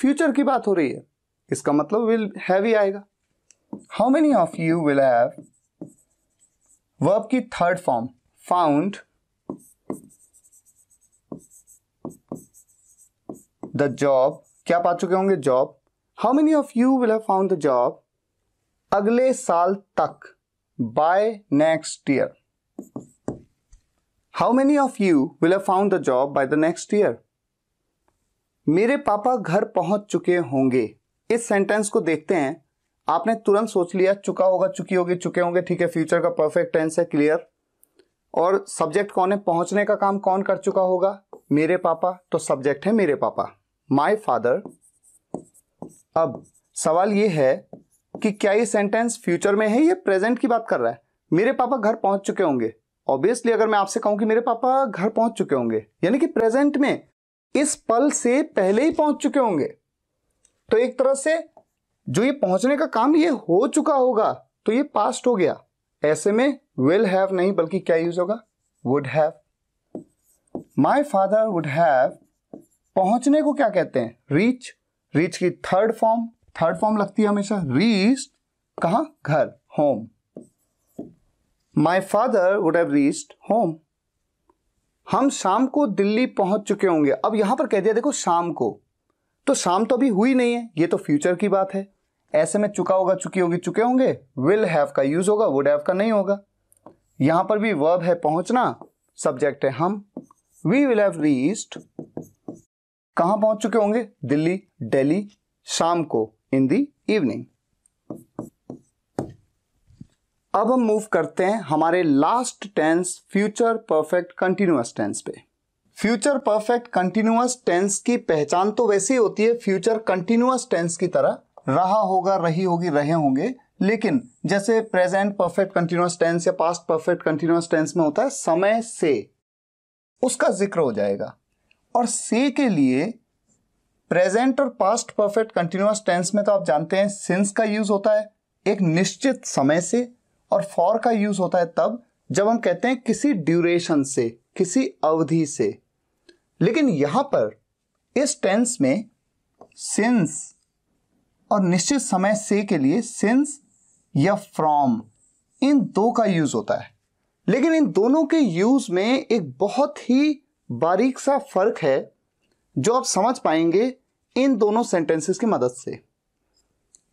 S1: फ्यूचर की बात हो रही है इसका मतलब विल हैवी आएगा how many of you will have verb की third form found the job क्या पा चुके होंगे job how many of you will have found the job अगले साल तक by next year how many of you will have found the job by the next year मेरे पापा घर पहुंच चुके होंगे इस सेंटेंस को देखते हैं आपने तुरंत सोच लिया चुका होगा चुकी होगी चुके होंगे ठीक है फ्यूचर का परफेक्ट टेंस है क्लियर और सब्जेक्ट कौन है पहुंचने का काम कौन कर चुका होगा मेरे पापा तो सब्जेक्ट है मेरे पापा माय फादर अब सवाल ये है कि क्या ये सेंटेंस फ्यूचर में है या प्रेजेंट की बात कर रहा है मेरे पापा घर पहुंच चुके होंगे ऑब्वियसली अगर मैं आपसे कहूं कि मेरे पापा घर पहुंच चुके होंगे यानी कि प्रेजेंट में इस पल से पहले ही पहुंच चुके होंगे तो एक तरह से जो ये पहुंचने का काम ये हो चुका होगा तो ये पास्ट हो गया ऐसे में विल हैव नहीं बल्कि क्या यूज होगा would have my father would have पहुंचने को क्या कहते हैं रीच रीच की थर्ड फॉर्म थर्ड फॉर्म लगती है हमेशा रीच कहा घर home my father would have reached home हम शाम को दिल्ली पहुंच चुके होंगे अब यहां पर कह दिया देखो शाम को तो शाम तो अभी हुई नहीं है ये तो फ्यूचर की बात है ऐसे में चुका होगा चुकी होगी चुके होंगे विल हैव का यूज होगा वुड हैव का नहीं होगा यहां पर भी वर्ब है पहुंचना सब्जेक्ट है हम वी विल हैव रीस्ट कहां पहुंच चुके होंगे दिल्ली दिल्ली शाम को इन दी इवनिंग अब हम मूव करते हैं हमारे last tense future perfect continuous tense पे फ्यूचर परफेक्ट कंटिन्यूअस टेंस की पहचान तो वैसे ही होती है फ्यूचर कंटिन्यूअस टेंस की तरह रहा होगा रही होगी रहे होंगे लेकिन जैसे प्रेजेंट परफेक्ट कंटिन्यूस टेंस या पास्ट परफेक्ट कंटिन्यूस टेंस में होता है समय से उसका जिक्र हो जाएगा और से के लिए प्रेजेंट और पास्ट परफेक्ट कंटिन्यूस टेंस में तो आप जानते हैं सिंस का यूज होता है एक निश्चित समय से और फॉर का यूज होता है तब जब हम कहते हैं किसी ड्यूरेशन से किसी अवधि से लेकिन यहां पर इस टेंस में सिंस और निश्चित समय से के लिए सिंस या फ्रॉम इन दो का यूज होता है लेकिन इन दोनों के यूज में एक बहुत ही बारीक सा फर्क है जो आप समझ पाएंगे इन दोनों सेंटेंसेस की मदद से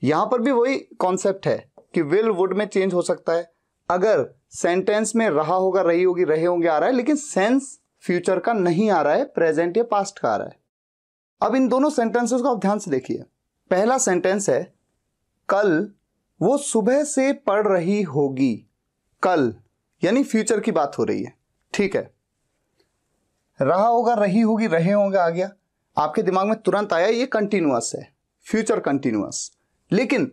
S1: यहां पर भी वही कॉन्सेप्ट है कि विल वुड में चेंज हो सकता है अगर सेंटेंस में रहा होगा रही होगी रहे होंगे आ रहा है लेकिन सेंस फ्यूचर का नहीं आ रहा है प्रेजेंट या पास्ट का आ रहा है अब इन दोनों सेंटेंसेस को आप ध्यान से देखिए पहला सेंटेंस है कल वो सुबह से पढ़ रही होगी कल यानी फ्यूचर की बात हो रही है ठीक है रहा होगा रही होगी रहे होंगे आ गया आपके दिमाग में तुरंत आया ये कंटिन्यूस है फ्यूचर कंटिन्यूस लेकिन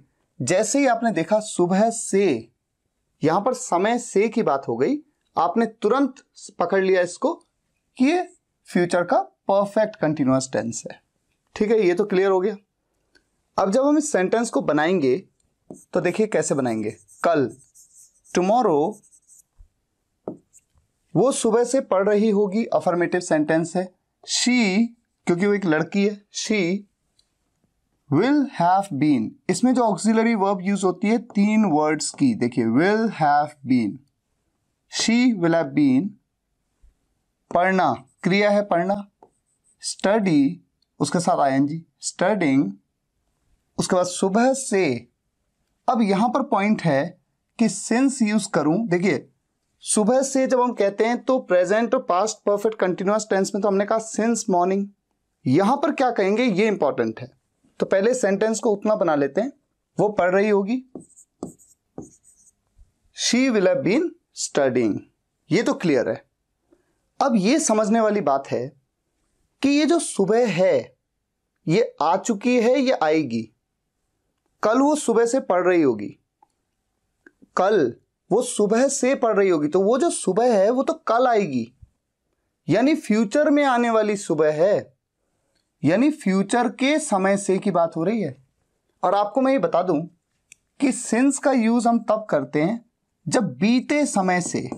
S1: जैसे ही आपने देखा सुबह से यहां पर समय से की बात हो गई आपने तुरंत पकड़ लिया इसको ये फ्यूचर का परफेक्ट कंटिन्यूस टेंस है ठीक है ये तो क्लियर हो गया अब जब हम इस सेंटेंस को बनाएंगे तो देखिए कैसे बनाएंगे कल टुमारो वो सुबह से पढ़ रही होगी अफर्मेटिव सेंटेंस है शी क्योंकि वो एक लड़की है शी विल हैव बीन इसमें जो ऑक्सिलरी वर्ब यूज होती है तीन वर्ड्स की देखिए will have been she will have been पढ़ना क्रिया है पढ़ना स्टडी उसके साथ आई जी स्टडिंग उसके बाद सुबह से अब यहां पर पॉइंट है कि सिंस यूज करूं देखिए सुबह से जब हम कहते हैं तो प्रेजेंट और पास्ट परफेक्ट कंटिन्यूस टेंस में तो हमने कहा सिंस मॉर्निंग यहां पर क्या कहेंगे ये इंपॉर्टेंट है तो पहले सेंटेंस को उतना बना लेते हैं वो पढ़ रही होगी she will have been studying ये तो क्लियर है अब ये समझने वाली बात है कि ये जो सुबह है ये आ चुकी है या आएगी कल वो सुबह से पढ़ रही होगी कल वो सुबह से पढ़ रही होगी तो वो जो सुबह है वो तो कल आएगी यानी फ्यूचर में आने वाली सुबह है यानी फ्यूचर के समय से की बात हो रही है और आपको मैं ये बता दूं कि सिंस का यूज हम तब करते हैं जब बीते समय से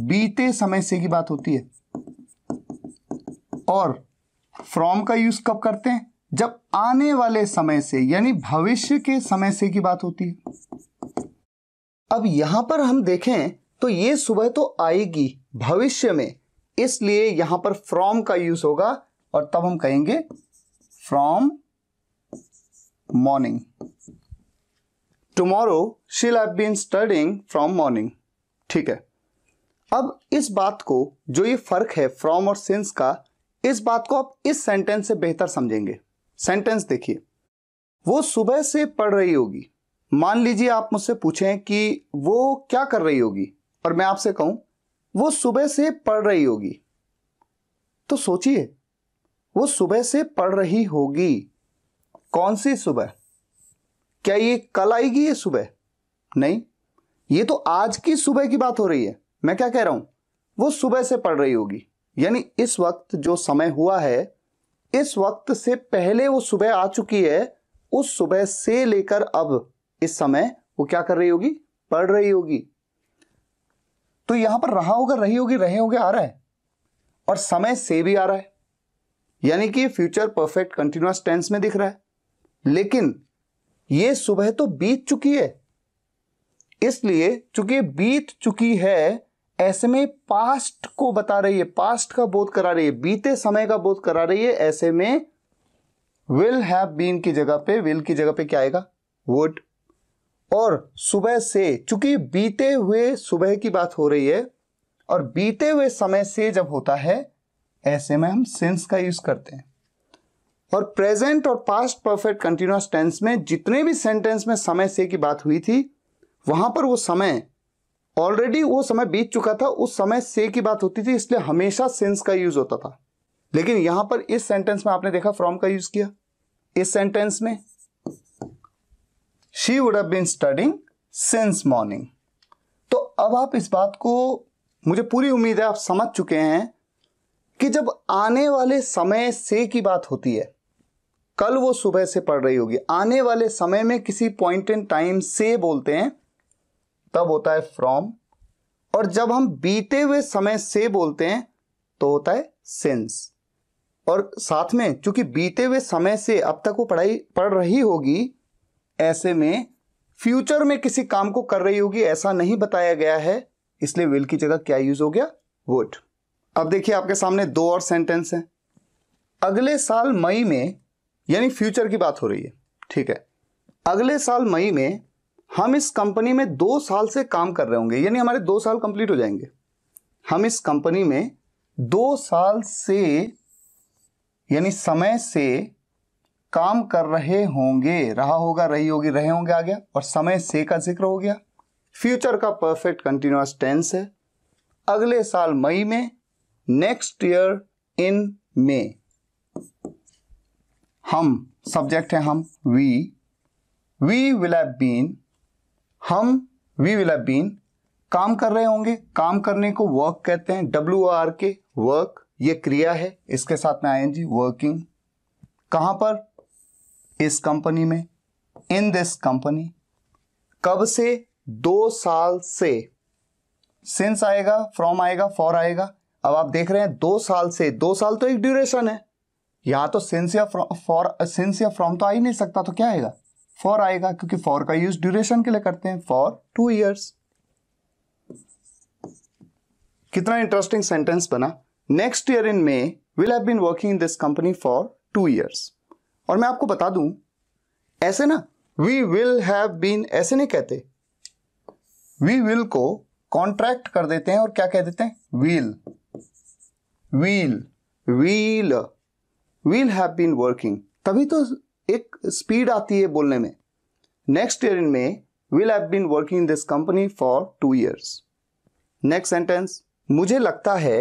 S1: बीते समय से की बात होती है और फ्रॉम का यूज कब करते हैं जब आने वाले समय से यानी भविष्य के समय से की बात होती है अब यहां पर हम देखें तो ये सुबह तो आएगी भविष्य में इसलिए यहां पर फ्रॉम का यूज होगा और तब हम कहेंगे from morning tomorrow she'll have been studying from morning ठीक है अब इस बात को जो ये फर्क है फ्रॉम और सिंस का इस बात को आप इस सेंटेंस से बेहतर समझेंगे सेंटेंस देखिए वो सुबह से पढ़ रही होगी मान लीजिए आप मुझसे पूछें कि वो क्या कर रही होगी और मैं आपसे कहूं वो सुबह से पढ़ रही होगी तो सोचिए वो सुबह से पढ़ रही होगी कौन सी सुबह क्या ये कल आएगी ये सुबह नहीं ये तो आज की सुबह की बात हो रही है मैं क्या कह रहा हूं वो सुबह से पढ़ रही होगी यानी इस वक्त जो समय हुआ है इस वक्त से पहले वो सुबह आ चुकी है उस सुबह से लेकर अब इस समय वो क्या कर रही होगी पढ़ रही होगी तो यहां पर रहा होगा रही होगी रहे होंगे आ रहा है और समय से भी आ रहा है यानी कि फ्यूचर परफेक्ट कंटिन्यूस टेंस में दिख रहा है लेकिन ये सुबह तो बीत चुकी है इसलिए चूंकि बीत चुकी है ऐसे में पास्ट को बता रही है पास्ट का बोध करा रही है बीते समय का बोध करा रही है ऐसे में विल हैव बीन की जगह पे विल की जगह पे क्या आएगा वुड और सुबह से चूंकि बीते हुए सुबह की बात हो रही है और बीते हुए समय से जब होता है ऐसे में हम सेंस का यूज करते हैं और प्रेजेंट और पास्ट परफेक्ट कंटिन्यूस टेंस में जितने भी सेंटेंस में समय से की बात हुई थी वहां पर वो समय ऑलरेडी वो समय बीत चुका था उस समय से की बात होती थी इसलिए हमेशा सिंस का यूज होता था लेकिन यहां पर इस सेंटेंस में आपने देखा फ्रॉम का यूज किया इस सेंटेंस में she would have been studying since morning तो अब आप इस बात को मुझे पूरी उम्मीद है आप समझ चुके हैं कि जब आने वाले समय से की बात होती है कल वो सुबह से पढ़ रही होगी आने वाले समय में किसी पॉइंट इन टाइम से बोलते हैं तब होता है फ्रॉम और जब हम बीते हुए समय से बोलते हैं तो होता है सिंस और साथ में चूंकि बीते हुए समय से अब तक वो पढ़ाई पढ़ रही होगी ऐसे में फ्यूचर में किसी काम को कर रही होगी ऐसा नहीं बताया गया है इसलिए विल की जगह क्या यूज हो गया वुड अब देखिए आपके सामने दो और सेंटेंस हैं अगले साल मई में यानी फ्यूचर की बात हो रही है ठीक है अगले साल मई में हम इस कंपनी में दो साल से काम कर रहे होंगे यानी हमारे दो साल कंप्लीट हो जाएंगे हम इस कंपनी में दो साल से यानी समय से काम कर रहे होंगे रहा होगा रही होगी रहे होंगे आ गया और समय से का जिक्र हो गया फ्यूचर का परफेक्ट कंटिन्यूस टेंस है अगले साल मई में नेक्स्ट ईयर इन मे हम सब्जेक्ट है हम we we will have been हम वी विल हैव बीन काम कर रहे होंगे काम करने को वर्क कहते हैं डब्ल्यू आर के वर्क ये क्रिया है इसके साथ में आए जी वर्किंग कहां पर इस कंपनी में इन दिस कंपनी कब से दो साल से सिंस आएगा फ्रॉम आएगा फॉर आएगा अब आप देख रहे हैं दो साल से दो साल तो एक ड्यूरेशन है यहां तो सिंस या फॉर सिंस या फ्रॉम तो आ ही नहीं सकता तो क्या आएगा फॉर आएगा क्योंकि फॉर का यूज ड्यूरेशन के लिए करते हैं फॉर टू ईयर्स कितना इंटरेस्टिंग सेंटेंस बना next year in May will have been working in this company for two years और मैं आपको बता दूं ऐसे ना वी विल हैव बीन ऐसे नहीं कहते वी विल को कॉन्ट्रैक्ट कर देते हैं और क्या कह देते हैं will will will will have been working तभी तो एक स्पीड आती है बोलने में next year in May will have been working in this company for two years next sentence मुझे लगता है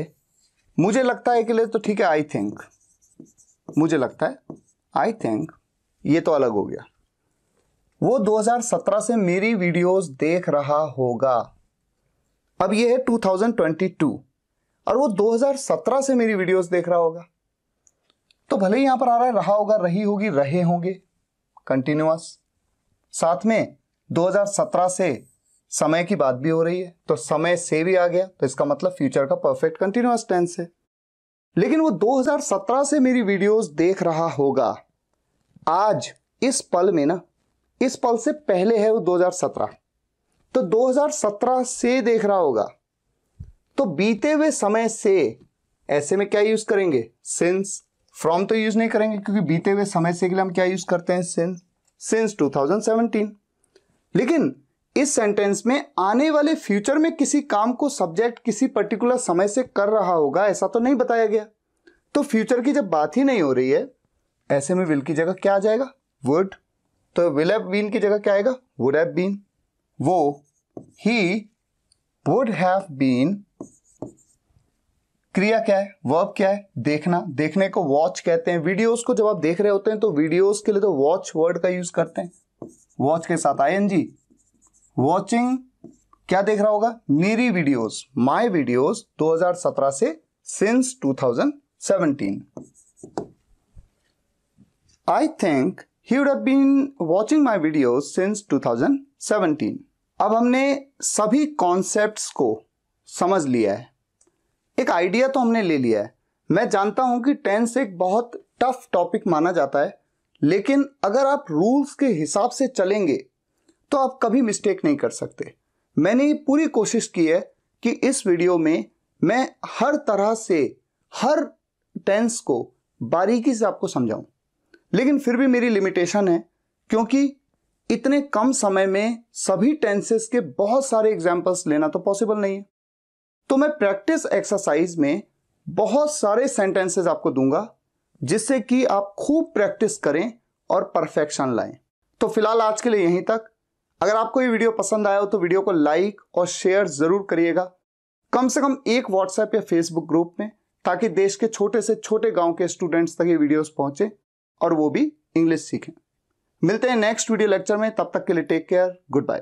S1: मुझे लगता है के लिए तो ठीक है आई थिंक मुझे लगता है आई थिंक ये तो अलग हो गया वो 2017 से मेरी वीडियोस देख रहा होगा अब ये है 2022 और वो 2017 से मेरी वीडियोस देख रहा होगा तो भले ही यहां पर आ रहा है रहा होगा रही होगी रहे होंगे कंटिन्यूस साथ में 2017 से समय की बात भी हो रही है तो समय से भी आ गया तो इसका मतलब फ्यूचर का परफेक्ट कंटिन्यूस टेंस है लेकिन वो 2017 से मेरी वीडियोस देख रहा होगा आज इस पल में ना इस पल से पहले है वो 2017 तो 2017 से देख रहा होगा तो बीते हुए समय से ऐसे में क्या यूज करेंगे सिंस फ्रॉम तो यूज नहीं करेंगे क्योंकि बीते हुए समय से के लिए हम क्या यूज करते हैं सिंस सिंस 2017 लेकिन इस सेंटेंस में आने वाले फ्यूचर में किसी काम को सब्जेक्ट किसी पर्टिकुलर समय से कर रहा होगा ऐसा तो नहीं बताया गया तो फ्यूचर की जब बात ही नहीं हो रही है ऐसे में विल की जगह क्या आ जाएगा वुड तो विल हैव बीन की जगह क्या आएगा वुड हैव बीन वो ही वुड हैव बीन क्रिया क्या है वर्ब क्या है देखना देखने को वॉच कहते हैं वीडियोस को जब आप देख रहे होते हैं तो वीडियोस के लिए तो वॉच वर्ड का यूज करते हैं वॉच के साथ आई एन जी वॉचिंग क्या देख रहा होगा मेरी वीडियोस माय वीडियोस 2017 से since 2017 I think he would have been watching my videos since 2017 अब हमने सभी कॉन्सेप्ट को समझ लिया है एक आइडिया तो हमने ले लिया है मैं जानता हूं कि टेंस एक बहुत टफ टॉपिक माना जाता है लेकिन अगर आप रूल्स के हिसाब से चलेंगे तो आप कभी मिस्टेक नहीं कर सकते मैंने ये पूरी कोशिश की है कि इस वीडियो में मैं हर तरह से हर टेंस को बारीकी से आपको समझाऊं लेकिन फिर भी मेरी लिमिटेशन है क्योंकि इतने कम समय में सभी टेंसेस के बहुत सारे एग्जाम्पल्स लेना तो पॉसिबल नहीं है तो मैं प्रैक्टिस एक्सरसाइज में बहुत सारे सेंटेंसेस आपको दूंगा जिससे कि आप खूब प्रैक्टिस करें और परफेक्शन लाएं तो फिलहाल आज के लिए यहीं तक अगर आपको ये वीडियो पसंद आया हो तो वीडियो को लाइक और शेयर ज़रूर करिएगा कम से कम एक व्हाट्सएप या फेसबुक ग्रुप में ताकि देश के छोटे से छोटे गांव के स्टूडेंट्स तक ये वीडियोस पहुंचे और वो भी इंग्लिश सीखें मिलते हैं नेक्स्ट वीडियो लेक्चर में तब तक के लिए टेक केयर गुड बाय